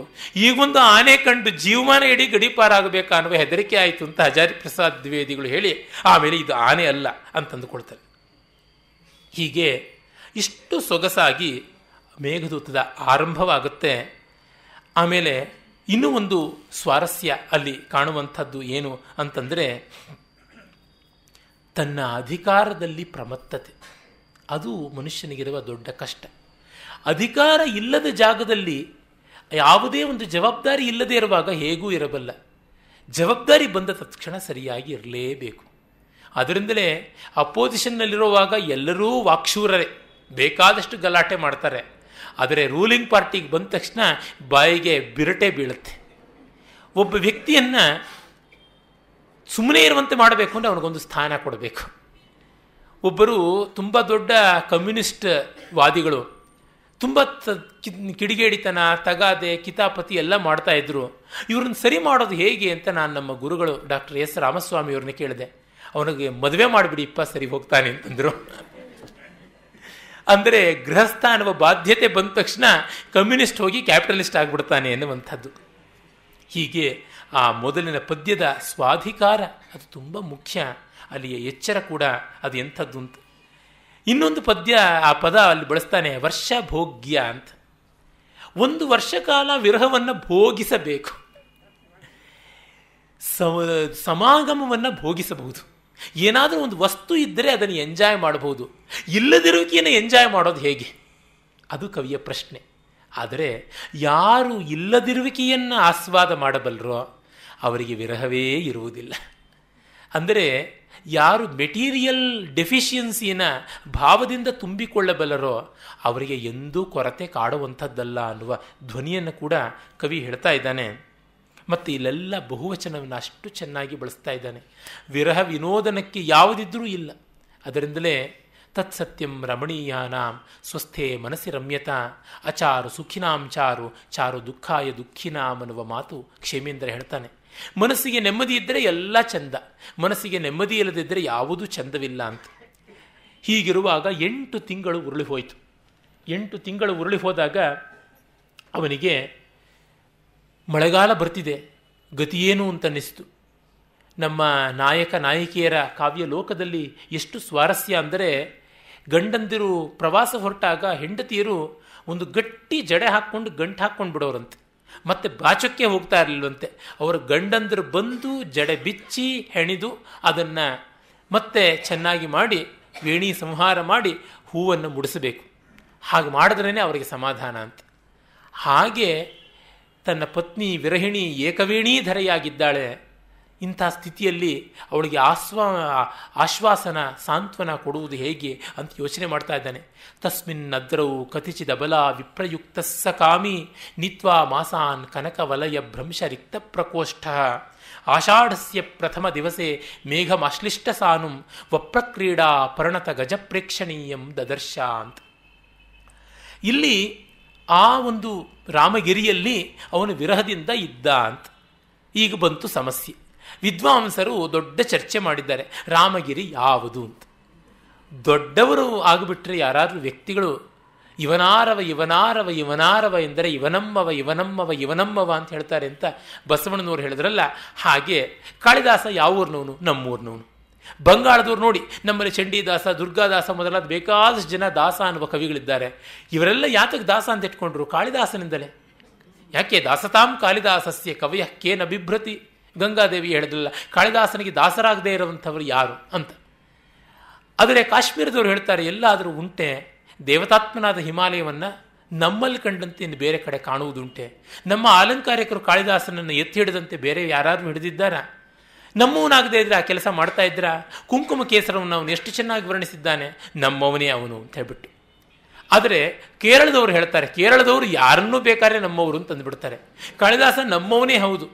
ಈಗೊಂದು ಆನೆ ಕಂಡು ಜೀವಮಾನ ಇಡೀ ಗಡೀಪಾರಾಗಬೇಕ ಅನ್ನುವ ಹೆದರಿಕೆ ಆಯಿತು ಅಂತ ಹಜಾರಿ ಪ್ರಸಾದ್ ದ್ವಿವೇದಿಗಳು ಹೇಳಿ ಆಮೇಲೆ ಇದು ಆನೆ ಅಲ್ಲ ಅಂತಂದುಕೊಳ್ತಾರೆ ಹೀಗೆ ಇಷ್ಟು ಸೊಗಸಾಗಿ ಮೇಘದೂತದ ಆರಂಭವಾಗುತ್ತೆ ಆಮೇಲೆ ಇನ್ನೂ ಒಂದು ಸ್ವಾರಸ್ಯ ಅಲ್ಲಿ ಕಾಣುವಂಥದ್ದು ಏನು ಅಂತಂದರೆ ತನ್ನ ಅಧಿಕಾರದಲ್ಲಿ ಪ್ರಮತ್ತತೆ ಅದು ಮನುಷ್ಯನಿಗಿರುವ ದೊಡ್ಡ ಕಷ್ಟ ಅಧಿಕಾರ ಇಲ್ಲದ ಜಾಗದಲ್ಲಿ ಯಾವುದೇ ಒಂದು ಜವಾಬ್ದಾರಿ ಇಲ್ಲದೆ ಇರುವಾಗ ಹೇಗೂ ಇರಬಲ್ಲ ಜವಾಬ್ದಾರಿ ಬಂದ ತಕ್ಷಣ ಸರಿಯಾಗಿ ಇರಲೇಬೇಕು ಅದರಿಂದಲೇ ಅಪೋಸಿಷನ್ನಲ್ಲಿರುವಾಗ ಎಲ್ಲರೂ ವಾಕ್ಷೂರರೇ ಬೇಕಾದಷ್ಟು ಗಲಾಟೆ ಮಾಡ್ತಾರೆ ಆದರೆ ರೂಲಿಂಗ್ ಪಾರ್ಟಿಗೆ ಬಂದ ತಕ್ಷಣ ಬಾಯಿಗೆ ಬಿರಟೆ ಬೀಳುತ್ತೆ ಒಬ್ಬ ವ್ಯಕ್ತಿಯನ್ನು ಸುಮ್ಮನೆ ಇರುವಂತೆ ಮಾಡಬೇಕು ಅಂದರೆ ಅವನಿಗೊಂದು ಸ್ಥಾನ ಕೊಡಬೇಕು ಒಬ್ಬರು ತುಂಬ ದೊಡ್ಡ ಕಮ್ಯುನಿಸ್ಟ್ ವಾದಿಗಳು ತುಂಬ ಕಿಡಿಗೇಡಿತನ ತಗಾದೆ ಕಿತಾಪತಿ ಎಲ್ಲ ಮಾಡ್ತಾ ಇದ್ರು ಇವ್ರನ್ನ ಸರಿ ಮಾಡೋದು ಹೇಗೆ ಅಂತ ನಾನು ನಮ್ಮ ಗುರುಗಳು ಡಾಕ್ಟರ್ ಎಸ್ ರಾಮಸ್ವಾಮಿ ಅವ್ರನ್ನ ಕೇಳಿದೆ ಅವನಿಗೆ ಮದುವೆ ಮಾಡಿಬಿಡಿ ಇಪ್ಪ ಸರಿ ಹೋಗ್ತಾನೆ ಅಂತಂದರು ಅಂದರೆ ಗೃಹಸ್ಥ ಅನ್ನುವ ಬಾಧ್ಯತೆ ಬಂದ ತಕ್ಷಣ ಕಮ್ಯುನಿಸ್ಟ್ ಹೋಗಿ ಕ್ಯಾಪಿಟಲಿಸ್ಟ್ ಆಗಿಬಿಡ್ತಾನೆ ಎನ್ನುವಂಥದ್ದು ಹೀಗೆ ಆ ಮೊದಲಿನ ಪದ್ಯದ ಸ್ವಾಧಿಕಾರ ಅದು ತುಂಬ ಮುಖ್ಯ ಅಲ್ಲಿಯ ಎಚ್ಚರ ಕೂಡ ಅದು ಎಂಥದ್ದು ಅಂತ ಇನ್ನೊಂದು ಪದ್ಯ ಆ ಪದ ಅಲ್ಲಿ ಬಳಸ್ತಾನೆ ವರ್ಷ ಭೋಗ್ಯ ಅಂತ ಒಂದು ವರ್ಷ ಕಾಲ ವಿರಹವನ್ನು ಭೋಗಿಸಬೇಕು ಸಮಾಗಮವನ್ನು ಭೋಗಿಸಬಹುದು ಏನಾದರೂ ಒಂದು ವಸ್ತು ಇದ್ದರೆ ಅದನ್ನು ಎಂಜಾಯ್ ಮಾಡಬಹುದು ಇಲ್ಲದಿರುವಿಕೆಯನ್ನು ಎಂಜಾಯ್ ಮಾಡೋದು ಹೇಗೆ ಅದು ಕವಿಯ ಪ್ರಶ್ನೆ ಆದರೆ ಯಾರು ಇಲ್ಲದಿರುವಿಕೆಯನ್ನು ಆಸ್ವಾದ ಮಾಡಬಲ್ಲರೋ ಅವರಿಗೆ ವಿರಹವೇ ಇರುವುದಿಲ್ಲ ಅಂದರೆ ಯಾರು ಮೆಟೀರಿಯಲ್ ಡೆಫಿಷಿಯನ್ಸಿನ ಭಾವದಿಂದ ತುಂಬಿಕೊಳ್ಳಬಲ್ಲರೋ ಅವರಿಗೆ ಎಂದೂ ಕೊರತೆ ಕಾಡುವಂಥದ್ದಲ್ಲ ಅನ್ನುವ ಧ್ವನಿಯನ್ನು ಕೂಡ ಕವಿ ಹೇಳ್ತಾ ಇದ್ದಾನೆ ಮತ್ತು ಇಲ್ಲೆಲ್ಲ ಬಹುವಚನವನ್ನು ಅಷ್ಟು ಚೆನ್ನಾಗಿ ಬಳಸ್ತಾ ಇದ್ದಾನೆ ವಿರಹ ವಿನೋದನಕ್ಕೆ ಯಾವುದಿದ್ರೂ ಇಲ್ಲ ಅದರಿಂದಲೇ ತತ್ಸತ್ಯಂ ರಮಣೀಯಾನಾಂ ಸ್ವಸ್ಥೆ ಮನಸ್ಸಿ ರಮ್ಯತ ಅಚಾರು ಸುಖಿನಾಂ ಚಾರು ಚಾರು ದುಃಖಾಯ ದುಃಖಿನಾಂ ಅನ್ನುವ ಮಾತು ಕ್ಷೇಮೇಂದ್ರ ಹೇಳ್ತಾನೆ ಮನಸ್ಸಿಗೆ ನೆಮ್ಮದಿ ಇದ್ದರೆ ಎಲ್ಲ ಚಂದ ಮನಸ್ಸಿಗೆ ನೆಮ್ಮದಿ ಇಲ್ಲದಿದ್ದರೆ ಯಾವುದೂ ಚಂದವಿಲ್ಲ ಅಂತ ಹೀಗಿರುವಾಗ ಎಂಟು ತಿಂಗಳು ಉರುಳಿ ಹೋಯಿತು ಎಂಟು ತಿಂಗಳು ಉರುಳಿ ಹೋದಾಗ ಅವನಿಗೆ ಮಳೆಗಾಲ ಬರ್ತಿದೆ ಗತಿಯೇನು ಅಂತ ಅನ್ನಿಸ್ತು ನಮ್ಮ ನಾಯಕ ನಾಯಕಿಯರ ಕಾವ್ಯ ಲೋಕದಲ್ಲಿ ಎಷ್ಟು ಸ್ವಾರಸ್ಯ ಅಂದರೆ ಗಂಡಂದಿರು ಪ್ರವಾಸ ಹೊರಟಾಗ ಹೆಂಡತಿಯರು ಒಂದು ಗಟ್ಟಿ ಜಡೆ ಹಾಕ್ಕೊಂಡು ಗಂಟು ಹಾಕ್ಕೊಂಡು ಬಿಡೋರಂತೆ ಮತ್ತೆ ಬಾಚಕ್ಕೆ ಹೋಗ್ತಾ ಇರಲಿಲ್ವಂತೆ ಅವರು ಗಂಡಂದರು ಬಂದು ಜಡೆ ಬಿಚ್ಚಿ ಹೆಣಿದು ಅದನ್ನು ಮತ್ತೆ ಚೆನ್ನಾಗಿ ಮಾಡಿ ವೇಣಿ ಸಂಹಾರ ಮಾಡಿ ಹೂವನ್ನು ಮುಡಿಸಬೇಕು ಹಾಗೆ ಮಾಡಿದ್ರೇ ಅವರಿಗೆ ಸಮಾಧಾನ ಅಂತ ಹಾಗೆ ತನ್ನ ಪತ್ನಿ ವಿರಹಿಣಿ ಧರೆಯಾಗಿದ್ದಾಳೆ ಇಂಥ ಸ್ಥಿತಿಯಲ್ಲಿ ಅವಳಿಗೆ ಆಸ್ವಾ ಆಶ್ವಾಸನ ಸಾಂತ್ವನ ಕೊಡುವುದು ಹೇಗೆ ಅಂತ ಯೋಚನೆ ಮಾಡ್ತಾ ಇದ್ದಾನೆ ತಸ್ಮಿನ್ನದ್ರೌ ಕಥಿಚಿದ ಬಲ ವಿಪ್ರಯುಕ್ತ ಸ ಕಾಮಿ ನಿತ್ವಾ ಮಾಸಾನ್ ಕನಕವಲಯ ರಿಕ್ತ ಪ್ರಕೋಷ್ಠ ಆಷಾಢಸ್ಯ ಪ್ರಥಮ ದಿವಸೆ ಮೇಘಮಾಶ್ಲಿಷ್ಟ ಸಾನುಂ ವಪ್ರಕ್ರೀಡಾ ಪರಣತ ಗಜ ಪ್ರೇಕ್ಷಣೀಯಂ ದದರ್ಶ ಇಲ್ಲಿ ಆ ಒಂದು ರಾಮಗಿರಿಯಲ್ಲಿ ಅವನು ವಿರಹದಿಂದ ಇದ್ದ ಅಂತ ಈಗ ಬಂತು ಸಮಸ್ಯೆ ವಿದ್ವಾಂಸರು ದೊಡ್ಡ ಚರ್ಚೆ ಮಾಡಿದ್ದಾರೆ ರಾಮಗಿರಿ ಯಾವುದು ಅಂತ ದೊಡ್ಡವರು ಆಗಿಬಿಟ್ರೆ ಯಾರಾದರೂ ವ್ಯಕ್ತಿಗಳು ಇವನಾರವ ಇವನಾರವ ಇವನಾರವ ಎಂದರೆ ಇವನಮ್ಮವ ಇವನಮ್ಮವ ಇವನಮ್ಮವ ಅಂತ ಹೇಳ್ತಾರೆ ಅಂತ ಬಸವಣ್ಣನವ್ರು ಹೇಳಿದ್ರಲ್ಲ ಹಾಗೆ ಕಾಳಿದಾಸ ಯಾವ ನಮ್ಮೂರ್ನವನು ಬಂಗಾಳದವ್ರು ನೋಡಿ ನಮ್ಮಲ್ಲಿ ಚಂಡಿದಾಸ ದುರ್ಗಾದಾಸ ಮೊದಲಾದ ಬೇಕಾದಷ್ಟು ಜನ ದಾಸ ಅನ್ನುವ ಕವಿಗಳಿದ್ದಾರೆ ಇವರೆಲ್ಲ ಯಾತಕ್ಕೆ ದಾಸ ಅಂತ ಇಟ್ಕೊಂಡ್ರು ಕಾಳಿದಾಸನಿಂದಲೇ ಯಾಕೆ ದಾಸತಾಂ ಕಾಳಿದಾಸಸ್ಯ ಕವಿಯ ಕೇನ ಬಿಭ್ರತಿ ಗಂಗಾದೇವಿ ಹೇಳಿದ್ರಲ್ಲ ಕಾಳಿದಾಸನಿಗೆ ದಾಸರಾಗದೇ ಇರುವಂಥವ್ರು ಯಾರು ಅಂತ ಆದರೆ ಕಾಶ್ಮೀರದವರು ಹೇಳ್ತಾರೆ ಎಲ್ಲಾದರೂ ಉಂಟೆ ದೇವತಾತ್ಮನಾದ ಹಿಮಾಲಯವನ್ನು ನಮ್ಮಲ್ಲಿ ಕಂಡಂತೆ ಇನ್ನು ಬೇರೆ ಕಡೆ ಕಾಣುವುದುಂಟೆ ನಮ್ಮ ಅಲಂಕಾರಿಕರು ಕಾಳಿದಾಸನನ್ನು ಎತ್ತಿ ಹಿಡಿದಂತೆ ಬೇರೆ ಯಾರಾದರೂ ಹಿಡಿದಿದ್ದಾರಾ ನಮ್ಮವನಾಗದೇ ಇದ್ರೆ ಆ ಕೆಲಸ ಮಾಡ್ತಾ ಇದ್ರ ಕುಂಕುಮ ಕೇಸರವನ್ನು ಅವನು ಎಷ್ಟು ಚೆನ್ನಾಗಿ ವರ್ಣಿಸಿದ್ದಾನೆ ನಮ್ಮವನೇ ಅವನು ಅಂತ ಹೇಳ್ಬಿಟ್ಟು ಆದರೆ ಕೇರಳದವರು ಹೇಳ್ತಾರೆ ಕೇರಳದವರು ಯಾರನ್ನೂ ಬೇಕಾದ್ರೆ ನಮ್ಮವರು ಅಂತಂದುಬಿಡ್ತಾರೆ ಕಾಳಿದಾಸ ನಮ್ಮವನೇ ಹೌದು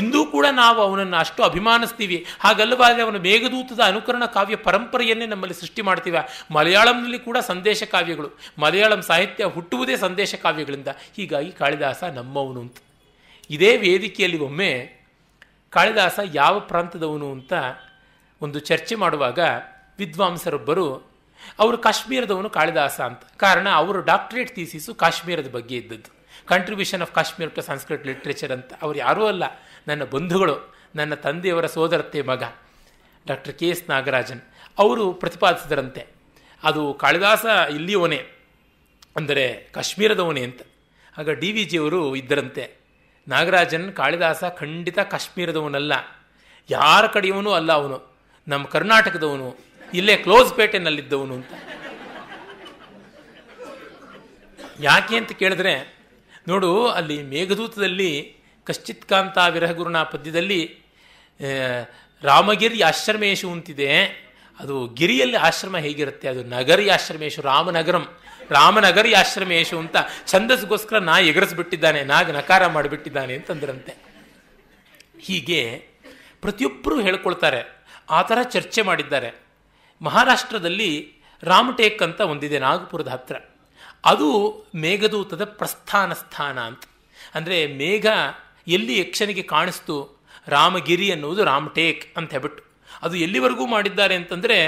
ಇಂದೂ ಕೂಡ ನಾವು ಅವನನ್ನು ಅಷ್ಟು ಅಭಿಮಾನಿಸ್ತೀವಿ ಹಾಗಲ್ಲವಾದರೆ ಅವನ ಮೇಘದೂತದ ಅನುಕರಣ ಕಾವ್ಯ ಪರಂಪರೆಯನ್ನೇ ನಮ್ಮಲ್ಲಿ ಸೃಷ್ಟಿ ಮಾಡ್ತೀವ ಮಲಯಾಳಂನಲ್ಲಿ ಕೂಡ ಸಂದೇಶ ಕಾವ್ಯಗಳು ಮಲಯಾಳಂ ಸಾಹಿತ್ಯ ಹುಟ್ಟುವುದೇ ಸಂದೇಶ ಕಾವ್ಯಗಳಿಂದ ಹೀಗಾಗಿ ಕಾಳಿದಾಸ ನಮ್ಮವನು ಅಂತ ಇದೇ ವೇದಿಕೆಯಲ್ಲಿ ಒಮ್ಮೆ ಕಾಳಿದಾಸ ಯಾವ ಪ್ರಾಂತದವನು ಅಂತ ಒಂದು ಚರ್ಚೆ ಮಾಡುವಾಗ ವಿದ್ವಾಂಸರೊಬ್ಬರು ಅವರು ಕಾಶ್ಮೀರದವನು ಕಾಳಿದಾಸ ಅಂತ ಕಾರಣ ಅವರು ಡಾಕ್ಟರೇಟ್ ಥೀಸಿಸು ಕಾಶ್ಮೀರದ ಬಗ್ಗೆ ಇದ್ದದ್ದು contribution of Kashmir to Sanskrit literature ಅಂತ ಅವರು ಯಾರೂ ಅಲ್ಲ ನನ್ನ ಬಂಧುಗಳು ನನ್ನ ತಂದೆಯವರ ಸೋದರತೆ ಮಗ ಡಾಕ್ಟರ್ ಕೆ ಎಸ್ ನಾಗರಾಜನ್ ಅವರು ಪ್ರತಿಪಾದಿಸಿದರಂತೆ ಅದು ಕಾಳಿದಾಸ ಇಲ್ಲಿಯವನೇ ಅಂದರೆ ಕಾಶ್ಮೀರದವನೇ ಅಂತ ಆಗ ಡಿ ವಿ ಜಿಯವರು ಇದ್ದರಂತೆ ನಾಗರಾಜನ್ ಕಾಳಿದಾಸ ಖಂಡಿತ ಕಾಶ್ಮೀರದವನಲ್ಲ ಯಾರ ಕಡೆಯವನು ಅಲ್ಲ ಅವನು ನಮ್ಮ ಕರ್ನಾಟಕದವನು ಇಲ್ಲೇ ಕ್ಲೋಸ್ ಪೇಟೆನಲ್ಲಿದ್ದವನು ಅಂತ ಯಾಕೆ ಅಂತ ಕೇಳಿದ್ರೆ ನೋಡು ಅಲ್ಲಿ ಮೇಘದೂತದಲ್ಲಿ ಕಶ್ಚಿತ್ಕಾಂತ ವಿರಹಗುರುನ ಪದ್ಯದಲ್ಲಿ ರಾಮಗಿರಿ ಆಶ್ರಮೇಶು ಅಂತಿದೆ ಅದು ಗಿರಿಯಲ್ಲಿ ಆಶ್ರಮ ಹೇಗಿರುತ್ತೆ ಅದು ನಗರಿ ಆಶ್ರಮೇಶು ರಾಮನಗರಂ ರಾಮನಗರಿ ಆಶ್ರಮೇಶು ಅಂತ ಛಂದಸ್ಗೋಸ್ಕರ ನಾ ಎಗರಿಸ್ಬಿಟ್ಟಿದ್ದಾನೆ ನಾಗ ನಕಾರ ಮಾಡಿಬಿಟ್ಟಿದ್ದಾನೆ ಅಂತಂದ್ರಂತೆ ಹೀಗೆ ಪ್ರತಿಯೊಬ್ಬರೂ ಹೇಳ್ಕೊಳ್ತಾರೆ ಆ ಥರ ಚರ್ಚೆ ಮಾಡಿದ್ದಾರೆ ಮಹಾರಾಷ್ಟ್ರದಲ್ಲಿ ರಾಮಟೇಕ್ ಅಂತ ಒಂದಿದೆ ನಾಗಪುರದ ಹತ್ರ ಅದು ಮೇಘದೂತದ ಪ್ರಸ್ಥಾನ ಸ್ಥಾನ ಅಂತ ಅಂದರೆ ಮೇಘ ಎಲ್ಲಿ ಯಕ್ಷನಿಗೆ ಕಾಣಿಸ್ತು ರಾಮಗಿರಿ ಅನ್ನುವುದು ರಾಮಟೇಕ್ ಅಂತ ಹೇಳ್ಬಿಟ್ಟು ಅದು ಎಲ್ಲಿವರೆಗೂ ಮಾಡಿದ್ದಾರೆ ಅಂತಂದರೆ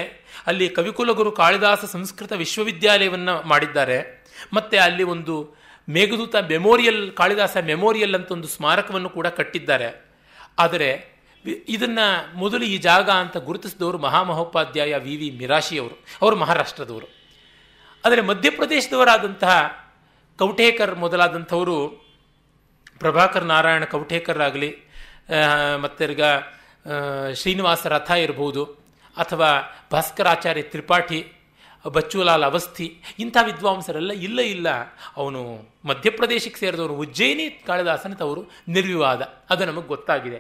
ಅಲ್ಲಿ ಕವಿಕುಲಗುರು ಕಾಳಿದಾಸ ಸಂಸ್ಕೃತ ವಿಶ್ವವಿದ್ಯಾಲಯವನ್ನು ಮಾಡಿದ್ದಾರೆ ಮತ್ತು ಅಲ್ಲಿ ಒಂದು ಮೇಘದೂತ ಮೆಮೋರಿಯಲ್ ಕಾಳಿದಾಸ ಮೆಮೋರಿಯಲ್ ಅಂತ ಒಂದು ಸ್ಮಾರಕವನ್ನು ಕೂಡ ಕಟ್ಟಿದ್ದಾರೆ ಆದರೆ ಇದನ್ನು ಮೊದಲು ಈ ಜಾಗ ಅಂತ ಗುರುತಿಸಿದವರು ಮಹಾಮಹೋಪಾಧ್ಯಾಯ ವಿ ವಿ ಮಿರಾಶಿಯವರು ಅವರು ಮಹಾರಾಷ್ಟ್ರದವರು ಆದರೆ ಮಧ್ಯಪ್ರದೇಶದವರಾದಂತಹ ಕೌಟೇಕರ್ ಮೊದಲಾದಂಥವರು ಪ್ರಭಾಕರ್ ನಾರಾಯಣ ಆಗಲಿ ಮತ್ತೆರ್ಗ ಶ್ರೀನಿವಾಸ ರಥ ಇರಬಹುದು ಅಥವಾ ಭಾಸ್ಕರಾಚಾರ್ಯ ತ್ರಿಪಾಠಿ ಬಚ್ಚುಲಾಲ್ ಅವಸ್ಥಿ ಇಂಥ ವಿದ್ವಾಂಸರೆಲ್ಲ ಇಲ್ಲ ಇಲ್ಲ ಅವನು ಮಧ್ಯಪ್ರದೇಶಕ್ಕೆ ಸೇರಿದವರು ಉಜ್ಜಯಿನಿ ಕಾಳಿದಾಸನ ತವರು ನಿರ್ವಿವಾದ ಅದು ನಮಗೆ ಗೊತ್ತಾಗಿದೆ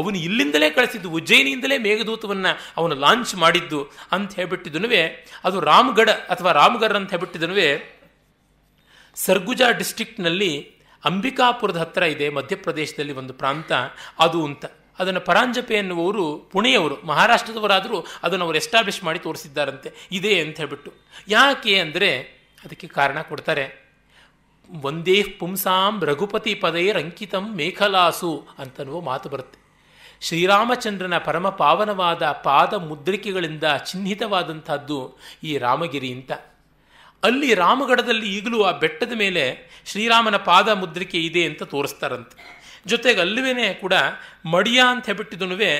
ಅವನು ಇಲ್ಲಿಂದಲೇ ಕಳಿಸಿದ್ದು ಉಜ್ಜಯಿನಿಯಿಂದಲೇ ಮೇಘದೂತವನ್ನು ಅವನು ಲಾಂಚ್ ಮಾಡಿದ್ದು ಅಂತ ಹೇಳ್ಬಿಟ್ಟಿದ್ದನುವೆ ಅದು ರಾಮ್ಗಢ ಅಥವಾ ರಾಮ್ಗರ್ ಅಂತ ಹೇಳ್ಬಿಟ್ಟಿದ್ದನುವೆ ಸರ್ಗುಜಾ ಡಿಸ್ಟಿಕ್ನಲ್ಲಿ ಅಂಬಿಕಾಪುರದ ಹತ್ತಿರ ಇದೆ ಮಧ್ಯಪ್ರದೇಶದಲ್ಲಿ ಒಂದು ಪ್ರಾಂತ ಅದು ಅಂತ ಅದನ್ನು ಪರಾಂಜಪೆ ಎನ್ನುವರು ಪುಣೆಯವರು ಮಹಾರಾಷ್ಟ್ರದವರಾದರೂ ಅದನ್ನು ಅವರು ಎಸ್ಟಾಬ್ಲಿಷ್ ಮಾಡಿ ತೋರಿಸಿದ್ದಾರಂತೆ ಇದೆ ಅಂತ ಹೇಳ್ಬಿಟ್ಟು ಯಾಕೆ ಅಂದರೆ ಅದಕ್ಕೆ ಕಾರಣ ಕೊಡ್ತಾರೆ ಒಂದೇ ಪುಂಸಾಂ ರಘುಪತಿ ಪದೇ ರಂಕಿತಂ ಮೇಖಲಾಸು ಅಂತನ್ನುವ ಮಾತು ಬರುತ್ತೆ ಶ್ರೀರಾಮಚಂದ್ರನ ಪರಮ ಪಾವನವಾದ ಪಾದ ಮುದ್ರಿಕೆಗಳಿಂದ ಚಿಹ್ನಿತವಾದಂಥದ್ದು ಈ ರಾಮಗಿರಿ ಅಂತ ಅಲ್ಲಿ ರಾಮಗಢದಲ್ಲಿ ಈಗಲೂ ಆ ಬೆಟ್ಟದ ಮೇಲೆ ಶ್ರೀರಾಮನ ಪಾದ ಮುದ್ರಿಕೆ ಇದೆ ಅಂತ ತೋರಿಸ್ತಾರಂತೆ ಜೊತೆಗೆ ಅಲ್ಲವೇ ಕೂಡ ಮಡಿಯ ಅಂತ ಹೇಳ್ಬಿಟ್ಟಿದನುವೆ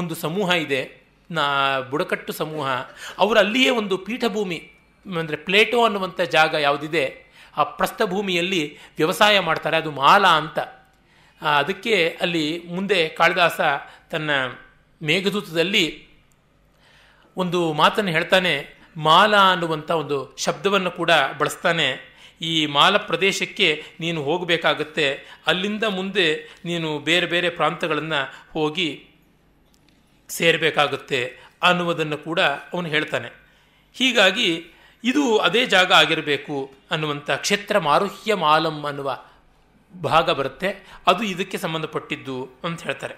ಒಂದು ಸಮೂಹ ಇದೆ ನಾ ಬುಡಕಟ್ಟು ಸಮೂಹ ಅವರು ಅಲ್ಲಿಯೇ ಒಂದು ಪೀಠಭೂಮಿ ಅಂದರೆ ಪ್ಲೇಟೋ ಅನ್ನುವಂಥ ಜಾಗ ಯಾವುದಿದೆ ಆ ಪ್ರಸ್ಥಭೂಮಿಯಲ್ಲಿ ವ್ಯವಸಾಯ ಮಾಡ್ತಾರೆ ಅದು ಮಾಲಾ ಅಂತ ಅದಕ್ಕೆ ಅಲ್ಲಿ ಮುಂದೆ ಕಾಳಿದಾಸ ತನ್ನ ಮೇಘದೂತದಲ್ಲಿ ಒಂದು ಮಾತನ್ನು ಹೇಳ್ತಾನೆ ಮಾಲ ಅನ್ನುವಂಥ ಒಂದು ಶಬ್ದವನ್ನು ಕೂಡ ಬಳಸ್ತಾನೆ ಈ ಮಾಲ ಪ್ರದೇಶಕ್ಕೆ ನೀನು ಹೋಗಬೇಕಾಗತ್ತೆ ಅಲ್ಲಿಂದ ಮುಂದೆ ನೀನು ಬೇರೆ ಬೇರೆ ಪ್ರಾಂತಗಳನ್ನು ಹೋಗಿ ಸೇರಬೇಕಾಗುತ್ತೆ ಅನ್ನುವುದನ್ನು ಕೂಡ ಅವನು ಹೇಳ್ತಾನೆ ಹೀಗಾಗಿ ಇದು ಅದೇ ಜಾಗ ಆಗಿರಬೇಕು ಅನ್ನುವಂಥ ಕ್ಷೇತ್ರ ಮಾರುಹ್ಯ ಮಾಲಂ ಅನ್ನುವ ಭಾಗ ಬರುತ್ತೆ ಅದು ಇದಕ್ಕೆ ಸಂಬಂಧಪಟ್ಟಿದ್ದು ಅಂತ ಹೇಳ್ತಾರೆ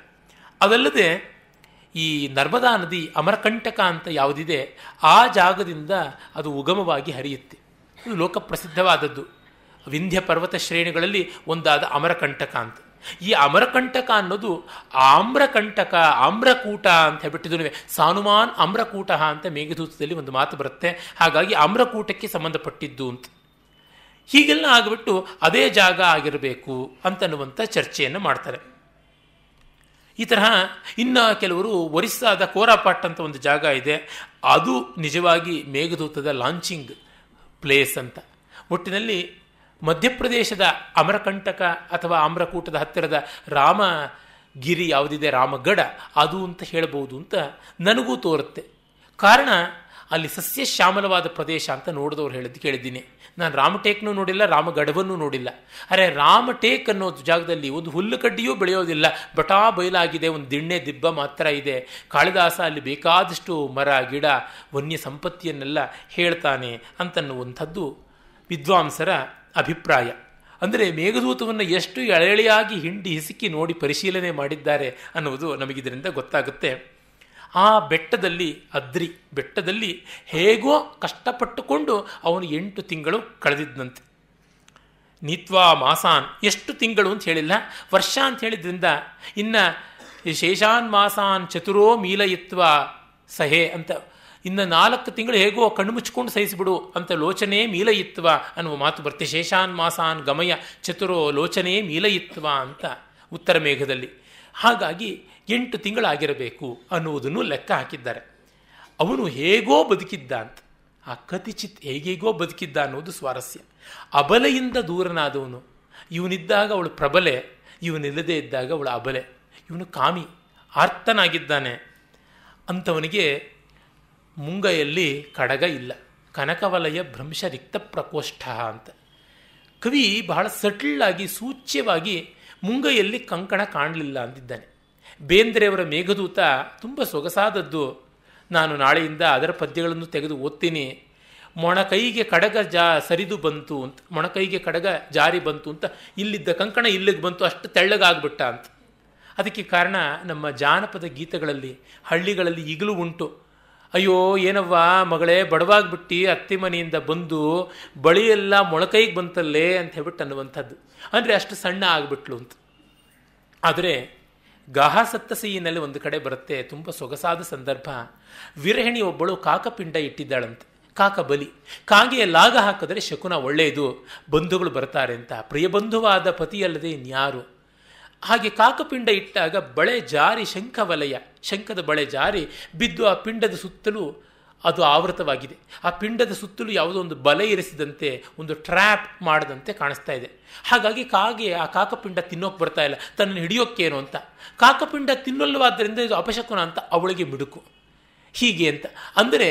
ಅದಲ್ಲದೆ ಈ ನರ್ಮದಾ ನದಿ ಅಮರಕಂಟಕ ಅಂತ ಯಾವುದಿದೆ ಆ ಜಾಗದಿಂದ ಅದು ಉಗಮವಾಗಿ ಹರಿಯುತ್ತೆ ಇದು ಲೋಕಪ್ರಸಿದ್ಧವಾದದ್ದು ವಿಂಧ್ಯ ಪರ್ವತ ಶ್ರೇಣಿಗಳಲ್ಲಿ ಒಂದಾದ ಅಮರಕಂಟಕ ಅಂತ ಈ ಅಮರಕಂಟಕ ಅನ್ನೋದು ಆಮ್ರಕಂಟಕ ಆಮ್ರಕೂಟ ಅಂತ ಹೇಳ್ಬಿಟ್ಟಿದ್ದು ಸಾನುಮಾನ್ ಅಮ್ರಕೂಟ ಅಂತ ಮೇಘದೂತದಲ್ಲಿ ಒಂದು ಮಾತು ಬರುತ್ತೆ ಹಾಗಾಗಿ ಆಮ್ರಕೂಟಕ್ಕೆ ಸಂಬಂಧಪಟ್ಟಿದ್ದು ಅಂತ ಹೀಗೆಲ್ಲ ಆಗಿಬಿಟ್ಟು ಅದೇ ಜಾಗ ಆಗಿರಬೇಕು ಅಂತನ್ನುವಂಥ ಚರ್ಚೆಯನ್ನು ಮಾಡ್ತಾರೆ ಈ ತರಹ ಇನ್ನು ಕೆಲವರು ಒರಿಸ್ಸಾದ ಕೋರಾಪಾಟ್ ಅಂತ ಒಂದು ಜಾಗ ಇದೆ ಅದು ನಿಜವಾಗಿ ಮೇಘದೂತದ ಲಾಂಚಿಂಗ್ ಪ್ಲೇಸ್ ಅಂತ ಒಟ್ಟಿನಲ್ಲಿ ಮಧ್ಯಪ್ರದೇಶದ ಅಮರಕಂಟಕ ಅಥವಾ ಆಮ್ರಕೂಟದ ಹತ್ತಿರದ ರಾಮಗಿರಿ ಯಾವುದಿದೆ ರಾಮಗಡ ಅದು ಅಂತ ಹೇಳಬಹುದು ಅಂತ ನನಗೂ ತೋರುತ್ತೆ ಕಾರಣ ಅಲ್ಲಿ ಸಸ್ಯ ಶ್ಯಾಮಲವಾದ ಪ್ರದೇಶ ಅಂತ ನೋಡಿದವ್ರು ಹೇಳಿದ್ದು ಕೇಳಿದ್ದೀನಿ ನಾನು ರಾಮಟೇಕ್ನೂ ನೋಡಿಲ್ಲ ರಾಮಗಢವನ್ನು ನೋಡಿಲ್ಲ ಅರೆ ರಾಮಟೇಕ್ ಅನ್ನೋ ಜಾಗದಲ್ಲಿ ಒಂದು ಹುಲ್ಲು ಕಡ್ಡಿಯೂ ಬೆಳೆಯೋದಿಲ್ಲ ಬಟಾ ಬಯಲಾಗಿದೆ ಒಂದು ದಿಣ್ಣೆ ದಿಬ್ಬ ಮಾತ್ರ ಇದೆ ಕಾಳಿದಾಸ ಅಲ್ಲಿ ಬೇಕಾದಷ್ಟು ಮರ ಗಿಡ ವನ್ಯ ಸಂಪತ್ತಿಯನ್ನೆಲ್ಲ ಹೇಳ್ತಾನೆ ಅಂತನ್ನುವಂಥದ್ದು ವಿದ್ವಾಂಸರ ಅಭಿಪ್ರಾಯ ಅಂದರೆ ಮೇಘದೂತವನ್ನು ಎಷ್ಟು ಎಳೆಳೆಯಾಗಿ ಹಿಂಡಿ ಹಿಸುಕಿ ನೋಡಿ ಪರಿಶೀಲನೆ ಮಾಡಿದ್ದಾರೆ ಅನ್ನುವುದು ನಮಗಿದರಿಂದ ಗೊತ್ತಾಗುತ್ತೆ ಆ ಬೆಟ್ಟದಲ್ಲಿ ಅದ್ರಿ ಬೆಟ್ಟದಲ್ಲಿ ಹೇಗೋ ಕಷ್ಟಪಟ್ಟುಕೊಂಡು ಅವನು ಎಂಟು ತಿಂಗಳು ಕಳೆದಿದ್ದಂತೆ ನೀತ್ವಾ ಮಾಸಾನ್ ಎಷ್ಟು ತಿಂಗಳು ಅಂತ ಹೇಳಿಲ್ಲ ವರ್ಷ ಅಂತ ಹೇಳಿದ್ರಿಂದ ಇನ್ನು ಶೇಷಾನ್ ಮಾಸಾನ್ ಚತುರೋ ಮೀಲಯಿತ್ವ ಸಹೆ ಅಂತ ಇನ್ನು ನಾಲ್ಕು ತಿಂಗಳು ಹೇಗೋ ಕಣ್ಣು ಮುಚ್ಕೊಂಡು ಸಹಿಸಿಬಿಡು ಅಂತ ಲೋಚನೆ ಮೀಲಯಿತ್ವ ಅನ್ನುವ ಮಾತು ಬರ್ತೆ ಶೇಷಾನ್ ಮಾಸಾನ್ ಗಮಯ ಚತುರೋ ಲೋಚನೆ ಮೀಲಯಿತ್ವ ಅಂತ ಉತ್ತರ ಮೇಘದಲ್ಲಿ ಹಾಗಾಗಿ ಎಂಟು ತಿಂಗಳಾಗಿರಬೇಕು ಅನ್ನುವುದನ್ನು ಲೆಕ್ಕ ಹಾಕಿದ್ದಾರೆ ಅವನು ಹೇಗೋ ಬದುಕಿದ್ದ ಅಂತ ಆ ಕತಿಚಿತ್ ಹೇಗೇಗೋ ಬದುಕಿದ್ದ ಅನ್ನೋದು ಸ್ವಾರಸ್ಯ ಅಬಲೆಯಿಂದ ದೂರನಾದವನು ಇವನಿದ್ದಾಗ ಅವಳು ಪ್ರಬಲೆ ಇವನಿಲ್ಲದೆ ಇದ್ದಾಗ ಅವಳು ಅಬಲೆ ಇವನು ಕಾಮಿ ಆರ್ತನಾಗಿದ್ದಾನೆ ಅಂಥವನಿಗೆ ಮುಂಗೈಯಲ್ಲಿ ಕಡಗ ಇಲ್ಲ ಕನಕವಲಯ ಭ್ರಂಶರಿಕ್ತ ಪ್ರಕೋಷ್ಠ ಅಂತ ಕವಿ ಬಹಳ ಆಗಿ ಸೂಚ್ಯವಾಗಿ ಮುಂಗೈಯಲ್ಲಿ ಕಂಕಣ ಕಾಣಲಿಲ್ಲ ಅಂದಿದ್ದಾನೆ ಬೇಂದ್ರೆಯವರ ಮೇಘದೂತ ತುಂಬ ಸೊಗಸಾದದ್ದು ನಾನು ನಾಳೆಯಿಂದ ಅದರ ಪದ್ಯಗಳನ್ನು ತೆಗೆದು ಓದ್ತೀನಿ ಮೊಣಕೈಗೆ ಕಡಗ ಜಾ ಸರಿದು ಬಂತು ಅಂತ ಮೊಣಕೈಗೆ ಕಡಗ ಜಾರಿ ಬಂತು ಅಂತ ಇಲ್ಲಿದ್ದ ಕಂಕಣ ಇಲ್ಲಿಗೆ ಬಂತು ಅಷ್ಟು ತೆಳ್ಳಗಾಗ್ಬಿಟ್ಟ ಅಂತ ಅದಕ್ಕೆ ಕಾರಣ ನಮ್ಮ ಜಾನಪದ ಗೀತೆಗಳಲ್ಲಿ ಹಳ್ಳಿಗಳಲ್ಲಿ ಈಗಲೂ ಉಂಟು ಅಯ್ಯೋ ಏನವ್ವ ಮಗಳೇ ಬಡವಾಗ್ಬಿಟ್ಟು ಅತ್ತೆ ಮನೆಯಿಂದ ಬಂದು ಬಳಿಯೆಲ್ಲ ಮೊಳಕೈಗೆ ಬಂತಲ್ಲೇ ಅಂತ ಹೇಳ್ಬಿಟ್ಟು ಅನ್ನುವಂಥದ್ದು ಅಂದರೆ ಅಷ್ಟು ಸಣ್ಣ ಆಗ್ಬಿಟ್ಲು ಅಂತ ಆದರೆ ಗಾಹ ಸತ್ತಸಿಯಿನಲ್ಲಿ ಒಂದು ಕಡೆ ಬರುತ್ತೆ ತುಂಬ ಸೊಗಸಾದ ಸಂದರ್ಭ ವಿರಹಿಣಿ ಒಬ್ಬಳು ಕಾಕಪಿಂಡ ಇಟ್ಟಿದ್ದಾಳಂತೆ ಕಾಕ ಬಲಿ ಕಾಗೆಯ ಲಾಗ ಹಾಕಿದ್ರೆ ಶಕುನ ಒಳ್ಳೆಯದು ಬಂಧುಗಳು ಬರ್ತಾರೆ ಅಂತ ಪ್ರಿಯಬಂಧುವಾದ ಪತಿಯಲ್ಲದೆ ಇನ್ಯಾರು ಹಾಗೆ ಕಾಕಪಿಂಡ ಇಟ್ಟಾಗ ಬಳೆ ಜಾರಿ ಶಂಖ ವಲಯ ಶಂಖದ ಬಳೆ ಜಾರಿ ಬಿದ್ದು ಆ ಪಿಂಡದ ಸುತ್ತಲೂ ಅದು ಆವೃತವಾಗಿದೆ ಆ ಪಿಂಡದ ಸುತ್ತಲೂ ಯಾವುದೋ ಒಂದು ಬಲೆ ಇರಿಸಿದಂತೆ ಒಂದು ಟ್ರ್ಯಾಪ್ ಮಾಡಿದಂತೆ ಕಾಣಿಸ್ತಾ ಇದೆ ಹಾಗಾಗಿ ಕಾಗೆ ಆ ಕಾಕಪಿಂಡ ತಿನ್ನೋಕೆ ಬರ್ತಾ ಇಲ್ಲ ತನ್ನನ್ನು ಹಿಡಿಯೋಕ್ಕೇನು ಅಂತ ಕಾಕಪಿಂಡ ತಿನ್ನಲ್ವಾದ್ದರಿಂದ ಇದು ಅಪಶಕುನ ಅಂತ ಅವಳಿಗೆ ಮಿಡುಕು ಹೀಗೆ ಅಂತ ಅಂದರೆ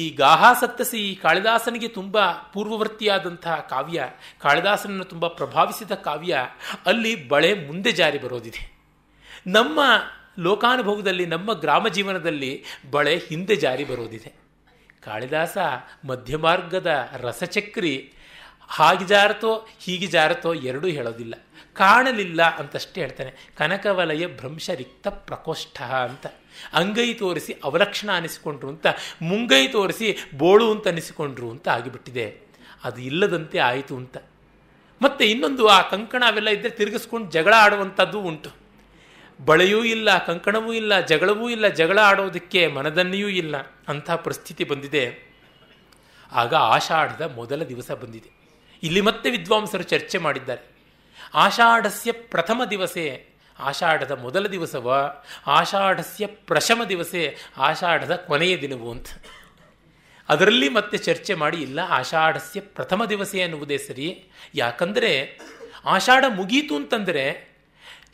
ಈ ಗಾಹಾ ಸತ್ತಸಿ ಕಾಳಿದಾಸನಿಗೆ ತುಂಬ ಪೂರ್ವವರ್ತಿಯಾದಂತಹ ಕಾವ್ಯ ಕಾಳಿದಾಸನನ್ನು ತುಂಬ ಪ್ರಭಾವಿಸಿದ ಕಾವ್ಯ ಅಲ್ಲಿ ಬಳೆ ಮುಂದೆ ಜಾರಿ ಬರೋದಿದೆ ನಮ್ಮ ಲೋಕಾನುಭವದಲ್ಲಿ ನಮ್ಮ ಗ್ರಾಮ ಜೀವನದಲ್ಲಿ ಬಳೆ ಹಿಂದೆ ಜಾರಿ ಬರೋದಿದೆ ಕಾಳಿದಾಸ ಮಧ್ಯಮಾರ್ಗದ ರಸಚಕ್ರಿ ಹಾಗೆ ಜಾರತೋ ಹೀಗೆ ಜಾರತೋ ಎರಡೂ ಹೇಳೋದಿಲ್ಲ ಕಾಣಲಿಲ್ಲ ಅಂತಷ್ಟೇ ಹೇಳ್ತಾನೆ ಕನಕವಲಯ ಭ್ರಂಶರಿಕ್ತ ಪ್ರಕೋಷ್ಠ ಅಂತ ಅಂಗೈ ತೋರಿಸಿ ಅವಲಕ್ಷಣ ಅನಿಸಿಕೊಂಡ್ರು ಅಂತ ಮುಂಗೈ ತೋರಿಸಿ ಬೋಳು ಅಂತ ಅನಿಸಿಕೊಂಡ್ರು ಅಂತ ಆಗಿಬಿಟ್ಟಿದೆ ಅದು ಇಲ್ಲದಂತೆ ಆಯಿತು ಅಂತ ಮತ್ತೆ ಇನ್ನೊಂದು ಆ ಕಂಕಣ ಅವೆಲ್ಲ ಇದ್ದರೆ ತಿರುಗಿಸ್ಕೊಂಡು ಜಗಳ ಆಡುವಂಥದ್ದು ಉಂಟು ಬಳೆಯೂ ಇಲ್ಲ ಕಂಕಣವೂ ಇಲ್ಲ ಜಗಳವೂ ಇಲ್ಲ ಜಗಳ ಆಡೋದಕ್ಕೆ ಮನದನ್ನೆಯೂ ಇಲ್ಲ ಅಂಥ ಪರಿಸ್ಥಿತಿ ಬಂದಿದೆ ಆಗ ಆಷಾಢದ ಮೊದಲ ದಿವಸ ಬಂದಿದೆ ಇಲ್ಲಿ ಮತ್ತೆ ವಿದ್ವಾಂಸರು ಚರ್ಚೆ ಮಾಡಿದ್ದಾರೆ ಆಷಾಢಸ್ಯ ಪ್ರಥಮ ದಿವಸೇ ಆಷಾಢದ ಮೊದಲ ದಿವಸವ ಆಷಾಢಸ್ಯ ಪ್ರಶಮ ದಿವಸೇ ಆಷಾಢದ ಕೊನೆಯ ದಿನವು ಅಂತ ಅದರಲ್ಲಿ ಮತ್ತೆ ಚರ್ಚೆ ಮಾಡಿ ಇಲ್ಲ ಆಷಾಢಸ್ಯ ಪ್ರಥಮ ದಿವಸೇ ಎನ್ನುವುದೇ ಸರಿ ಯಾಕಂದರೆ ಆಷಾಢ ಮುಗೀತು ಅಂತಂದರೆ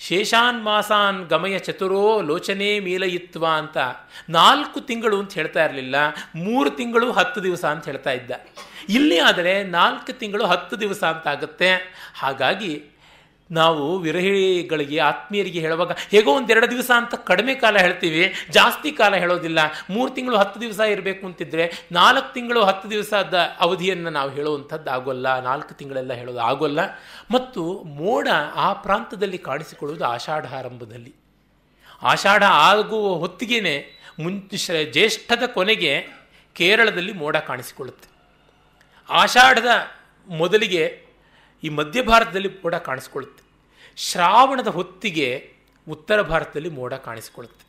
ಶೇಷಾನ್ ಮಾಸಾನ್ ಗಮಯ ಚತುರೋ ಲೋಚನೆ ಮೀಲಯಿತ್ವ ಅಂತ ನಾಲ್ಕು ತಿಂಗಳು ಅಂತ ಹೇಳ್ತಾ ಇರಲಿಲ್ಲ ಮೂರು ತಿಂಗಳು ಹತ್ತು ದಿವಸ ಅಂತ ಹೇಳ್ತಾ ಇದ್ದ ಇಲ್ಲಿ ಆದರೆ ನಾಲ್ಕು ತಿಂಗಳು ಹತ್ತು ದಿವಸ ಅಂತ ಆಗುತ್ತೆ ಹಾಗಾಗಿ ನಾವು ವಿರಹಿಗಳಿಗೆ ಆತ್ಮೀಯರಿಗೆ ಹೇಳುವಾಗ ಹೇಗೋ ಒಂದೆರಡು ದಿವಸ ಅಂತ ಕಡಿಮೆ ಕಾಲ ಹೇಳ್ತೀವಿ ಜಾಸ್ತಿ ಕಾಲ ಹೇಳೋದಿಲ್ಲ ಮೂರು ತಿಂಗಳು ಹತ್ತು ದಿವಸ ಇರಬೇಕು ಅಂತಿದ್ರೆ ನಾಲ್ಕು ತಿಂಗಳು ಹತ್ತು ದಿವಸದ ಅವಧಿಯನ್ನು ನಾವು ಹೇಳುವಂಥದ್ದು ಆಗೋಲ್ಲ ನಾಲ್ಕು ತಿಂಗಳೆಲ್ಲ ಹೇಳೋದು ಆಗೋಲ್ಲ ಮತ್ತು ಮೋಡ ಆ ಪ್ರಾಂತದಲ್ಲಿ ಕಾಣಿಸಿಕೊಳ್ಳುವುದು ಆಷಾಢ ಆರಂಭದಲ್ಲಿ ಆಷಾಢ ಆಗುವ ಹೊತ್ತಿಗೆನೆ ಮುಂಚೆ ಜ್ಯೇಷ್ಠದ ಕೊನೆಗೆ ಕೇರಳದಲ್ಲಿ ಮೋಡ ಕಾಣಿಸಿಕೊಳ್ಳುತ್ತೆ ಆಷಾಢದ ಮೊದಲಿಗೆ ಈ ಮಧ್ಯ ಭಾರತದಲ್ಲಿ ಮೋಡ ಕಾಣಿಸ್ಕೊಳ್ಳುತ್ತೆ ಶ್ರಾವಣದ ಹೊತ್ತಿಗೆ ಉತ್ತರ ಭಾರತದಲ್ಲಿ ಮೋಡ ಕಾಣಿಸ್ಕೊಳ್ಳುತ್ತೆ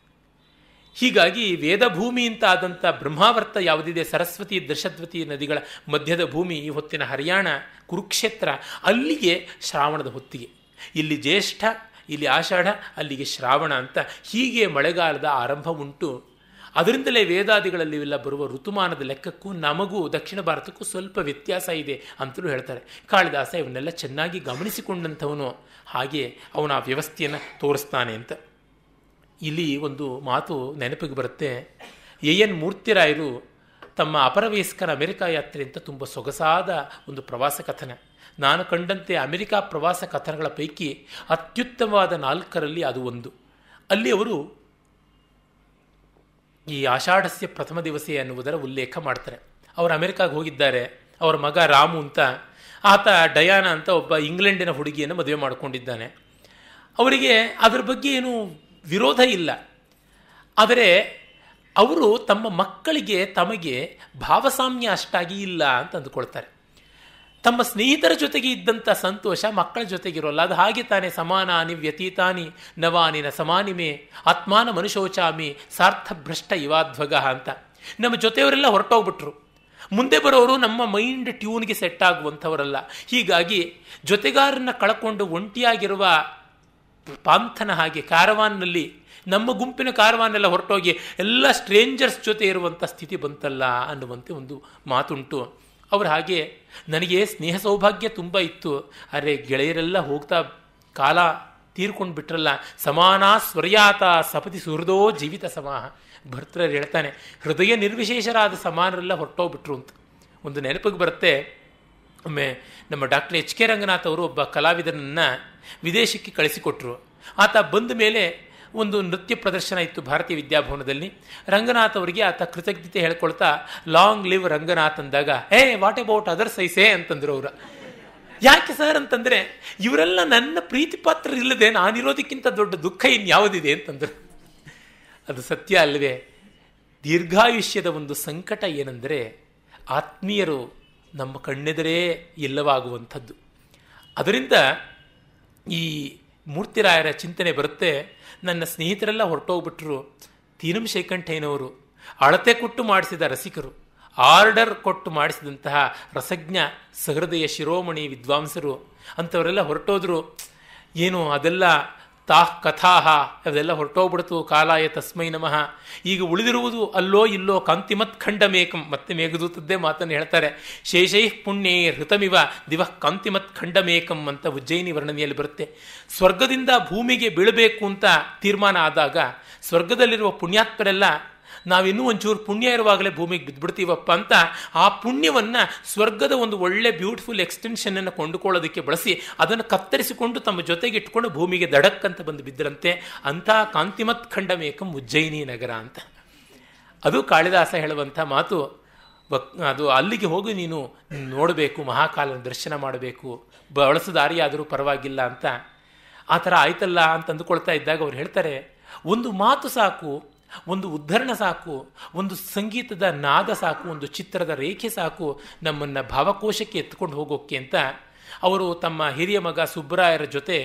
ಹೀಗಾಗಿ ವೇದಭೂಮಿ ಅಂತ ಆದಂಥ ಬ್ರಹ್ಮಾವರ್ತ ಯಾವುದಿದೆ ಸರಸ್ವತಿ ದಶದ್ವತಿ ನದಿಗಳ ಮಧ್ಯದ ಭೂಮಿ ಈ ಹೊತ್ತಿನ ಹರಿಯಾಣ ಕುರುಕ್ಷೇತ್ರ ಅಲ್ಲಿಗೆ ಶ್ರಾವಣದ ಹೊತ್ತಿಗೆ ಇಲ್ಲಿ ಜ್ಯೇಷ್ಠ ಇಲ್ಲಿ ಆಷಾಢ ಅಲ್ಲಿಗೆ ಶ್ರಾವಣ ಅಂತ ಹೀಗೆ ಮಳೆಗಾಲದ ಆರಂಭ ಉಂಟು ಅದರಿಂದಲೇ ವೇದಾದಿಗಳಲ್ಲಿ ಇವೆಲ್ಲ ಬರುವ ಋತುಮಾನದ ಲೆಕ್ಕಕ್ಕೂ ನಮಗೂ ದಕ್ಷಿಣ ಭಾರತಕ್ಕೂ ಸ್ವಲ್ಪ ವ್ಯತ್ಯಾಸ ಇದೆ ಅಂತಲೂ ಹೇಳ್ತಾರೆ ಕಾಳಿದಾಸ ಇವನ್ನೆಲ್ಲ ಚೆನ್ನಾಗಿ ಗಮನಿಸಿಕೊಂಡಂಥವನು ಹಾಗೆ ಅವನ ಆ ವ್ಯವಸ್ಥೆಯನ್ನು ತೋರಿಸ್ತಾನೆ ಅಂತ ಇಲ್ಲಿ ಒಂದು ಮಾತು ನೆನಪಿಗೆ ಬರುತ್ತೆ ಎ ಎನ್ ಮೂರ್ತಿರಾಯರು ತಮ್ಮ ಅಪರವಯಸ್ಕರ ಅಮೆರಿಕಾ ಯಾತ್ರೆ ಅಂತ ತುಂಬ ಸೊಗಸಾದ ಒಂದು ಪ್ರವಾಸ ಕಥನ ನಾನು ಕಂಡಂತೆ ಅಮೆರಿಕಾ ಪ್ರವಾಸ ಕಥನಗಳ ಪೈಕಿ ಅತ್ಯುತ್ತಮವಾದ ನಾಲ್ಕರಲ್ಲಿ ಅದು ಒಂದು ಅಲ್ಲಿ ಅವರು ಈ ಆಷಾಢಸ್ಯ ಪ್ರಥಮ ದಿವಸ ಎನ್ನುವುದರ ಉಲ್ಲೇಖ ಮಾಡ್ತಾರೆ ಅವರು ಅಮೆರಿಕಾಗೆ ಹೋಗಿದ್ದಾರೆ ಅವರ ಮಗ ರಾಮು ಅಂತ ಆತ ಡಯಾನ ಅಂತ ಒಬ್ಬ ಇಂಗ್ಲೆಂಡಿನ ಹುಡುಗಿಯನ್ನು ಮದುವೆ ಮಾಡಿಕೊಂಡಿದ್ದಾನೆ ಅವರಿಗೆ ಅದರ ಬಗ್ಗೆ ಏನು ವಿರೋಧ ಇಲ್ಲ ಆದರೆ ಅವರು ತಮ್ಮ ಮಕ್ಕಳಿಗೆ ತಮಗೆ ಭಾವಸಾಮ್ಯ ಅಷ್ಟಾಗಿ ಇಲ್ಲ ಅಂತ ಅಂದುಕೊಳ್ತಾರೆ ತಮ್ಮ ಸ್ನೇಹಿತರ ಜೊತೆಗೆ ಇದ್ದಂಥ ಸಂತೋಷ ಮಕ್ಕಳ ಜೊತೆಗಿರೋಲ್ಲ ಅದು ಹಾಗೆ ತಾನೇ ಸಮಾನಾನಿ ವ್ಯತೀತಾನಿ ನವಾನಿನ ಸಮಾನಿಮೆ ಆತ್ಮಾನ ಸಾರ್ಥ ಭ್ರಷ್ಟ ಇವಾಧ್ವಗ ಅಂತ ನಮ್ಮ ಜೊತೆಯವರೆಲ್ಲ ಹೊರಟೋಗ್ಬಿಟ್ರು ಮುಂದೆ ಬರೋರು ನಮ್ಮ ಮೈಂಡ್ ಟ್ಯೂನ್ಗೆ ಸೆಟ್ ಆಗುವಂಥವರಲ್ಲ ಹೀಗಾಗಿ ಜೊತೆಗಾರನ್ನ ಕಳಕೊಂಡು ಒಂಟಿಯಾಗಿರುವ ಪಾಂಥನ ಹಾಗೆ ಕಾರವಾನ್ನಲ್ಲಿ ನಮ್ಮ ಗುಂಪಿನ ಕಾರವಾನೆಲ್ಲ ಹೊರಟೋಗಿ ಎಲ್ಲ ಸ್ಟ್ರೇಂಜರ್ಸ್ ಜೊತೆ ಇರುವಂಥ ಸ್ಥಿತಿ ಬಂತಲ್ಲ ಅನ್ನುವಂತೆ ಒಂದು ಮಾತುಂಟು ಅವರು ಹಾಗೆ ನನಗೆ ಸ್ನೇಹ ಸೌಭಾಗ್ಯ ತುಂಬ ಇತ್ತು ಆದರೆ ಗೆಳೆಯರೆಲ್ಲ ಹೋಗ್ತಾ ಕಾಲ ತೀರ್ಕೊಂಡು ಬಿಟ್ರಲ್ಲ ಸಮಾನ ಸ್ವರ್ಯಾತ ಸಪತಿ ಸುಹೃದೋ ಜೀವಿತ ಸಮಾಹ ಭರ್ತೃರು ಹೇಳ್ತಾನೆ ಹೃದಯ ನಿರ್ವಿಶೇಷರಾದ ಸಮಾನರೆಲ್ಲ ಹೊರಟೋಗ್ಬಿಟ್ರು ಅಂತ ಒಂದು ನೆನಪಿಗೆ ಬರುತ್ತೆ ಒಮ್ಮೆ ನಮ್ಮ ಡಾಕ್ಟರ್ ಎಚ್ ಕೆ ರಂಗನಾಥ್ ಅವರು ಒಬ್ಬ ಕಲಾವಿದನನ್ನು ವಿದೇಶಕ್ಕೆ ಕಳಿಸಿಕೊಟ್ರು ಆತ ಬಂದ ಮೇಲೆ ಒಂದು ನೃತ್ಯ ಪ್ರದರ್ಶನ ಇತ್ತು ಭಾರತೀಯ ವಿದ್ಯಾಭವನದಲ್ಲಿ ರಂಗನಾಥ್ ಅವರಿಗೆ ಆತ ಕೃತಜ್ಞತೆ ಹೇಳ್ಕೊಳ್ತಾ ಲಾಂಗ್ ಲಿವ್ ರಂಗನಾಥ್ ಅಂದಾಗ ಏ ವಾಟ್ ಅಬೌಟ್ ಅದರ್ ಸೈಸೆ ಅಂತಂದ್ರು ಅವರು ಯಾಕೆ ಸರ್ ಅಂತಂದರೆ ಇವರೆಲ್ಲ ನನ್ನ ಪ್ರೀತಿ ಇಲ್ಲದೆ ನಾನಿರೋದಕ್ಕಿಂತ ದೊಡ್ಡ ದುಃಖ ಇನ್ಯಾವುದಿದೆ ಅಂತಂದರು ಅದು ಸತ್ಯ ಅಲ್ಲವೇ ದೀರ್ಘಾಯುಷ್ಯದ ಒಂದು ಸಂಕಟ ಏನೆಂದರೆ ಆತ್ಮೀಯರು ನಮ್ಮ ಕಣ್ಣೆದರೇ ಇಲ್ಲವಾಗುವಂಥದ್ದು ಅದರಿಂದ ಈ ಮೂರ್ತಿರಾಯರ ಚಿಂತನೆ ಬರುತ್ತೆ ನನ್ನ ಸ್ನೇಹಿತರೆಲ್ಲ ಹೊರಟೋಗ್ಬಿಟ್ರು ತೀನಂ ಶೇಖಂಠಯ್ಯನವರು ಅಳತೆ ಕೊಟ್ಟು ಮಾಡಿಸಿದ ರಸಿಕರು ಆರ್ಡರ್ ಕೊಟ್ಟು ಮಾಡಿಸಿದಂತಹ ರಸಜ್ಞ ಸಹೃದಯ ಶಿರೋಮಣಿ ವಿದ್ವಾಂಸರು ಅಂಥವರೆಲ್ಲ ಹೊರಟೋದ್ರು ಏನು ಅದೆಲ್ಲ ತಾಹ್ ಕಥಾಹ ಅದೆಲ್ಲ ಹೊರಟೋಗ್ಬಿಡ್ತು ಕಾಲಾಯ ತಸ್ಮೈ ನಮಃ ಈಗ ಉಳಿದಿರುವುದು ಅಲ್ಲೋ ಇಲ್ಲೋ ಕಾಂತಿಮತ್ ಖಂಡಮೇಕಂ ಮತ್ತೆ ಮೇಘದೂತದ್ದೇ ಮಾತನ್ನು ಹೇಳ್ತಾರೆ ಶೇಷೈ ಪುಣ್ಯೇ ಹೃತಮಿವ ದಿವ ಕಾಂತಿಮತ್ ಖಂಡಮೇಕಂ ಅಂತ ಉಜ್ಜಯಿನಿ ವರ್ಣನೆಯಲ್ಲಿ ಬರುತ್ತೆ ಸ್ವರ್ಗದಿಂದ ಭೂಮಿಗೆ ಬೀಳಬೇಕು ಅಂತ ತೀರ್ಮಾನ ಆದಾಗ ಸ್ವರ್ಗದಲ್ಲಿರುವ ಪುಣ್ಯಾತ್ಮರೆಲ್ಲ ನಾವಿನ್ನೂ ಒಂಚೂರು ಪುಣ್ಯ ಇರುವಾಗಲೇ ಭೂಮಿಗೆ ಬಿದ್ದುಬಿಡ್ತೀವಪ್ಪ ಅಂತ ಆ ಪುಣ್ಯವನ್ನು ಸ್ವರ್ಗದ ಒಂದು ಒಳ್ಳೆ ಬ್ಯೂಟಿಫುಲ್ ಎಕ್ಸ್ಟೆನ್ಷನನ್ನು ಕೊಂಡುಕೊಳ್ಳೋದಕ್ಕೆ ಬಳಸಿ ಅದನ್ನು ಕತ್ತರಿಸಿಕೊಂಡು ತಮ್ಮ ಜೊತೆಗೆ ಇಟ್ಕೊಂಡು ಭೂಮಿಗೆ ದಡಕ್ಕಂತ ಬಂದು ಬಿದ್ದರಂತೆ ಅಂಥ ಕಾಂತಿಮತ್ ಖಂಡಮೇಕಂ ಉಜ್ಜಯಿನಿ ನಗರ ಅಂತ ಅದು ಕಾಳಿದಾಸ ಹೇಳುವಂಥ ಮಾತು ವಕ್ ಅದು ಅಲ್ಲಿಗೆ ಹೋಗಿ ನೀನು ನೋಡಬೇಕು ಮಹಾಕಾಲನ ದರ್ಶನ ಮಾಡಬೇಕು ಬಳಸು ದಾರಿಯಾದರೂ ಪರವಾಗಿಲ್ಲ ಅಂತ ಆ ಥರ ಆಯ್ತಲ್ಲ ಅಂತ ಅಂದುಕೊಳ್ತಾ ಇದ್ದಾಗ ಅವ್ರು ಹೇಳ್ತಾರೆ ಒಂದು ಮಾತು ಸಾಕು ಒಂದು ಉದ್ಧರಣ ಸಾಕು ಒಂದು ಸಂಗೀತದ ನಾದ ಸಾಕು ಒಂದು ಚಿತ್ರದ ರೇಖೆ ಸಾಕು ನಮ್ಮನ್ನು ಭಾವಕೋಶಕ್ಕೆ ಎತ್ಕೊಂಡು ಹೋಗೋಕ್ಕೆ ಅಂತ ಅವರು ತಮ್ಮ ಹಿರಿಯ ಮಗ ಸುಬ್ಬರಾಯರ ಜೊತೆ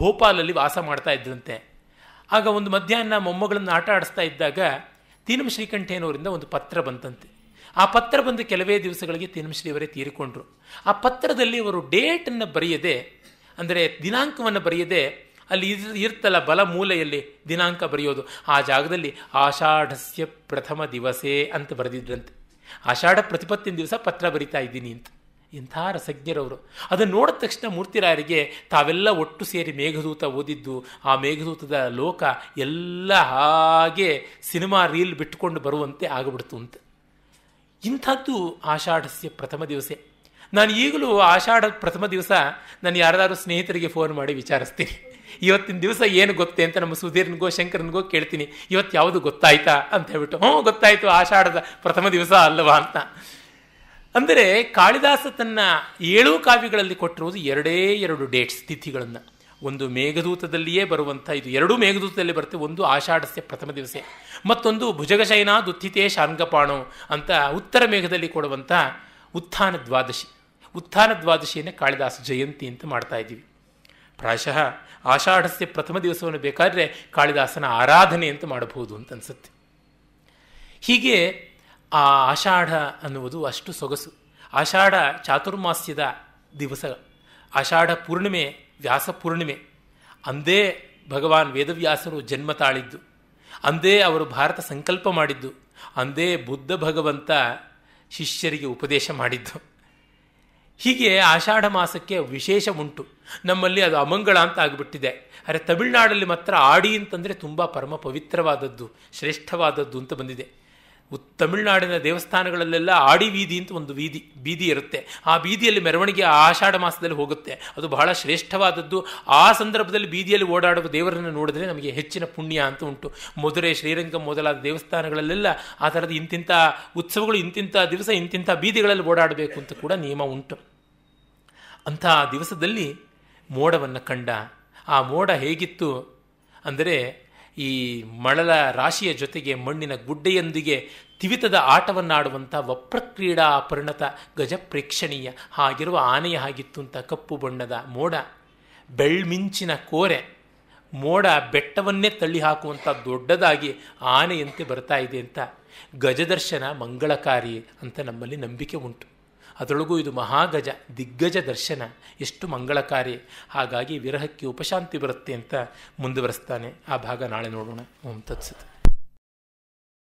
ಭೋಪಾಲಲ್ಲಿ ವಾಸ ಮಾಡ್ತಾ ಇದ್ರಂತೆ ಆಗ ಒಂದು ಮಧ್ಯಾಹ್ನ ಮೊಮ್ಮಗಳನ್ನು ಆಟ ಆಡಿಸ್ತಾ ಇದ್ದಾಗ ತೀನಮ ಶ್ರೀಕಂಠೇನವರಿಂದ ಒಂದು ಪತ್ರ ಬಂತಂತೆ ಆ ಪತ್ರ ಬಂದು ಕೆಲವೇ ದಿವಸಗಳಿಗೆ ಅವರೇ ತೀರಿಕೊಂಡ್ರು ಆ ಪತ್ರದಲ್ಲಿ ಅವರು ಡೇಟನ್ನು ಬರೆಯದೆ ಅಂದರೆ ದಿನಾಂಕವನ್ನು ಬರೆಯದೆ ಅಲ್ಲಿ ಇರ್ತಲ್ಲ ಬಲ ಮೂಲೆಯಲ್ಲಿ ದಿನಾಂಕ ಬರೆಯೋದು ಆ ಜಾಗದಲ್ಲಿ ಆಷಾಢಸ್ಯ ಪ್ರಥಮ ದಿವಸೇ ಅಂತ ಬರೆದಿದ್ರಂತೆ ಆಷಾಢ ಪ್ರತಿಪತ್ತಿನ ದಿವಸ ಪತ್ರ ಬರಿತಾ ಇದ್ದೀನಿ ಅಂತ ಇಂಥ ರಸಜ್ಞರವರು ಅದನ್ನು ನೋಡಿದ ತಕ್ಷಣ ಮೂರ್ತಿರಾಯರಿಗೆ ತಾವೆಲ್ಲ ಒಟ್ಟು ಸೇರಿ ಮೇಘದೂತ ಓದಿದ್ದು ಆ ಮೇಘದೂತದ ಲೋಕ ಎಲ್ಲ ಹಾಗೆ ಸಿನಿಮಾ ರೀಲ್ ಬಿಟ್ಟುಕೊಂಡು ಬರುವಂತೆ ಆಗಿಬಿಡ್ತು ಅಂತ ಇಂಥದ್ದು ಆಷಾಢಸ್ಯ ಪ್ರಥಮ ದಿವಸ ನಾನು ಈಗಲೂ ಆಷಾಢ ಪ್ರಥಮ ದಿವಸ ನಾನು ಯಾರಾದರೂ ಸ್ನೇಹಿತರಿಗೆ ಫೋನ್ ಮಾಡಿ ವಿಚಾರಿಸ್ತೀನಿ ಇವತ್ತಿನ ದಿವಸ ಏನು ಗೊತ್ತೆ ಅಂತ ನಮ್ಮ ಸುಧೀರ್ನಿಗೋ ಶಂಕರನ್ಗೋ ಕೇಳ್ತೀನಿ ಇವತ್ತು ಯಾವುದು ಗೊತ್ತಾಯ್ತಾ ಅಂತ ಹೇಳ್ಬಿಟ್ಟು ಹ್ಞೂ ಗೊತ್ತಾಯ್ತು ಆಷಾಢದ ಪ್ರಥಮ ದಿವಸ ಅಲ್ಲವಾ ಅಂತ ಅಂದರೆ ಕಾಳಿದಾಸ ತನ್ನ ಏಳು ಕಾವ್ಯಗಳಲ್ಲಿ ಕೊಟ್ಟಿರುವುದು ಎರಡೇ ಎರಡು ಡೇಟ್ಸ್ ತಿಥಿಗಳನ್ನು ಒಂದು ಮೇಘದೂತದಲ್ಲಿಯೇ ಬರುವಂಥ ಇದು ಎರಡೂ ಮೇಘದೂತದಲ್ಲಿ ಬರುತ್ತೆ ಒಂದು ಆಷಾಢಸ್ಯ ಪ್ರಥಮ ದಿವಸ ಮತ್ತೊಂದು ಭುಜಗಶೈನ ದುತ್ತಿತೇ ಶಾಂಗಪಾಣು ಅಂತ ಉತ್ತರ ಮೇಘದಲ್ಲಿ ಕೊಡುವಂಥ ಉತ್ಥಾನ ದ್ವಾದಶಿ ಉತ್ಥಾನ ದ್ವಾದಶಿಯನ್ನೇ ಕಾಳಿದಾಸ ಜಯಂತಿ ಅಂತ ಮಾಡ್ತಾ ಇದ್ದೀವಿ ಪ್ರಾಯಶಃ ಆಷಾಢಸ್ಯ ಪ್ರಥಮ ದಿವಸವನ್ನು ಬೇಕಾದರೆ ಕಾಳಿದಾಸನ ಆರಾಧನೆ ಅಂತ ಮಾಡಬಹುದು ಅಂತ ಅನಿಸುತ್ತೆ ಹೀಗೆ ಆ ಆಷಾಢ ಅನ್ನುವುದು ಅಷ್ಟು ಸೊಗಸು ಆಷಾಢ ಚಾತುರ್ಮಾಸ್ಯದ ದಿವಸ ಆಷಾಢ ಪೂರ್ಣಿಮೆ ವ್ಯಾಸ ಪೂರ್ಣಿಮೆ ಅಂದೇ ಭಗವಾನ್ ವೇದವ್ಯಾಸರು ಜನ್ಮ ತಾಳಿದ್ದು ಅಂದೇ ಅವರು ಭಾರತ ಸಂಕಲ್ಪ ಮಾಡಿದ್ದು ಅಂದೇ ಬುದ್ಧ ಭಗವಂತ ಶಿಷ್ಯರಿಗೆ ಉಪದೇಶ ಮಾಡಿದ್ದು ಹೀಗೆ ಆಷಾಢ ಮಾಸಕ್ಕೆ ವಿಶೇಷ ಉಂಟು ನಮ್ಮಲ್ಲಿ ಅದು ಅಮಂಗಳ ಅಂತ ಆಗಿಬಿಟ್ಟಿದೆ ಆದರೆ ತಮಿಳುನಾಡಲ್ಲಿ ಮಾತ್ರ ಆಡಿ ಅಂತಂದರೆ ತುಂಬ ಪರಮ ಪವಿತ್ರವಾದದ್ದು ಶ್ರೇಷ್ಠವಾದದ್ದು ಅಂತ ಬಂದಿದೆ ಉತ್ ತಮಿಳುನಾಡಿನ ದೇವಸ್ಥಾನಗಳಲ್ಲೆಲ್ಲ ಆಡಿ ಬೀದಿ ಅಂತ ಒಂದು ಬೀದಿ ಬೀದಿ ಇರುತ್ತೆ ಆ ಬೀದಿಯಲ್ಲಿ ಮೆರವಣಿಗೆ ಆಷಾಢ ಮಾಸದಲ್ಲಿ ಹೋಗುತ್ತೆ ಅದು ಬಹಳ ಶ್ರೇಷ್ಠವಾದದ್ದು ಆ ಸಂದರ್ಭದಲ್ಲಿ ಬೀದಿಯಲ್ಲಿ ಓಡಾಡುವ ದೇವರನ್ನು ನೋಡಿದ್ರೆ ನಮಗೆ ಹೆಚ್ಚಿನ ಪುಣ್ಯ ಅಂತ ಉಂಟು ಮಧುರೆ ಶ್ರೀರಂಗ ಮೊದಲಾದ ದೇವಸ್ಥಾನಗಳಲ್ಲೆಲ್ಲ ಆ ಥರದ ಇಂತಿಂಥ ಉತ್ಸವಗಳು ಇಂತಿಂಥ ದಿವಸ ಇಂತಿಂಥ ಬೀದಿಗಳಲ್ಲಿ ಓಡಾಡಬೇಕು ಅಂತ ಕೂಡ ನಿಯಮ ಉಂಟು ಅಂಥ ದಿವಸದಲ್ಲಿ ಮೋಡವನ್ನು ಕಂಡ ಆ ಮೋಡ ಹೇಗಿತ್ತು ಅಂದರೆ ಈ ಮಳಲ ರಾಶಿಯ ಜೊತೆಗೆ ಮಣ್ಣಿನ ಗುಡ್ಡೆಯೊಂದಿಗೆ ತಿವಿತದ ಆಟವನ್ನಾಡುವಂಥ ವಪ್ರಕ್ರೀಡಾ ಪರಿಣತ ಗಜ ಪ್ರೇಕ್ಷಣೀಯ ಹಾಗಿರುವ ಆನೆಯ ಆಗಿತ್ತು ಅಂತ ಕಪ್ಪು ಬಣ್ಣದ ಮೋಡ ಬೆಳ್ಮಿಂಚಿನ ಕೋರೆ ಮೋಡ ಬೆಟ್ಟವನ್ನೇ ತಳ್ಳಿ ಹಾಕುವಂಥ ದೊಡ್ಡದಾಗಿ ಆನೆಯಂತೆ ಬರ್ತಾ ಇದೆ ಅಂತ ಗಜದರ್ಶನ ಮಂಗಳಕಾರಿ ಅಂತ ನಮ್ಮಲ್ಲಿ ನಂಬಿಕೆ ಉಂಟು ಅದರೊಳಗೂ ಇದು ಮಹಾಗಜ ದಿಗ್ಗಜ ದರ್ಶನ ಎಷ್ಟು ಮಂಗಳಕಾರಿ ಹಾಗಾಗಿ ವಿರಹಕ್ಕೆ ಉಪಶಾಂತಿ ಬರುತ್ತೆ ಅಂತ ಮುಂದುವರೆಸ್ತಾನೆ ಆ ಭಾಗ ನಾಳೆ ನೋಡೋಣ ಓಂ ತತ್ಸತ್